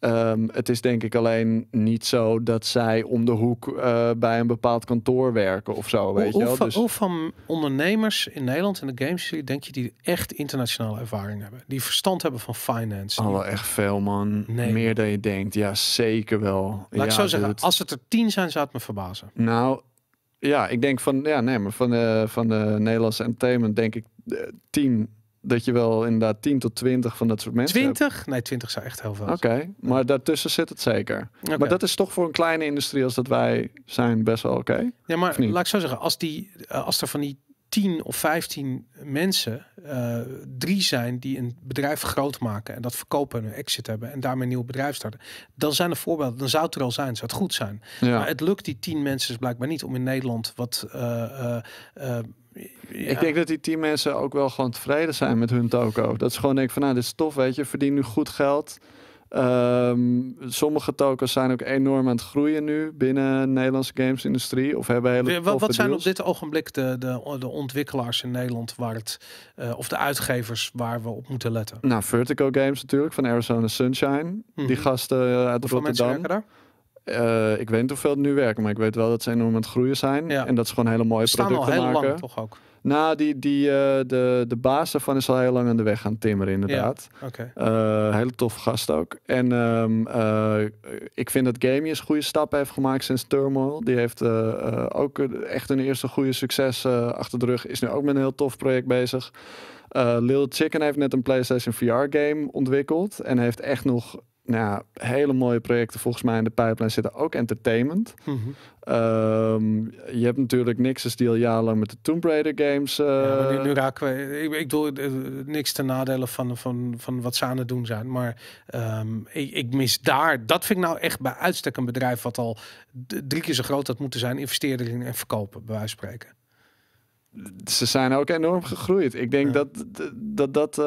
Ehm, het is denk ik alleen niet zo dat zij om de hoek eh, bij een bepaald kantoor werken of zo. Weet hoe, je wel? Van, dus... van ondernemers in Nederland in de games denk je die echt internationale ervaring hebben? Die verstand hebben van finance? Oh, wel echt veel man. Meer dan je denkt. Ja, zeker wel. ja, ik zo als het er tien zijn, zou het me verbazen. Nou, ja, ik denk van, ja, nee, maar van, de, van de Nederlandse entertainment denk ik eh, tien dat je wel inderdaad 10 tot 20 van dat soort mensen 20? Nee, 20 zou echt heel veel Oké, maar daartussen zit het zeker. Maar dat is toch voor een kleine industrie als dat wij zijn best wel oké. ja, maar laat ik zo zeggen, als, die, eh, als er van die 10 of 15 mensen eh, drie zijn die een bedrijf groot maken en dat verkopen en een exit hebben en daarmee een nieuw bedrijf starten, dan zijn er voorbeelden, dan zou het er al zijn, zou het goed zijn. Maar het lukt die 10 mensen dus blijkbaar niet om in Nederland wat eh, ik denk dat die team mensen ook wel gewoon tevreden zijn met hun toko. Dat ze gewoon denken van nou, dit is tof, weet je, verdien nu goed geld. Ehm, sommige tokens zijn ook enorm aan het groeien nu binnen de Nederlandse gamesindustrie. Of hebben hele wat, wat zijn op dit ogenblik de, de, de ontwikkelaars in Nederland waar het, eh, of de uitgevers waar we op moeten letten? Nou, Vertigo Games natuurlijk van Arizona Sunshine. Die mhm. gasten eh, uit de Rotterdam. Mensen daar? Eh, ik weet niet hoeveel het nu werken, maar ik weet wel dat ze enorm aan het groeien zijn. En dat ze gewoon hele mooie producten maken. al heel lang toch ook? Nou, die, die, eh, de, de baas ervan is al heel lang aan de weg gaan timmeren, inderdaad. Ja, eh, hele tof gast ook. En ehm, ik vind dat Gamey is goede stappen heeft gemaakt sinds Turmoil. Die heeft ook echt een eerste goede succes achter de rug. Is nu ook met een heel tof project bezig. Lil Chicken heeft net een PlayStation VR game ontwikkeld. En heeft echt nog nou, hele mooie projecten volgens mij in de pipeline zitten. Ook entertainment. Mhm. Ehm, je hebt natuurlijk als die al jarenlang met de Tomb Raider games... Uh... Ja, nu, eh. nu, raken we... Ik, ik doe eh, niks ten nadele van, van, van wat ze aan het doen zijn. Maar ehm, ik, ik, mis daar... Dat vind ik nou echt bij uitstek een bedrijf wat al drie keer zo groot had moeten zijn. Investeren en verkopen, bij wijze van spreken ze zijn ook enorm gegroeid. Ik denk dat dat, dat eh,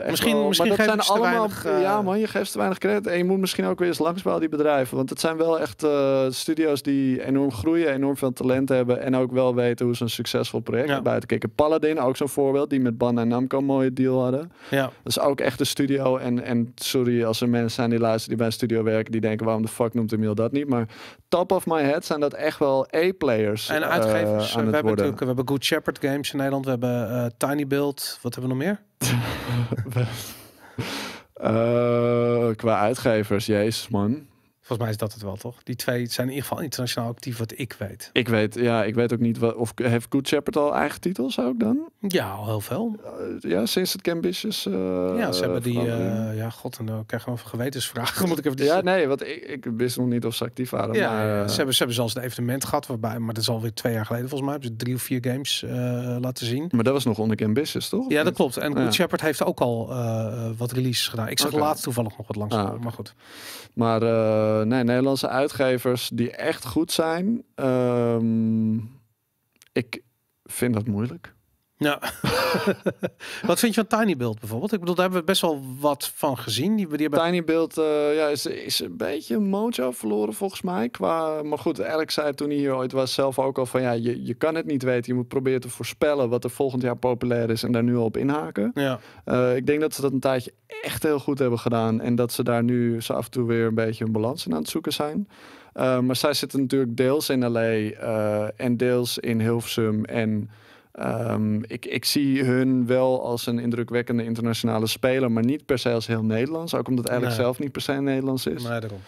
eh, misschien, misschien maar dat zijn allemaal. Weinig, eh, Ja, man, je geeft te weinig credit. En je moet misschien ook weer eens langs bij al die bedrijven. Want het zijn wel echt studio's die enorm groeien, enorm veel talent hebben. En ook wel weten hoe ze een succesvol project ja. buiten kicken. Paladin, ook zo'n voorbeeld, die met Ban en Namco een mooie deal hadden. Ja. Dat is ook echt een studio. En, en sorry als er mensen zijn die luisteren die bij een studio werken, die denken: waarom de fuck noemt Emil dat niet? Maar top of my head zijn dat echt wel A-players. En uitgevers. we, hebben natuurlijk, we hebben Good Shepherd games in Nederland. We hebben eh, Tiny Build. Wat hebben we nog meer? Eh, qua uitgevers, jezus man. Volgens mij is dat het wel, toch? Die twee zijn in ieder geval internationaal actief, wat ik weet. Ik weet, ja, ik weet ook niet. of heeft Good Shepherd al eigen titels ook dan? Ja, al heel veel. Eh, ja, sinds het Cambitious. Uh, eh, ja, ze hebben die, eh, ja, god, en dan krijg je over gewetensvragen. Moet ik even ja, nee, want ik, ik wist nog niet of ze actief waren. Ja, maar, ze, hebben, ze hebben zelfs een evenement gehad, waarbij, maar dat is weer twee jaar geleden volgens mij, hebben ze drie of vier games laten zien. Maar dat was nog onder Cambitious, toch? Ja, dat klopt. En Good ja. Shepherd heeft ook al wat releases gedaan. Ik zag okay. laatst toevallig nog wat langs, ah, maar goed. Maar eh, nee, Nederlandse uitgevers die echt goed zijn. Ehm, ik vind dat moeilijk. Ja. wat vind je van Tiny Build bijvoorbeeld? Ik bedoel, daar hebben we best wel wat van gezien. Die, die hebben... Tiny Build eh, ja, is, is een beetje mojo verloren volgens mij. maar goed, Eric zei toen hij hier ooit was zelf ook al van... ja, je, je kan het niet weten. Je moet proberen te voorspellen wat er volgend jaar populair is... en daar nu al op inhaken. Ja. Eh, ik denk dat ze dat een tijdje echt heel goed hebben gedaan... en dat ze daar nu zo af en toe weer een beetje een balans in aan het zoeken zijn... Eh, maar zij zitten natuurlijk deels in LA en deels in Hilversum en Ehm, ik, ik zie hun wel als een indrukwekkende internationale speler, maar niet per se als heel Nederlands. Ook omdat eigenlijk zelf niet per se Nederlands is. Nee, daarom.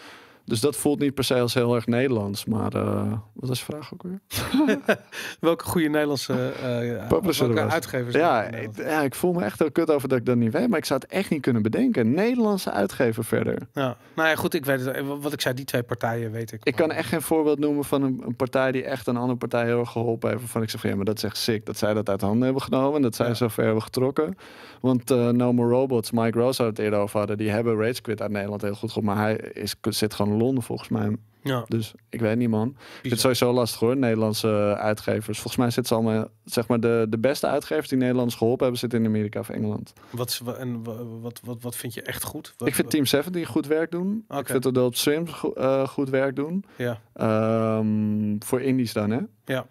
Dus dat voelt niet per se als heel erg Nederlands. Maar eh, wat is de vraag ook weer? welke goede Nederlandse eh, welke uitgevers? Ja, ik, ja, ik voel me echt heel kut over dat ik dat niet weet. Maar ik zou het echt niet kunnen bedenken. Nederlandse uitgever verder. Ja. Nou ja, goed, ik weet het. Eh, wat ik zei, die twee partijen weet ik. Ik kan echt geen voorbeeld noemen van een, een partij die echt een andere partij heel geholpen heeft. Van ik zeg, ja, maar dat is echt sick. Dat zij dat uit handen hebben genomen. Dat zij zover hebben getrokken. Want uh, No More Robots, Mike Rose had het eerder over hadden. Die hebben Rage Quit uit Nederland heel goed gemaakt. Maar hij is, zit gewoon Londen volgens mij. Ja. Dus ik weet niet, man. Het is sowieso lastig hoor, Nederlandse uitgevers. Volgens mij zitten ze allemaal, zeg maar, de, de beste uitgevers die Nederlands geholpen hebben, zitten in Amerika of Engeland. Wat, en, wat, wat, wat vind je echt goed? ik vind Team 17 goed werk doen. Ik vind de Swim go eh, goed werk doen. Ja. Ehm, voor indies dan, hè? Ja.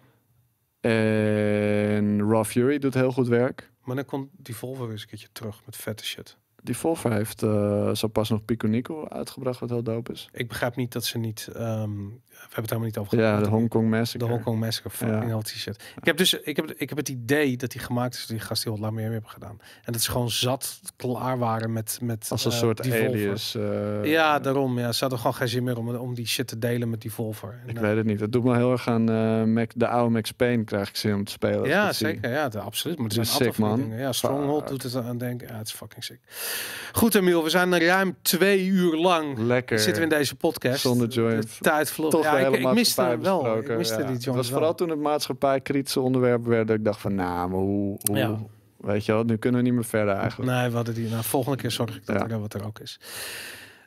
En Raw Fury doet heel goed werk. Maar dan komt die Volvo eens een keertje terug met vette shit. Die Volvo heeft eh, zo pas nog Pico Nico uitgebracht, wat heel dope is. Ik begrijp niet dat ze niet ehm, hebben het helemaal niet over gehad. Ja, de Hongkong Massacre. De Hongkong Massacre, fucking ja. shit. Ik heb dus, ik heb, ik heb het idee dat die gemaakt is die gast die al lang meer hebben gedaan. En dat ze gewoon zat klaar waren met, met Als een eh, soort alias. Eh, ja, daarom. Ja, ze hadden gewoon geen zin meer om, om die shit te delen met die Volver. Ik eh, weet het niet. Dat doet me heel erg aan uh, Mac, de oude Max Payne krijg ik zin om te spelen. Ja, zeker. Ja, de, absoluut. Maar het is sick, man. Dingen. Ja, Stronghold doet het aan denken. Ja, het is fucking sick. Goed, Emiel. We zijn ruim twee uur lang Lekker. zitten we in deze podcast. Zonder joint. tijd vloog ja, ik, ik het wel. Ik miste ja. die Het was vooral toen het maatschappij kritische werd dat Ik dacht van, nou, maar hoe... hoe Weet je wel, nu kunnen we niet meer verder eigenlijk. Nee, we hadden die. Nou, volgende keer zorg ik dat er wat er ook is.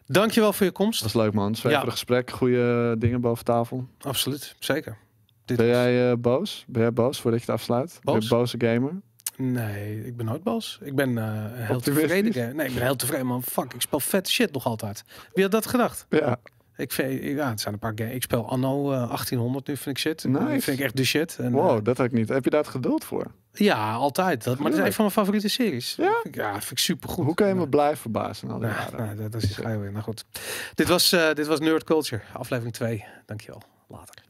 Dankjewel voor je komst. Dat is leuk man. Zeker ja. gesprek, goede eh, dingen boven tafel. Absoluut, zeker. Dit ben jij eh, boos? Ben boos voordat je het afsluit? Boos? boze gamer? Nee, ik ben nooit boos. Ik ben eh, heel tevreden. Nee, ik ben heel tevreden man. Fuck, ik speel vet shit nog altijd. Wie had dat gedacht? Ja. Ik, vind, ja, het zijn een paar games. Ik speel anno 1800 eh, nu, vind ik shit. Eh, nice. vind ik echt de shit. En, wow, eh, dat heb ik niet. Heb je daar het geduld voor? Ja, altijd. Dat, maar dat is een van mijn favoriete series. Ja? ik, ja, vind ik supergoed. Hoe kan je me blijven verbazen? Al die nou, dat, is heel weer. Nou goed. Dit was, dit was Nerd Culture, aflevering 2. Dankjewel. Later.